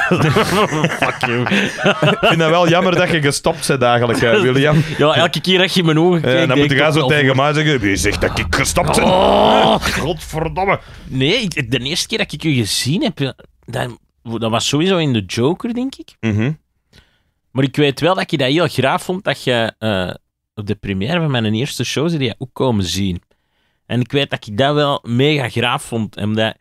Speaker 2: *laughs* Fuck you. ik
Speaker 1: vind dat wel jammer dat je gestopt bent dagelijks, William. *laughs* ja,
Speaker 2: elke keer dat je
Speaker 1: mijn ogen kijkt... En dan moet je zo tegen mij zeggen, wie zegt dat ik gestopt ben?
Speaker 2: Oh, *laughs* godverdomme. Nee, de eerste keer dat ik u gezien heb, dan dat was sowieso in de Joker, denk ik. Mhm. Maar ik weet wel dat je dat heel graaf vond dat je eh, op de première van mijn eerste show zou je ook komen zien. En ik weet dat ik dat wel mega graaf vond. Omdat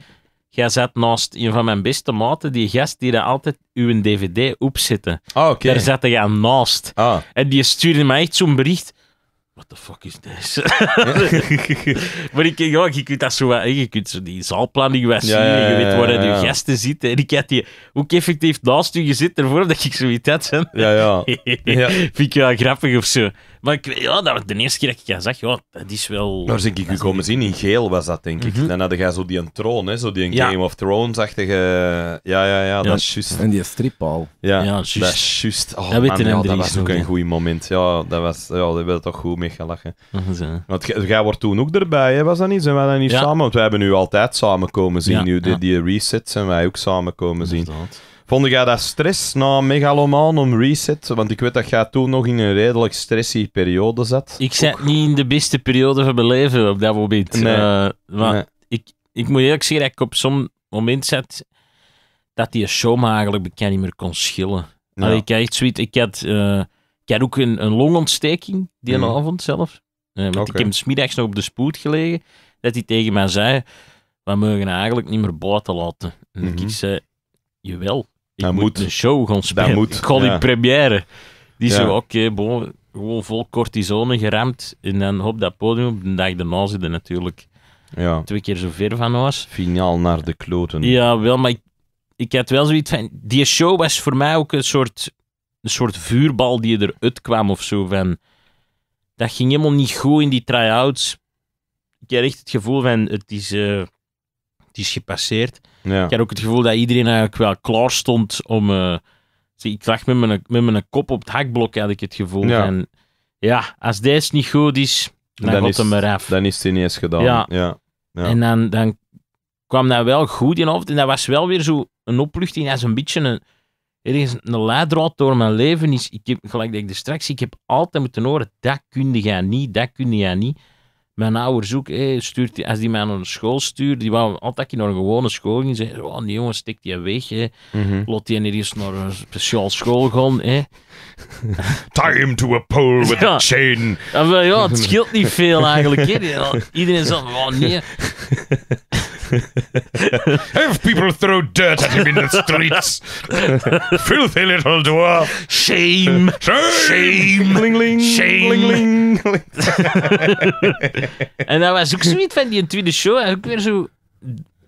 Speaker 2: jij zat naast een van mijn beste maten, die gast die daar altijd uw DVD opzette. Oh, Daar zat jij naast. Ah. En die stuurde mij echt zo'n bericht what the fuck is this? *laughs* maar ik, ja, je kunt dat zo je kunt zo die zaalplanning wel zien, je weet waar je ja, gasten zitten. En ik had die ook effectief naast u zit ervoor, dat ik zoiets had. ja, ja. *laughs* Vind ik wel grappig of zo. Maar ja, dat was de eerste keer dat ik je zag, ja, dat is wel... Daar zie
Speaker 1: ik u komen zien, in geel was dat, denk ik. Mhm. Dan had jij zo die een troon, hè, zo die een Game of Thrones-achtige... Ja, ja,
Speaker 3: ja, dat is juist. En die strip Ja, ja juist. dat is juist. Oh, dat, was ook een
Speaker 1: goed moment. Ja, dat was, ja, daar hebben toch goed mee gelachen. Eh. Want jij wordt toen ook erbij, hè, was dat niet? Zijn wij dan niet samen? Want wij hebben nu altijd samen komen zien, nu, die, die resets zijn wij ook samen komen zien. Vond jij dat stress na Megalomaan om reset? Want ik weet dat je toen nog in een
Speaker 2: redelijk stressige periode zat. Ik zit niet in de beste periode van mijn leven op dat moment. Nee. Eh, maar ik, ik moet eerlijk zeggen dat ik op zo'n moment zat dat die show me eigenlijk bekend niet meer kon schillen. ik, had ik, had, eh, ik had ook een, een longontsteking die mm. avond zelf. Eh, want ik heb smiddags nog op de spoed gelegen. Dat hij tegen mij zei: We mogen eigenlijk niet meer buiten laten. En ik mhm. zei: Jawel dat moet, een show gaan spelen. Moet, ik die première. Die zo, oké, okay, bon, gewoon vol cortisone geramd. En dan op dat podium, de dag daarna zitten natuurlijk ja. twee keer zo ver van was. Finaal naar de kloten. Ja, wel, maar ik, ik had wel zoiets van... Die show was voor mij ook een soort, een soort vuurbal die eruit kwam of zo. Van, dat ging helemaal niet goed in die try-outs. Ik had echt het gevoel van, het is... Uh, die is gepasseerd. Ja. Ik had ook het gevoel dat iedereen eigenlijk wel klaar stond om... Eh, ik lag met mijn, met mijn kop op het hakblok, had ik het gevoel. Ja. En ja, als deze niet goed is, dan, dan is, hem eraf.
Speaker 1: Dan is het niet eens gedaan. Ja.
Speaker 2: ja. En dan, dan kwam dat wel goed in hoofd. En dat was wel weer zo een opluchting. is een beetje een, ergens een leidraad door mijn leven. Is, ik heb, gelijk dat ik de straks ik heb altijd moeten horen, dat kun je niet, dat kun je niet. Mijn ouders ook, hey, stuurt als die mij naar de school stuurt, die wou altijd naar een gewone school ging. Zei, oh die jongen, stik die weg. Hè. Mm -hmm. Lot die eens naar een speciaal school gaan. Hè. *laughs* Tie him to a pole with a chain. Ja, ja, het scheelt niet veel eigenlijk. Hè. Iedereen zegt, oh nee. Have *laughs* people throw dirt at him in the streets. *laughs* Filthy little dwarf. Shame. Shame. Shame. Ling, ling. *laughs* en dat was ook zoiets van die tweede show. En weer zo...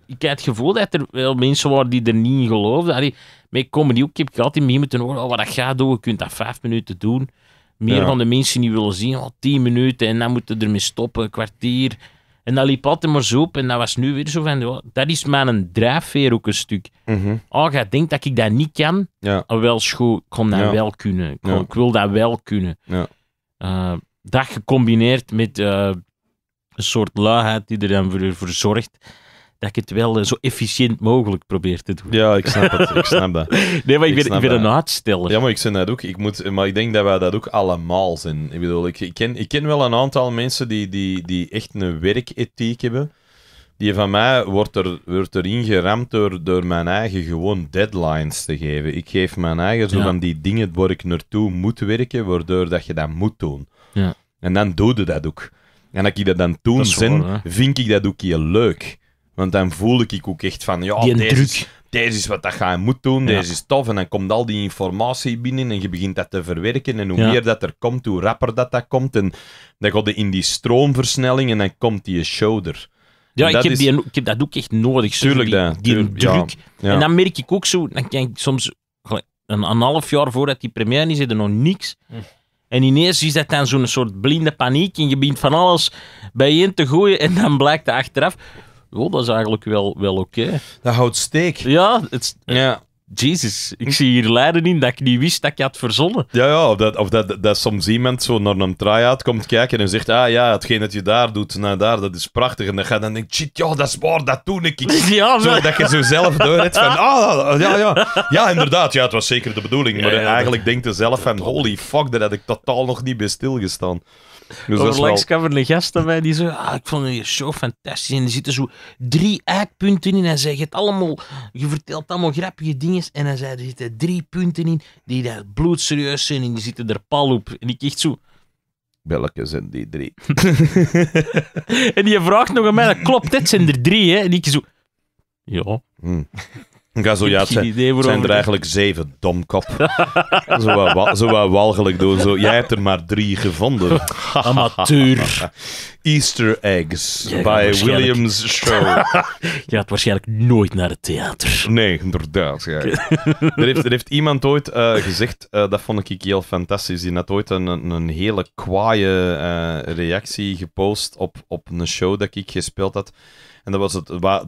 Speaker 2: Ik had het gevoel dat er wel mensen waren die er niet in geloofden. Allee, met comedy ook heb ik altijd mee moeten horen. Oh, wat dat gaat doen, je kunt dat vijf minuten doen. Meer van de mensen die willen zien, tien minuten. En dan moeten ermee stoppen, een kwartier. En dat liep altijd maar zo op. En dat was nu weer zo van, oh, dat is mijn drijfveer ook een stuk. Mm -hmm. Oh, denkt dat ik dat niet kan? Ja. Oh, wel schoon, ik kon dat wel kunnen. Ik, wil dat wel kunnen. Ja. Eh, dat gecombineerd met eh, een soort luiheid die er dan voor, zorgt dat ik het wel eh, zo efficiënt mogelijk probeert te doen. Ja, ik snap het. Ik snap dat. *laughs* Nee, maar ik, wil ben, ik ben een
Speaker 1: uitsteller. Ja, maar ik ben dat ook. Ik moet, maar ik denk dat wij dat ook allemaal zijn. Ik bedoel, ik, ken, ik ken wel een aantal mensen die, die, die echt een werkethiek hebben. Die van mij wordt er, wordt er ingeramd door, door mijn eigen gewoon deadlines te geven. Ik geef mijn eigen zo van die dingen waar ik naartoe moet werken, waardoor dat je dat moet doen. Ja. En dan doe je dat ook. En als ik dat dan toen zin, vind ik dat ook heel leuk. Want dan voelde ik ook echt van, ja, deze, is, deze is wat dat je moet doen, deze is tof. En dan komt al die informatie binnen en je begint dat te verwerken. En hoe meer dat er komt, hoe rapper dat dat komt. En dan gaat je in die stroomversnelling en dan komt die show
Speaker 2: Ja, ik heb, ik dat ook echt nodig. Tuurlijk, die, die druk. Ja, En dan merk ik ook zo, dan kijk ik soms een, een half jaar voordat die premier is, er nog niks. Hm. En ineens is dat dan zo'n soort blinde paniek. En je bent van alles bij in te gooien. En dan blijkt achteraf. Oh, dat is eigenlijk wel, wel oké. Dat houdt steek. Ja, het, ja. Jezus, ik zie hier lijden in dat ik niet wist dat ik had verzonnen. Ja, ja of, dat, of dat, dat soms
Speaker 1: iemand zo naar een try-out komt kijken en zegt: Ah ja, hetgeen dat je daar doet, nou daar, dat is prachtig. En dan gaat dan denken: Shit, dat is waar, dat doe ik. *laughs* Ja, dat je zo zelf door van: Ah, ja, ja, ja, inderdaad, ja, het was zeker de bedoeling. Maar eigenlijk denkt je zelf: van, Holy fuck, daar had ik totaal nog niet bij stilgestaan. Dus was
Speaker 2: wel... de gasten bij die zo, ah, ik vond je show fantastisch. En er zitten zo drie eikpunten in. En zei, je, allemaal, je vertelt allemaal grappige dingen. En hij zei, er zitten drie punten in die daar bloedserieus zijn en die zitten er pal op. En ik echt zo... Welke zijn die drie? *laughs* en die vraagt nog aan mij, dat klopt, dit zijn er drie, hè. En ik zo...
Speaker 1: Ja. Hm. Ga ja, zijn er eigenlijk zeven, domkop. *laughs* zo, wat, zo wat walgelijk doen. Zo. Jij hebt er maar drie gevonden. *laughs* Amateur. Easter Eggs by bij Williams Show. *laughs* Je gaat waarschijnlijk
Speaker 2: nooit naar het theater.
Speaker 1: Nee, inderdaad. Ja. er, heeft, er, heeft, iemand ooit eh, gezegd, eh, dat vond ik heel fantastisch, die had ooit een, een hele kwaaie eh, reactie gepost op, op een show dat ik gespeeld had. En dat was het... waar.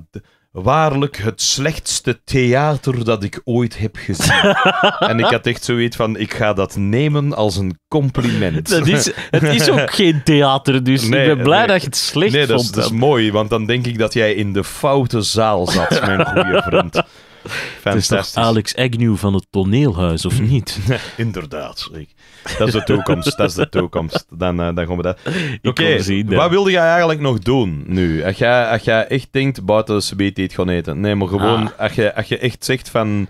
Speaker 1: Waarlijk het slechtste theater dat ik ooit heb gezien. *laughs* en ik had echt zoiets van, ik ga dat nemen als een compliment. Dat is, het is ook *laughs*
Speaker 2: geen theater, dus ik ben blij dat je het slecht nee, vond. Nee, dat, dat
Speaker 1: is mooi, want dan denk ik dat jij in de foute zaal zat, mijn *laughs* goede vriend.
Speaker 2: Fantastisch. Het is toch Alex Agnew van het toneelhuis, of *laughs* niet? Inderdaad. Dat is de toekomst.
Speaker 1: dat is de toekomst. Dan, eh, dan gaan we dat... Oké, okay, wat wilde jij eigenlijk nog doen nu? Als jij, als jij echt denkt, buiten de weet het gaan eten. Nee, maar gewoon, ah. als, je, als je echt zegt van...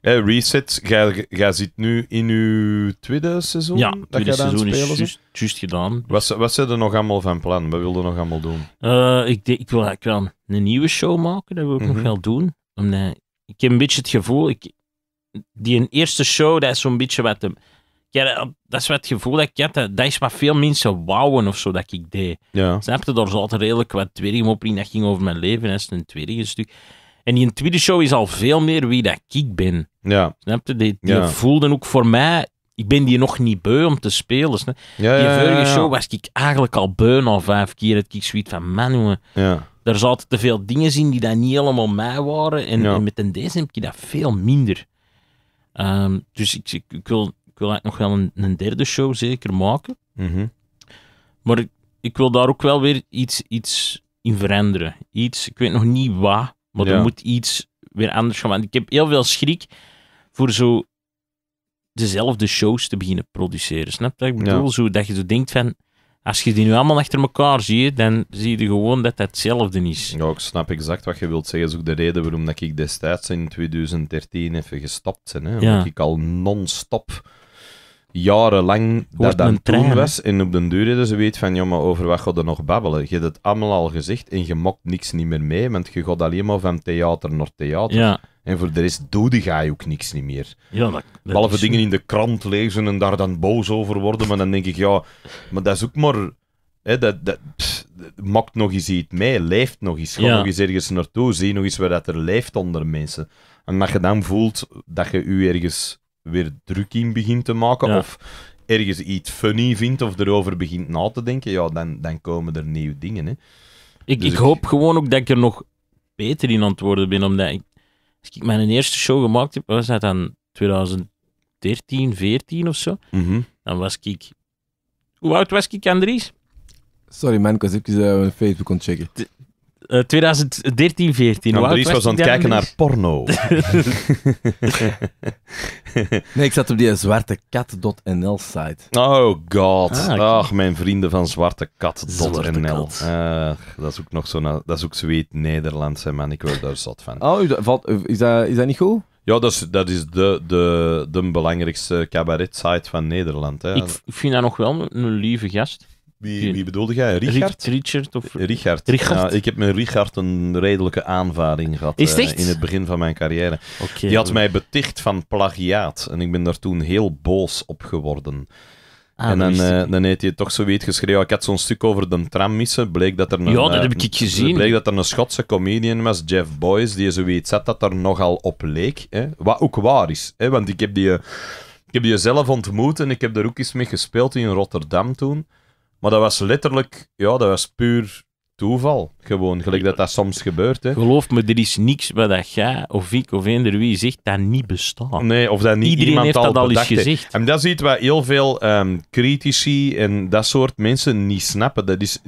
Speaker 1: reset, jij zit nu in uw tweede seizoen? Ja, tweede dat seizoen is juist, gedaan. Wat, wat zijn er nog allemaal van plan? Wat wilden nog allemaal doen?
Speaker 2: Eh, ik, ik, wil, ik een nieuwe show maken, dat wil ik nog mhm. wel doen. Omdat eh, ik heb een beetje het gevoel, ik, die eerste show, dat is zo'n beetje wat... ja, dat is wat het gevoel dat ik had, dat, is wat veel mensen wouden of zo dat ik deed. Ja. Snap je? Daar redelijk wat tweede op in, dat ging over mijn leven, dat is een tweede stuk. En die tweede show is al veel meer wie dat ik ben. Ja. Die, die ook voor mij, ik ben die nog niet beu om te spelen. Snap? die vorige show was ik eigenlijk al beu al vijf keer, dat ik zoiets van, man Ja daar zaten te veel dingen in die daar niet helemaal mij waren. En, met een deze heb je dat veel minder. Ehm, dus ik, ik, wil, eigenlijk nog wel een, een derde show zeker maken. Mhm. Maar ik, ik, wil daar ook wel weer iets, iets in veranderen. Iets, ik weet nog niet wat, maar er moet iets weer anders gaan. Want ik heb heel veel schrik voor zo dezelfde shows te beginnen produceren. Snap je? Ik bedoel, zo, dat je zo denkt van als je die nu allemaal achter elkaar ziet, dan zie je gewoon dat dat hetzelfde is. Ja, ik snap exact wat je wilt zeggen. Dat is ook de reden waarom dat ik destijds in 2013
Speaker 1: even gestopt ben. Omdat ik al non-stop jarenlang dat dat toen was. En op den duur dus ze weet van, ja, maar over wat gaat er nog babbelen? Je hebt het allemaal al gezegd en je mokt niks niet meer mee, want je gaat alleen maar van theater naar theater. Ja. En voor de rest doe je ook niks niet meer. Ja, dat, dat Behalve dingen in de krant lezen en daar dan boos over worden, maar dan denk ik, ja, maar dat is ook maar... Hè, dat, dat, nog eens iets mee, leeft nog eens. Ga nog eens ergens naartoe, zie nog eens wat er leeft onder mensen. En dat je dan voelt dat je u ergens weer druk in begint te maken. Of ergens iets
Speaker 2: funny vindt of erover begint na te denken. Ja, dan, dan komen er nieuwe dingen. Hè. Dus ik, ik hoop gewoon ook dat ik er nog beter in antwoorden ben. Omdat ik, als ik mijn eerste show gemaakt heb, was dat dan 2013, 14 of zo. Mhm. Dan was ik. Hoe oud was ik, Andries?
Speaker 3: Sorry man, ik was even uh, Facebook ontchecken. 2013, 14. Nou, Andries was aan het kijken naar porno. *laughs* nee, ik zat op die zwartekat.nl site.
Speaker 1: Oh god. Ah, Ach, mijn vrienden van zwartekat.nl. Zwarte dat is ook nog zo, dat is ook Nederlands, hè, man. Ik word daar zat van.
Speaker 3: Oh, is dat, is dat niet goed?
Speaker 1: Ja, dat is, dat is de, de, de belangrijkste cabaret-site van Nederland. Hè. Ik, ik vind dat nog wel een lieve gast. Wie, bedoelde jij? Richard? Richard of... Richard. Richard. Ja, nou, ik heb met Richard een redelijke aanvaring gehad Is eh, in het begin van mijn carrière. Die had mij beticht van plagiaat en ik ben daar toen heel boos op geworden. Ah, en dan, uh, dan heeft hij toch zoiets geschreven. Ik had zo'n stuk over de tram missen. Bleek dat er een, ja, dat eh, heb ik gezien. Bleek dat er een Schotse comedian was, Jeff Boyce, die zoiets had dat er nogal op leek. Hè? Wat ook waar is. Hè? Want ik heb, die, ik heb die zelf ontmoet en ik heb er ook eens mee gespeeld in Rotterdam toen. Maar dat was letterlijk, ja, dat was puur toeval. Gewoon, gelijk dat dat soms gebeurt. Hè. Geloof me, er is niks wat dat jij of ik of eender wie zegt dat niet bestaat. Nee, of dat niet Iedereen iemand heeft al dat al eens gezegd. En dat is iets wat heel veel ehm, critici en dat soort mensen niet snappen. Dat is,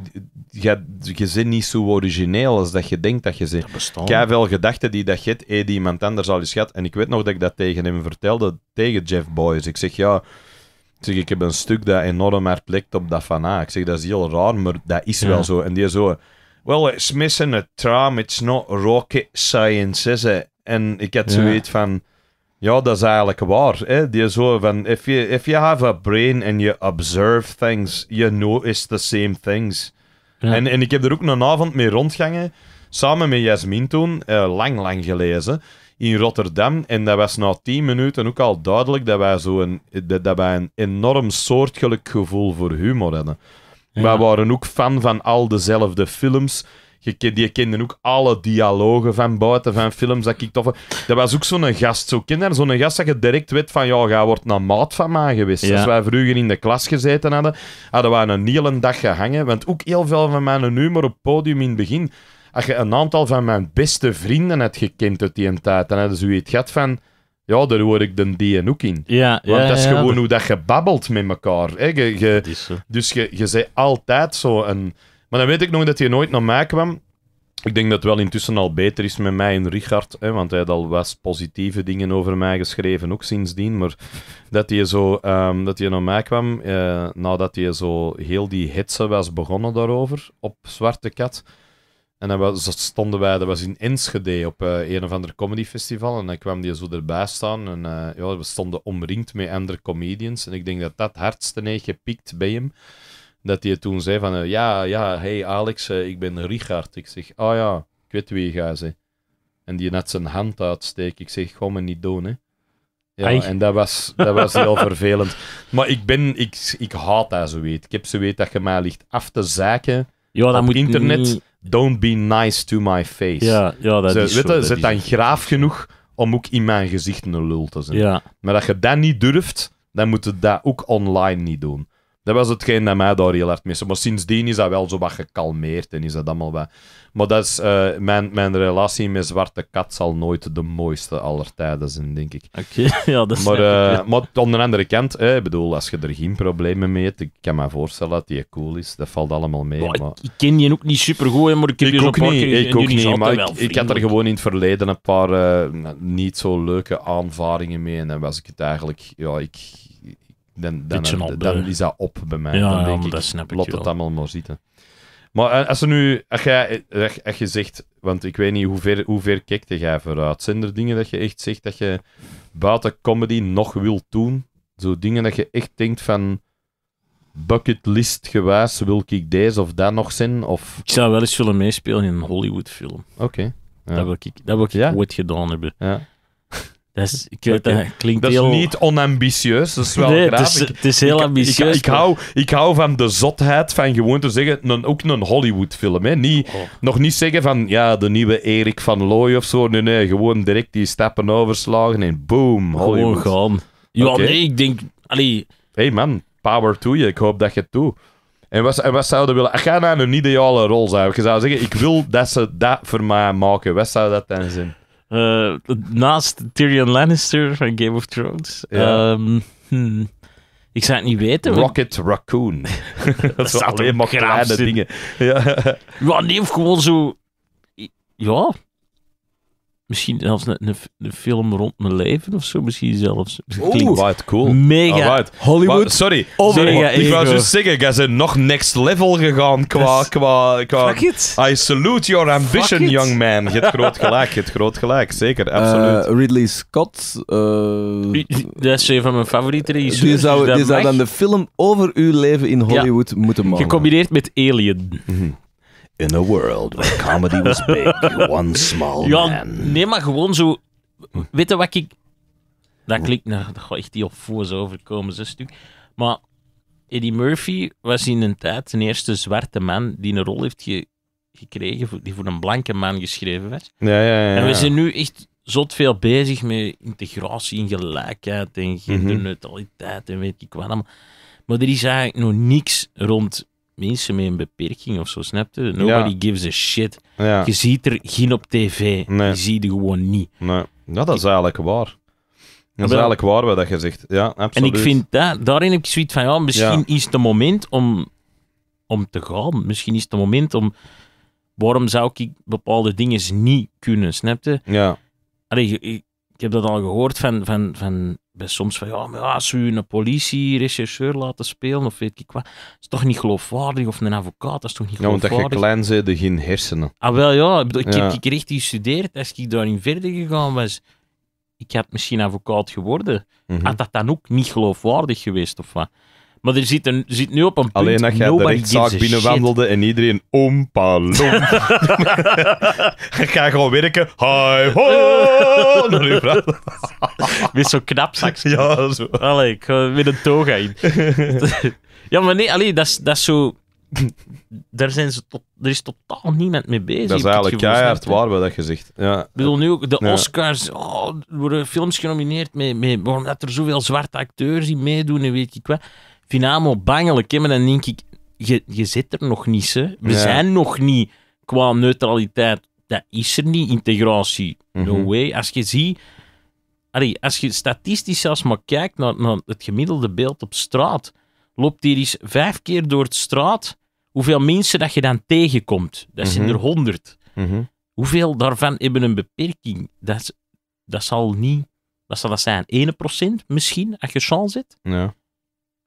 Speaker 1: je, je bent niet zo origineel als dat je denkt dat je zegt. Ik heb wel gedachten die dat je eh, die iemand anders al is gehad. En ik weet nog dat ik dat tegen hem vertelde, tegen Jeff Boyes. Ik zeg, ja zeg, ik heb een stuk dat enorm hard op dat van haar. Ah, ik zeg, dat is heel raar, maar dat is wel zo. En die is zo... Well, it's eh, missing a tram, it's not rocket science, is it? En ik had zoiets van... Ja, dat is eigenlijk waar. Hè? Die zo van, if you, if you have a brain and you observe things, you notice the same things. En, en ik heb er ook een avond mee rondgangen, samen met Jasmin toen, eh, lang, lang gelezen in Rotterdam. En dat was na tien minuten ook al duidelijk dat wij, zo een, dat, een enorm soortgelijk gevoel voor humor hadden. We Wij waren ook fan van al dezelfde films. Je, die kenden ook alle dialogen van buiten van films. Dat, ik tof... dat was ook zo'n gast. Zo kinder, zo'n gast dat je direct weet van... Ja, jij wordt een maat van mij geweest. Als wij vroeger in de klas gezeten hadden... hadden wij een hele dag gehangen. Want ook heel veel van mijn humor op podium in het begin als je een aantal van mijn beste vrienden hebt gekend uit die tijd, dan hadden ze het gehad van... Ja, daar hoor ik de D en ook in. Ja, Want dat is gewoon hoe dat je babbelt met elkaar. Hè? dus je, je zei altijd zo. Een... Maar dan weet ik nog dat hij nooit naar mij kwam. Ik denk dat het wel intussen al beter is met mij en Richard, hè, want hij had al wat positieve dingen over mij geschreven, ook sindsdien. Maar dat hij, zo, ehm, dat hij naar mij kwam, eh, nadat hij zo heel die hitsen was begonnen daarover, op Zwarte Kat, en dan stonden wij, dat was in Enschede op eh, een of ander comedyfestival. En dan kwam die zo erbij staan. En eh, ja, we stonden omringd met andere comedians. En ik denk dat dat hardste nee gepikt bij hem. Dat hij toen zei van, eh, ja, ja, hey Alex, ik ben Richard. Ik zeg, oh, ja, ik weet wie je gaat zijn. En die net zijn hand uitsteekt. Ik zeg, kom me niet doen, hè. Ja, en dat was, dat was heel vervelend. Maar ik ben, ik, ik haat dat zo weet. Ik heb zo weet dat je mij ligt af te zaken ja, dat op moet internet. Niet Don't be nice to my face. Ja, ja dat is graaf genoeg om ook in mijn gezicht een lul te zijn. Maar dat je dat niet durft, dan moet je dat ook online niet doen. Dat was hetgeen dat mij daar heel hard miste. Maar sindsdien is dat wel zo wat gekalmeerd en is dat allemaal wat... Maar dat is, eh, mijn, mijn relatie met Zwarte Kat zal nooit de mooiste aller tijden zijn, denk ik. Oké, *laughs* ja, dat is... Maar, uh, maar onder andere kant, eh, bedoel, als je er geen problemen mee hebt, ik kan me voorstellen dat die cool is, dat valt allemaal mee. maar... Ik
Speaker 2: ken je ook niet supergoed, maar ik heb ik je ook niet, Ik ook niet, maar ik, had er
Speaker 1: gewoon in het verleden een paar eh, niet zo leuke aanvaringen mee en dan was ik het eigenlijk... Ja, ik dan, dan, dan, dan, is dat op bij mij. Ja, dan denk ik, dat snap ik het allemaal maar zitten. Maar eh, als, je nu, als, jij, eh, als je zegt, want ik weet niet hoe ver, hoe ver kijkte jij vooruit. Zijn er dingen dat je echt zegt dat je buiten comedy nog wilt doen? Zo dingen dat je echt denkt van
Speaker 2: bucketlist gewijs, wil ik deze of dat nog zijn? Of... Ik zou wel eens willen meespelen in een Hollywood film. Oké. Dat wil ik, dat wil ik ja? ooit gedaan hebben. Ja. Dat, is, ik weet, dat klinkt dat is niet
Speaker 1: onambitieus, dat is wel nee, Het, is, het is heel ambitieus. Ik, ik, hou, ik hou van de zotheid van gewoon te zeggen, ook een Hollywood-film. Hè. Niet, oh. Nog niet zeggen van, ja, de nieuwe Erik van Looy of zo. Nee, nee, gewoon direct die stappen overslagen en boom, Hollywood. Gewoon Ja, nee, ik denk... Allee. hey man, power to je. Ik hoop dat je het doet. En wat, en wat zouden willen? Ga naar een ideale rol, zou ik. Je zou zeggen, ik wil
Speaker 2: dat ze dat voor mij maken. Wat zou dat dan zijn? Uh, naast Tyrion Lannister van Game of Thrones. Ja. Um, Ik zou het niet weten. Rocket Raccoon. *laughs* dat zijn alleen maar kleine dingen. Ja. ja, nee, of gewoon zo... Ja, Misschien zelfs een, een, film rond mijn leven of zo. Misschien zelfs. Klinkt wat cool. Mega. Hollywood. sorry. ik wou zo
Speaker 1: zeggen, ze zijn nog next level gegaan qua. Yes. qua, qua I salute your ambition, young man. Je hebt groot gelijk. Je hebt groot gelijk. Zeker, eh, absoluut.
Speaker 3: Ridley Scott. Eh,
Speaker 2: dat is een van mijn favoriete regisseurs. Dus die zou, zou dan de
Speaker 3: film over uw leven in Hollywood moeten maken. Gecombineerd met Alien. Mm in a world where
Speaker 2: comedy was big, one small man. Nee, maar gewoon zo... Weet je wat ik... Dat klinkt... naar, nou, dat echt die op voor zo overkomen, zo'n stuk. Maar Eddie Murphy was in een tijd de eerste zwarte man die een rol heeft gekregen, die voor een blanke man geschreven werd. Ja, ja, ja, en we zijn nu echt zot veel bezig met integratie en gelijkheid en mhm. genderneutraliteit en weet ik wat allemaal. Maar er is eigenlijk nog niks rond mensen met een beperking of zo, snapte? Nobody gives a shit. Je ziet er geen op tv. Je ziet er gewoon niet. Nee. Ja, dat is eigenlijk waar. Dat is eigenlijk waar wat je zegt. Ja, absoluut. En ik vind dat, daarin heb ik zoiets van, ja, misschien is het moment om, om te gaan. Misschien is het moment om... Waarom zou ik bepaalde dingen niet kunnen, snapte? Ja. Allee, ik, ik, heb dat al gehoord van, van, van ben soms van, ja, maar als u een politie-rechercheur laten spelen of weet ik wat, is toch niet geloofwaardig, of een advocaat, is toch niet geloofwaardig. Ja, want dat je klein bent, geen hersenen. Ah, wel ja, ik, heb die gestudeerd, als ik daarin verder gegaan was, ik had misschien advocaat geworden. Mhm. Had dat dan ook niet geloofwaardig geweest of wat? Maar er zit, er, ziet nu op een punt... Alleen dat jij de rechtszaak binnenwandelde
Speaker 1: en iedereen ompa
Speaker 2: *laughs* Ik ga gewoon werken. Hi, ho! *laughs* Naar uw vrouw. Met *laughs* Ja, zo. Allee, ik ga weer een toga in. ja, maar nee, allee, dat, is, dat is zo... Daar, zijn ze tot, er is totaal niemand mee bezig. Dat is eigenlijk keihard waar
Speaker 1: bij dat gezegd. Ja. Ik bedoel, nu ook de
Speaker 2: Oscars. Oh, worden films genomineerd met, met... Waarom dat er zoveel zwarte acteurs in meedoen en weet je wat. Finamo, maar Kimmen en ik, je, je zit er nog niet, hè. We zijn nog niet qua neutraliteit. Dat is er niet, integratie. No mhm. way. Als je ziet... als je statistisch zelfs maar kijkt naar, naar het gemiddelde beeld op straat, loopt hier eens vijf keer door de straat hoeveel mensen dat je dan tegenkomt. Dat zijn mhm. er honderd. Mhm. Hoeveel daarvan hebben een beperking? Dat, dat zal niet... Dat zal dat zijn 1% misschien, als je chance zit. Ja.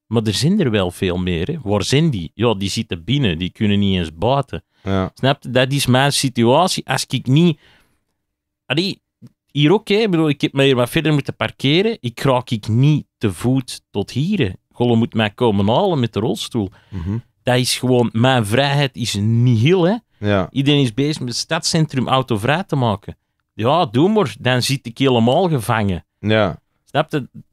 Speaker 2: Maar er zijn er wel veel meer. Hè. Waar zijn die? Ja, die zitten binnen, die kunnen niet eens buiten. Ja. Snap je? Dat is mijn situatie. Als ik niet... hier ook, hè. Ik, bedoel, ik heb me hier wat verder moeten parkeren. Ik raak ik niet te voet tot hier. Golle moet mij komen halen met de rolstoel. Mhm. Dat is gewoon... Mijn vrijheid is niet heel, hè. Ja. Iedereen is bezig met het stadscentrum autovrij te maken. Ja, doe maar. Dan zit ik helemaal gevangen. Ja.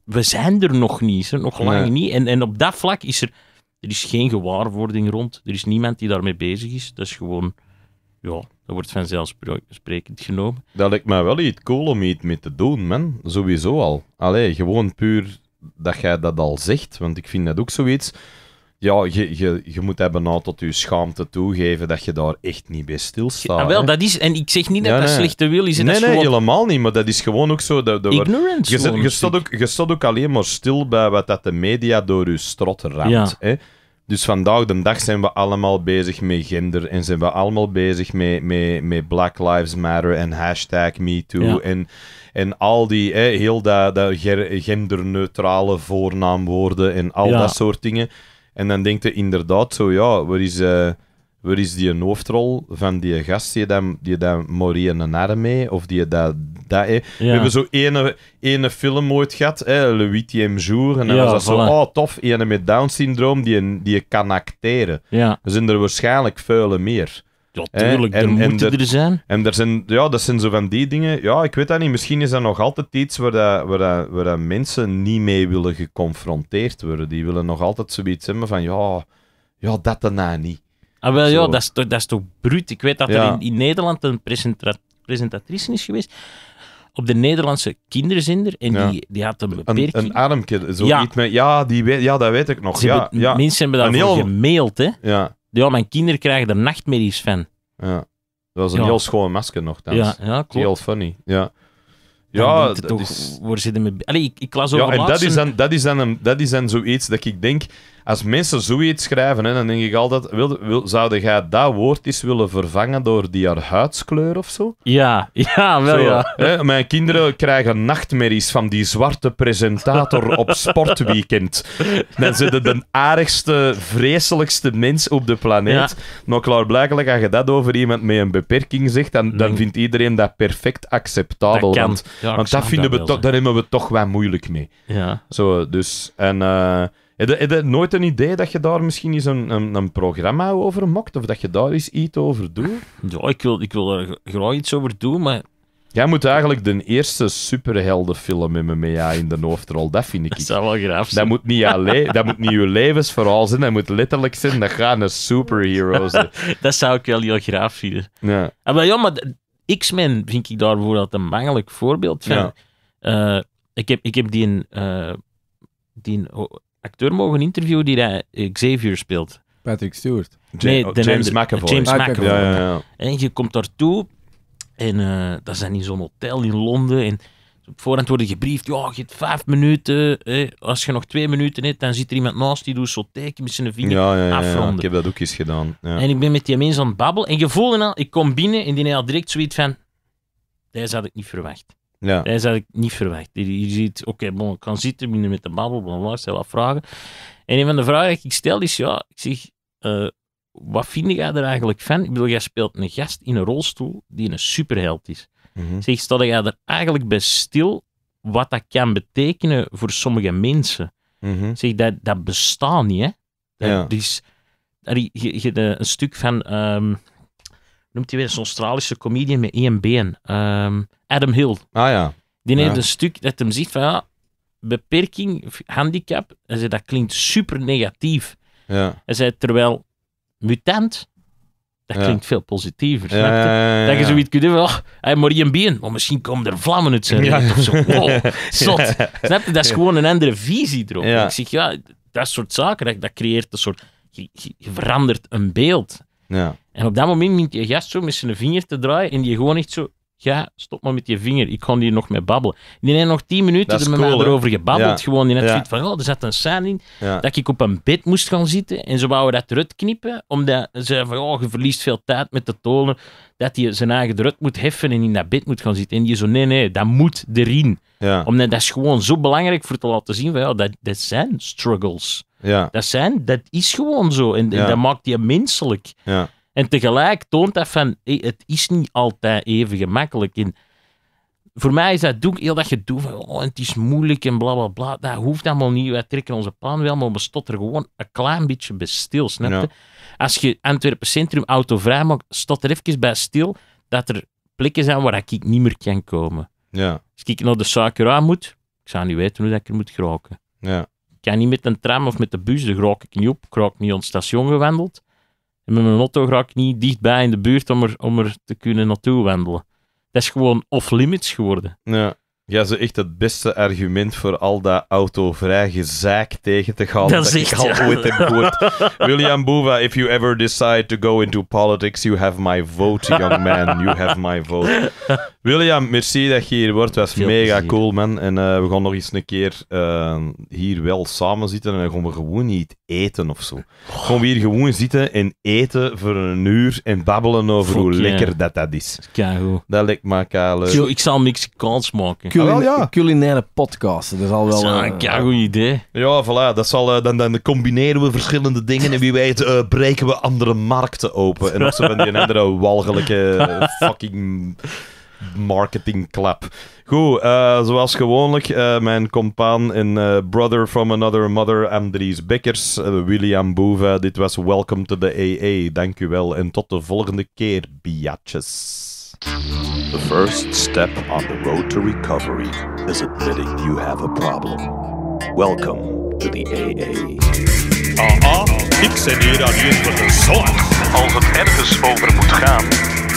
Speaker 2: We zijn er nog niet, nog lang niet. En, en op dat vlak is er, er is geen gewaarwording rond. Er is niemand die daarmee bezig is. Dat is gewoon, ja, dat wordt vanzelfsprekend genomen. Dat lijkt mij wel iets cool om iets mee te doen, man. Sowieso
Speaker 1: al. Allee, gewoon puur dat jij dat al zegt, want ik vind dat ook zoiets ja, je, je, je moet hebben nou tot je schaamte toegeven dat je daar echt niet bij stilstaat. Ah, wel,
Speaker 2: dat is, en ik zeg niet dat dat slechte wil is. Nee, dat is nee,
Speaker 1: helemaal niet, maar dat is gewoon ook zo. Dat, dat Ignorance. Je, zit, je, staat ook, je ook alleen maar stil bij wat dat de media door je strot ramt. Ja. Hè? Dus vandaag de dag zijn we allemaal bezig met gender en zijn we allemaal bezig met, met, met Black Lives Matter en hashtag MeToo en, en al die hè, heel dat, dat genderneutrale voornaamwoorden en al dat soort dingen. En dan denkt je inderdaad zo, ja, waar is, uh, waar is die hoofdrol van die gast die dat, die dan Marie en arm mee, of die dat... dat We hebben zo ene, ene film ooit gehad, hè, Le Huitième Jour, en dan was dat zo, oh tof, ene met Down-syndroom, die, die kan acteren. Ja. zijn er waarschijnlijk vuile meer.
Speaker 2: Ja, en, er en, moeten en er, zijn.
Speaker 1: En er zijn, ja, dat zijn zo van die dingen. Ja, ik weet dat niet. Misschien is dat nog altijd iets waar, dat, waar, dat, waar dat mensen niet mee willen geconfronteerd worden. Die willen nog altijd zoiets hebben van, ja, ja dat daarna nou niet.
Speaker 2: Ah, wel, ja, dat is, toch, dat is toch bruut. Ik weet dat er in, in, Nederland een presentat, presentatrice is geweest op de Nederlandse kinderzender. En die, die had een beperking. Een, een zo ja. Met, ja, die weet, ja, dat weet ik nog. Mensen hebben daarvoor heel... gemaild, hè. Ja. Ja, mijn kinderen krijgen er nachtmerries van. Ja. Dat was een ja. heel schoon masker nogthans. Ja, ja klopt. Heel funny. Ja. Ja, dat toch, is... waar zitten met... Allee, ik, ik las over ja, en dat is, dan,
Speaker 1: dat, is dan een, dat is dan zoiets dat ik denk, als mensen zoiets schrijven, hè, dan denk ik altijd, wil, zouden jij dat woord eens willen vervangen door die haar huidskleur of zo? Ja, ja, wel ja. Hè, mijn kinderen krijgen nachtmerries van die zwarte presentator op sportweekend. Dan zitten de aardigste, vreselijkste mens op de planeet. Ja. Nou, klaarblijkelijk, als je dat over iemand met een beperking zegt, dan, dan mm. vindt iedereen dat perfect acceptabel. want, want dat, vinden we toch, daar hebben we toch wel moeilijk mee. Ja. Zo, dus, en... Eh, heb je, nooit een idee dat je daar misschien eens een, een, een, programma over mokt? Of dat je daar eens iets over doet? Ja, ik wil, ik wil er graag iets over doen, maar... Jij moet eigenlijk de eerste superheldenfilm met me mee in de hoofdrol. Dat vind ik. Dat zou wel graaf Dat moet niet, alleen, *laughs* dat moet niet je levensverhaal zijn. Dat
Speaker 2: moet letterlijk zijn. Dat gaan de superheroes. *laughs* dat zou ik wel heel graaf vinden. Ja. Ah, maar ja, maar X-Men vind ik daar bijvoorbeeld een mangelijk voorbeeld van. Eh, ik, heb, ik heb die... Uh, die oh, acteur mogen interview die eh, Xavier speelt.
Speaker 3: Patrick Stewart. Oh, James, MacAvoy. James ah,
Speaker 2: En je komt daartoe en uh, dat is in zo'n hotel in Londen en op voorhand worden gebriefd, ja, je hebt vijf minuten, als je nog twee minuten hebt, dan zit er iemand naast die doet zo'n teken met zijn vinger ja, afronden. ik heb dat ook eens gedaan. En ik ben met die mensen aan het babbelen en je voelde al, ik kom binnen en die had direct zoiets van, deze had ik niet verwacht. Ja. Dat is eigenlijk niet verwacht. Je, je ziet, oké, ik kan zitten met de babbel, blablabla, stel wat vragen. En een van de vragen die ik stel is, ja, ik zeg, eh, wat vind jij er eigenlijk van? Ik bedoel, jij speelt een gast in een rolstoel die een superheld is. Mm -hmm. Zeg, stel jij er eigenlijk bij stil wat dat kan betekenen voor sommige mensen? Mhm. Zeg, dat, dat bestaat niet, hè? Dat, is, je, je, een stuk van... Ehm, noemt hij weer, zo'n Australische comedian met één been. Ehm, Adam Hill. Ah ja. Die heeft een stuk dat hem ziet van ja, beperking, handicap, en zei, dat klinkt super negatief. Ja. En zei, terwijl mutant, dat klinkt veel positiever. Dan je? dat je zoiets kunt hebben, oh, hey, moet één been, maar misschien komen er vlammen uit zijn of zo. *laughs* zot. Snap Dat is gewoon een andere visie erop. Ik zeg, ja, dat soort zaken, dat, creëert een soort... je verandert een beeld. Ja. En op dat moment mint je gast zo met zijn vinger te draaien en die gewoon echt zo... Ja, stop maar met je vinger. Ik kon hier nog mee babbelen. Die heeft nog tien minuten er met cool, mij erover gebabbeld. Ja. Gewoon in het ja. van, oh, er zat een scène in. Dat ik op een bed moest gaan zitten. En ze wouden dat eruit knippen. Omdat ze van, oh, je verliest veel tijd met de tonen. Dat hij zijn eigen eruit moet heffen en in dat bed moet gaan zitten. En je zo, nee, nee, dat moet erin. Omdat dat is gewoon zo belangrijk voor te laten zien. Van, dat, dat zijn struggles. Ja. Dat, zijn, dat is gewoon zo. En, dat maakt je menselijk. En tegelijk toont dat van, het is niet altijd even gemakkelijk. En voor mij is dat doek, heel dat je van, oh, het is moeilijk en bla bla bla. Dat hoeft allemaal niet. Wij trekken onze plan wel, maar we stotteren gewoon een klein beetje bij stil. Snap je? Als je Antwerpen Centrum vrij maakt, stotter even bij stil dat er plekken zijn waar ik niet meer kan komen. Ja. Als ik naar de suiker aan moet, ik zou niet weten hoe ik er moet geraken. Ja ga niet met een tram of met de bus, daar raak ik niet op. Ik raak niet aan het station gewendeld. En met mijn auto raak ik niet dichtbij in de buurt om er, om er te kunnen naartoe wendelen. Dat is gewoon off-limits geworden. Ja. Ja, ze echt het beste
Speaker 1: argument voor al dat autovrij gezaak tegen te gaan. Dat, is echt, ik al ooit heb *laughs* William Boeva, if you ever decide to go into politics, you have my vote, young man. You have my vote. *laughs* William, merci dat je hier wordt. was Veel mega cool, man. En eh, we gaan nog eens een keer eh, hier wel samen zitten en dan gaan we gewoon niet eten of zo. Oh. Gaan we hier gewoon zitten en eten voor een uur en babbelen over hoe lekker dat dat is. Dat lijkt me keigoed. Ik zal Mexicaans maken. Ah,
Speaker 3: culinaire podcast, dat is al wel... een. Eh, is
Speaker 1: een goed idee. Ja, voilà. Dat zal, dan, dan combineren we verschillende dingen en wie weet breken we andere markten open. En of ze van die andere walgelijke *laughs* fucking... Marketing marketingklap. Goed, uh, zoals gewoonlijk, uh, mijn compaan en uh, brother from another mother, Andries Bekkers, William Boeva. Dit was Welcome to the AA. Dank u wel en tot de volgende keer, biatjes. The first step on the road to recovery is admitting you have a problem. Welcome to the AA. Aha, ik zit hier alleen voor de zorg. Als het ergens over moet gaan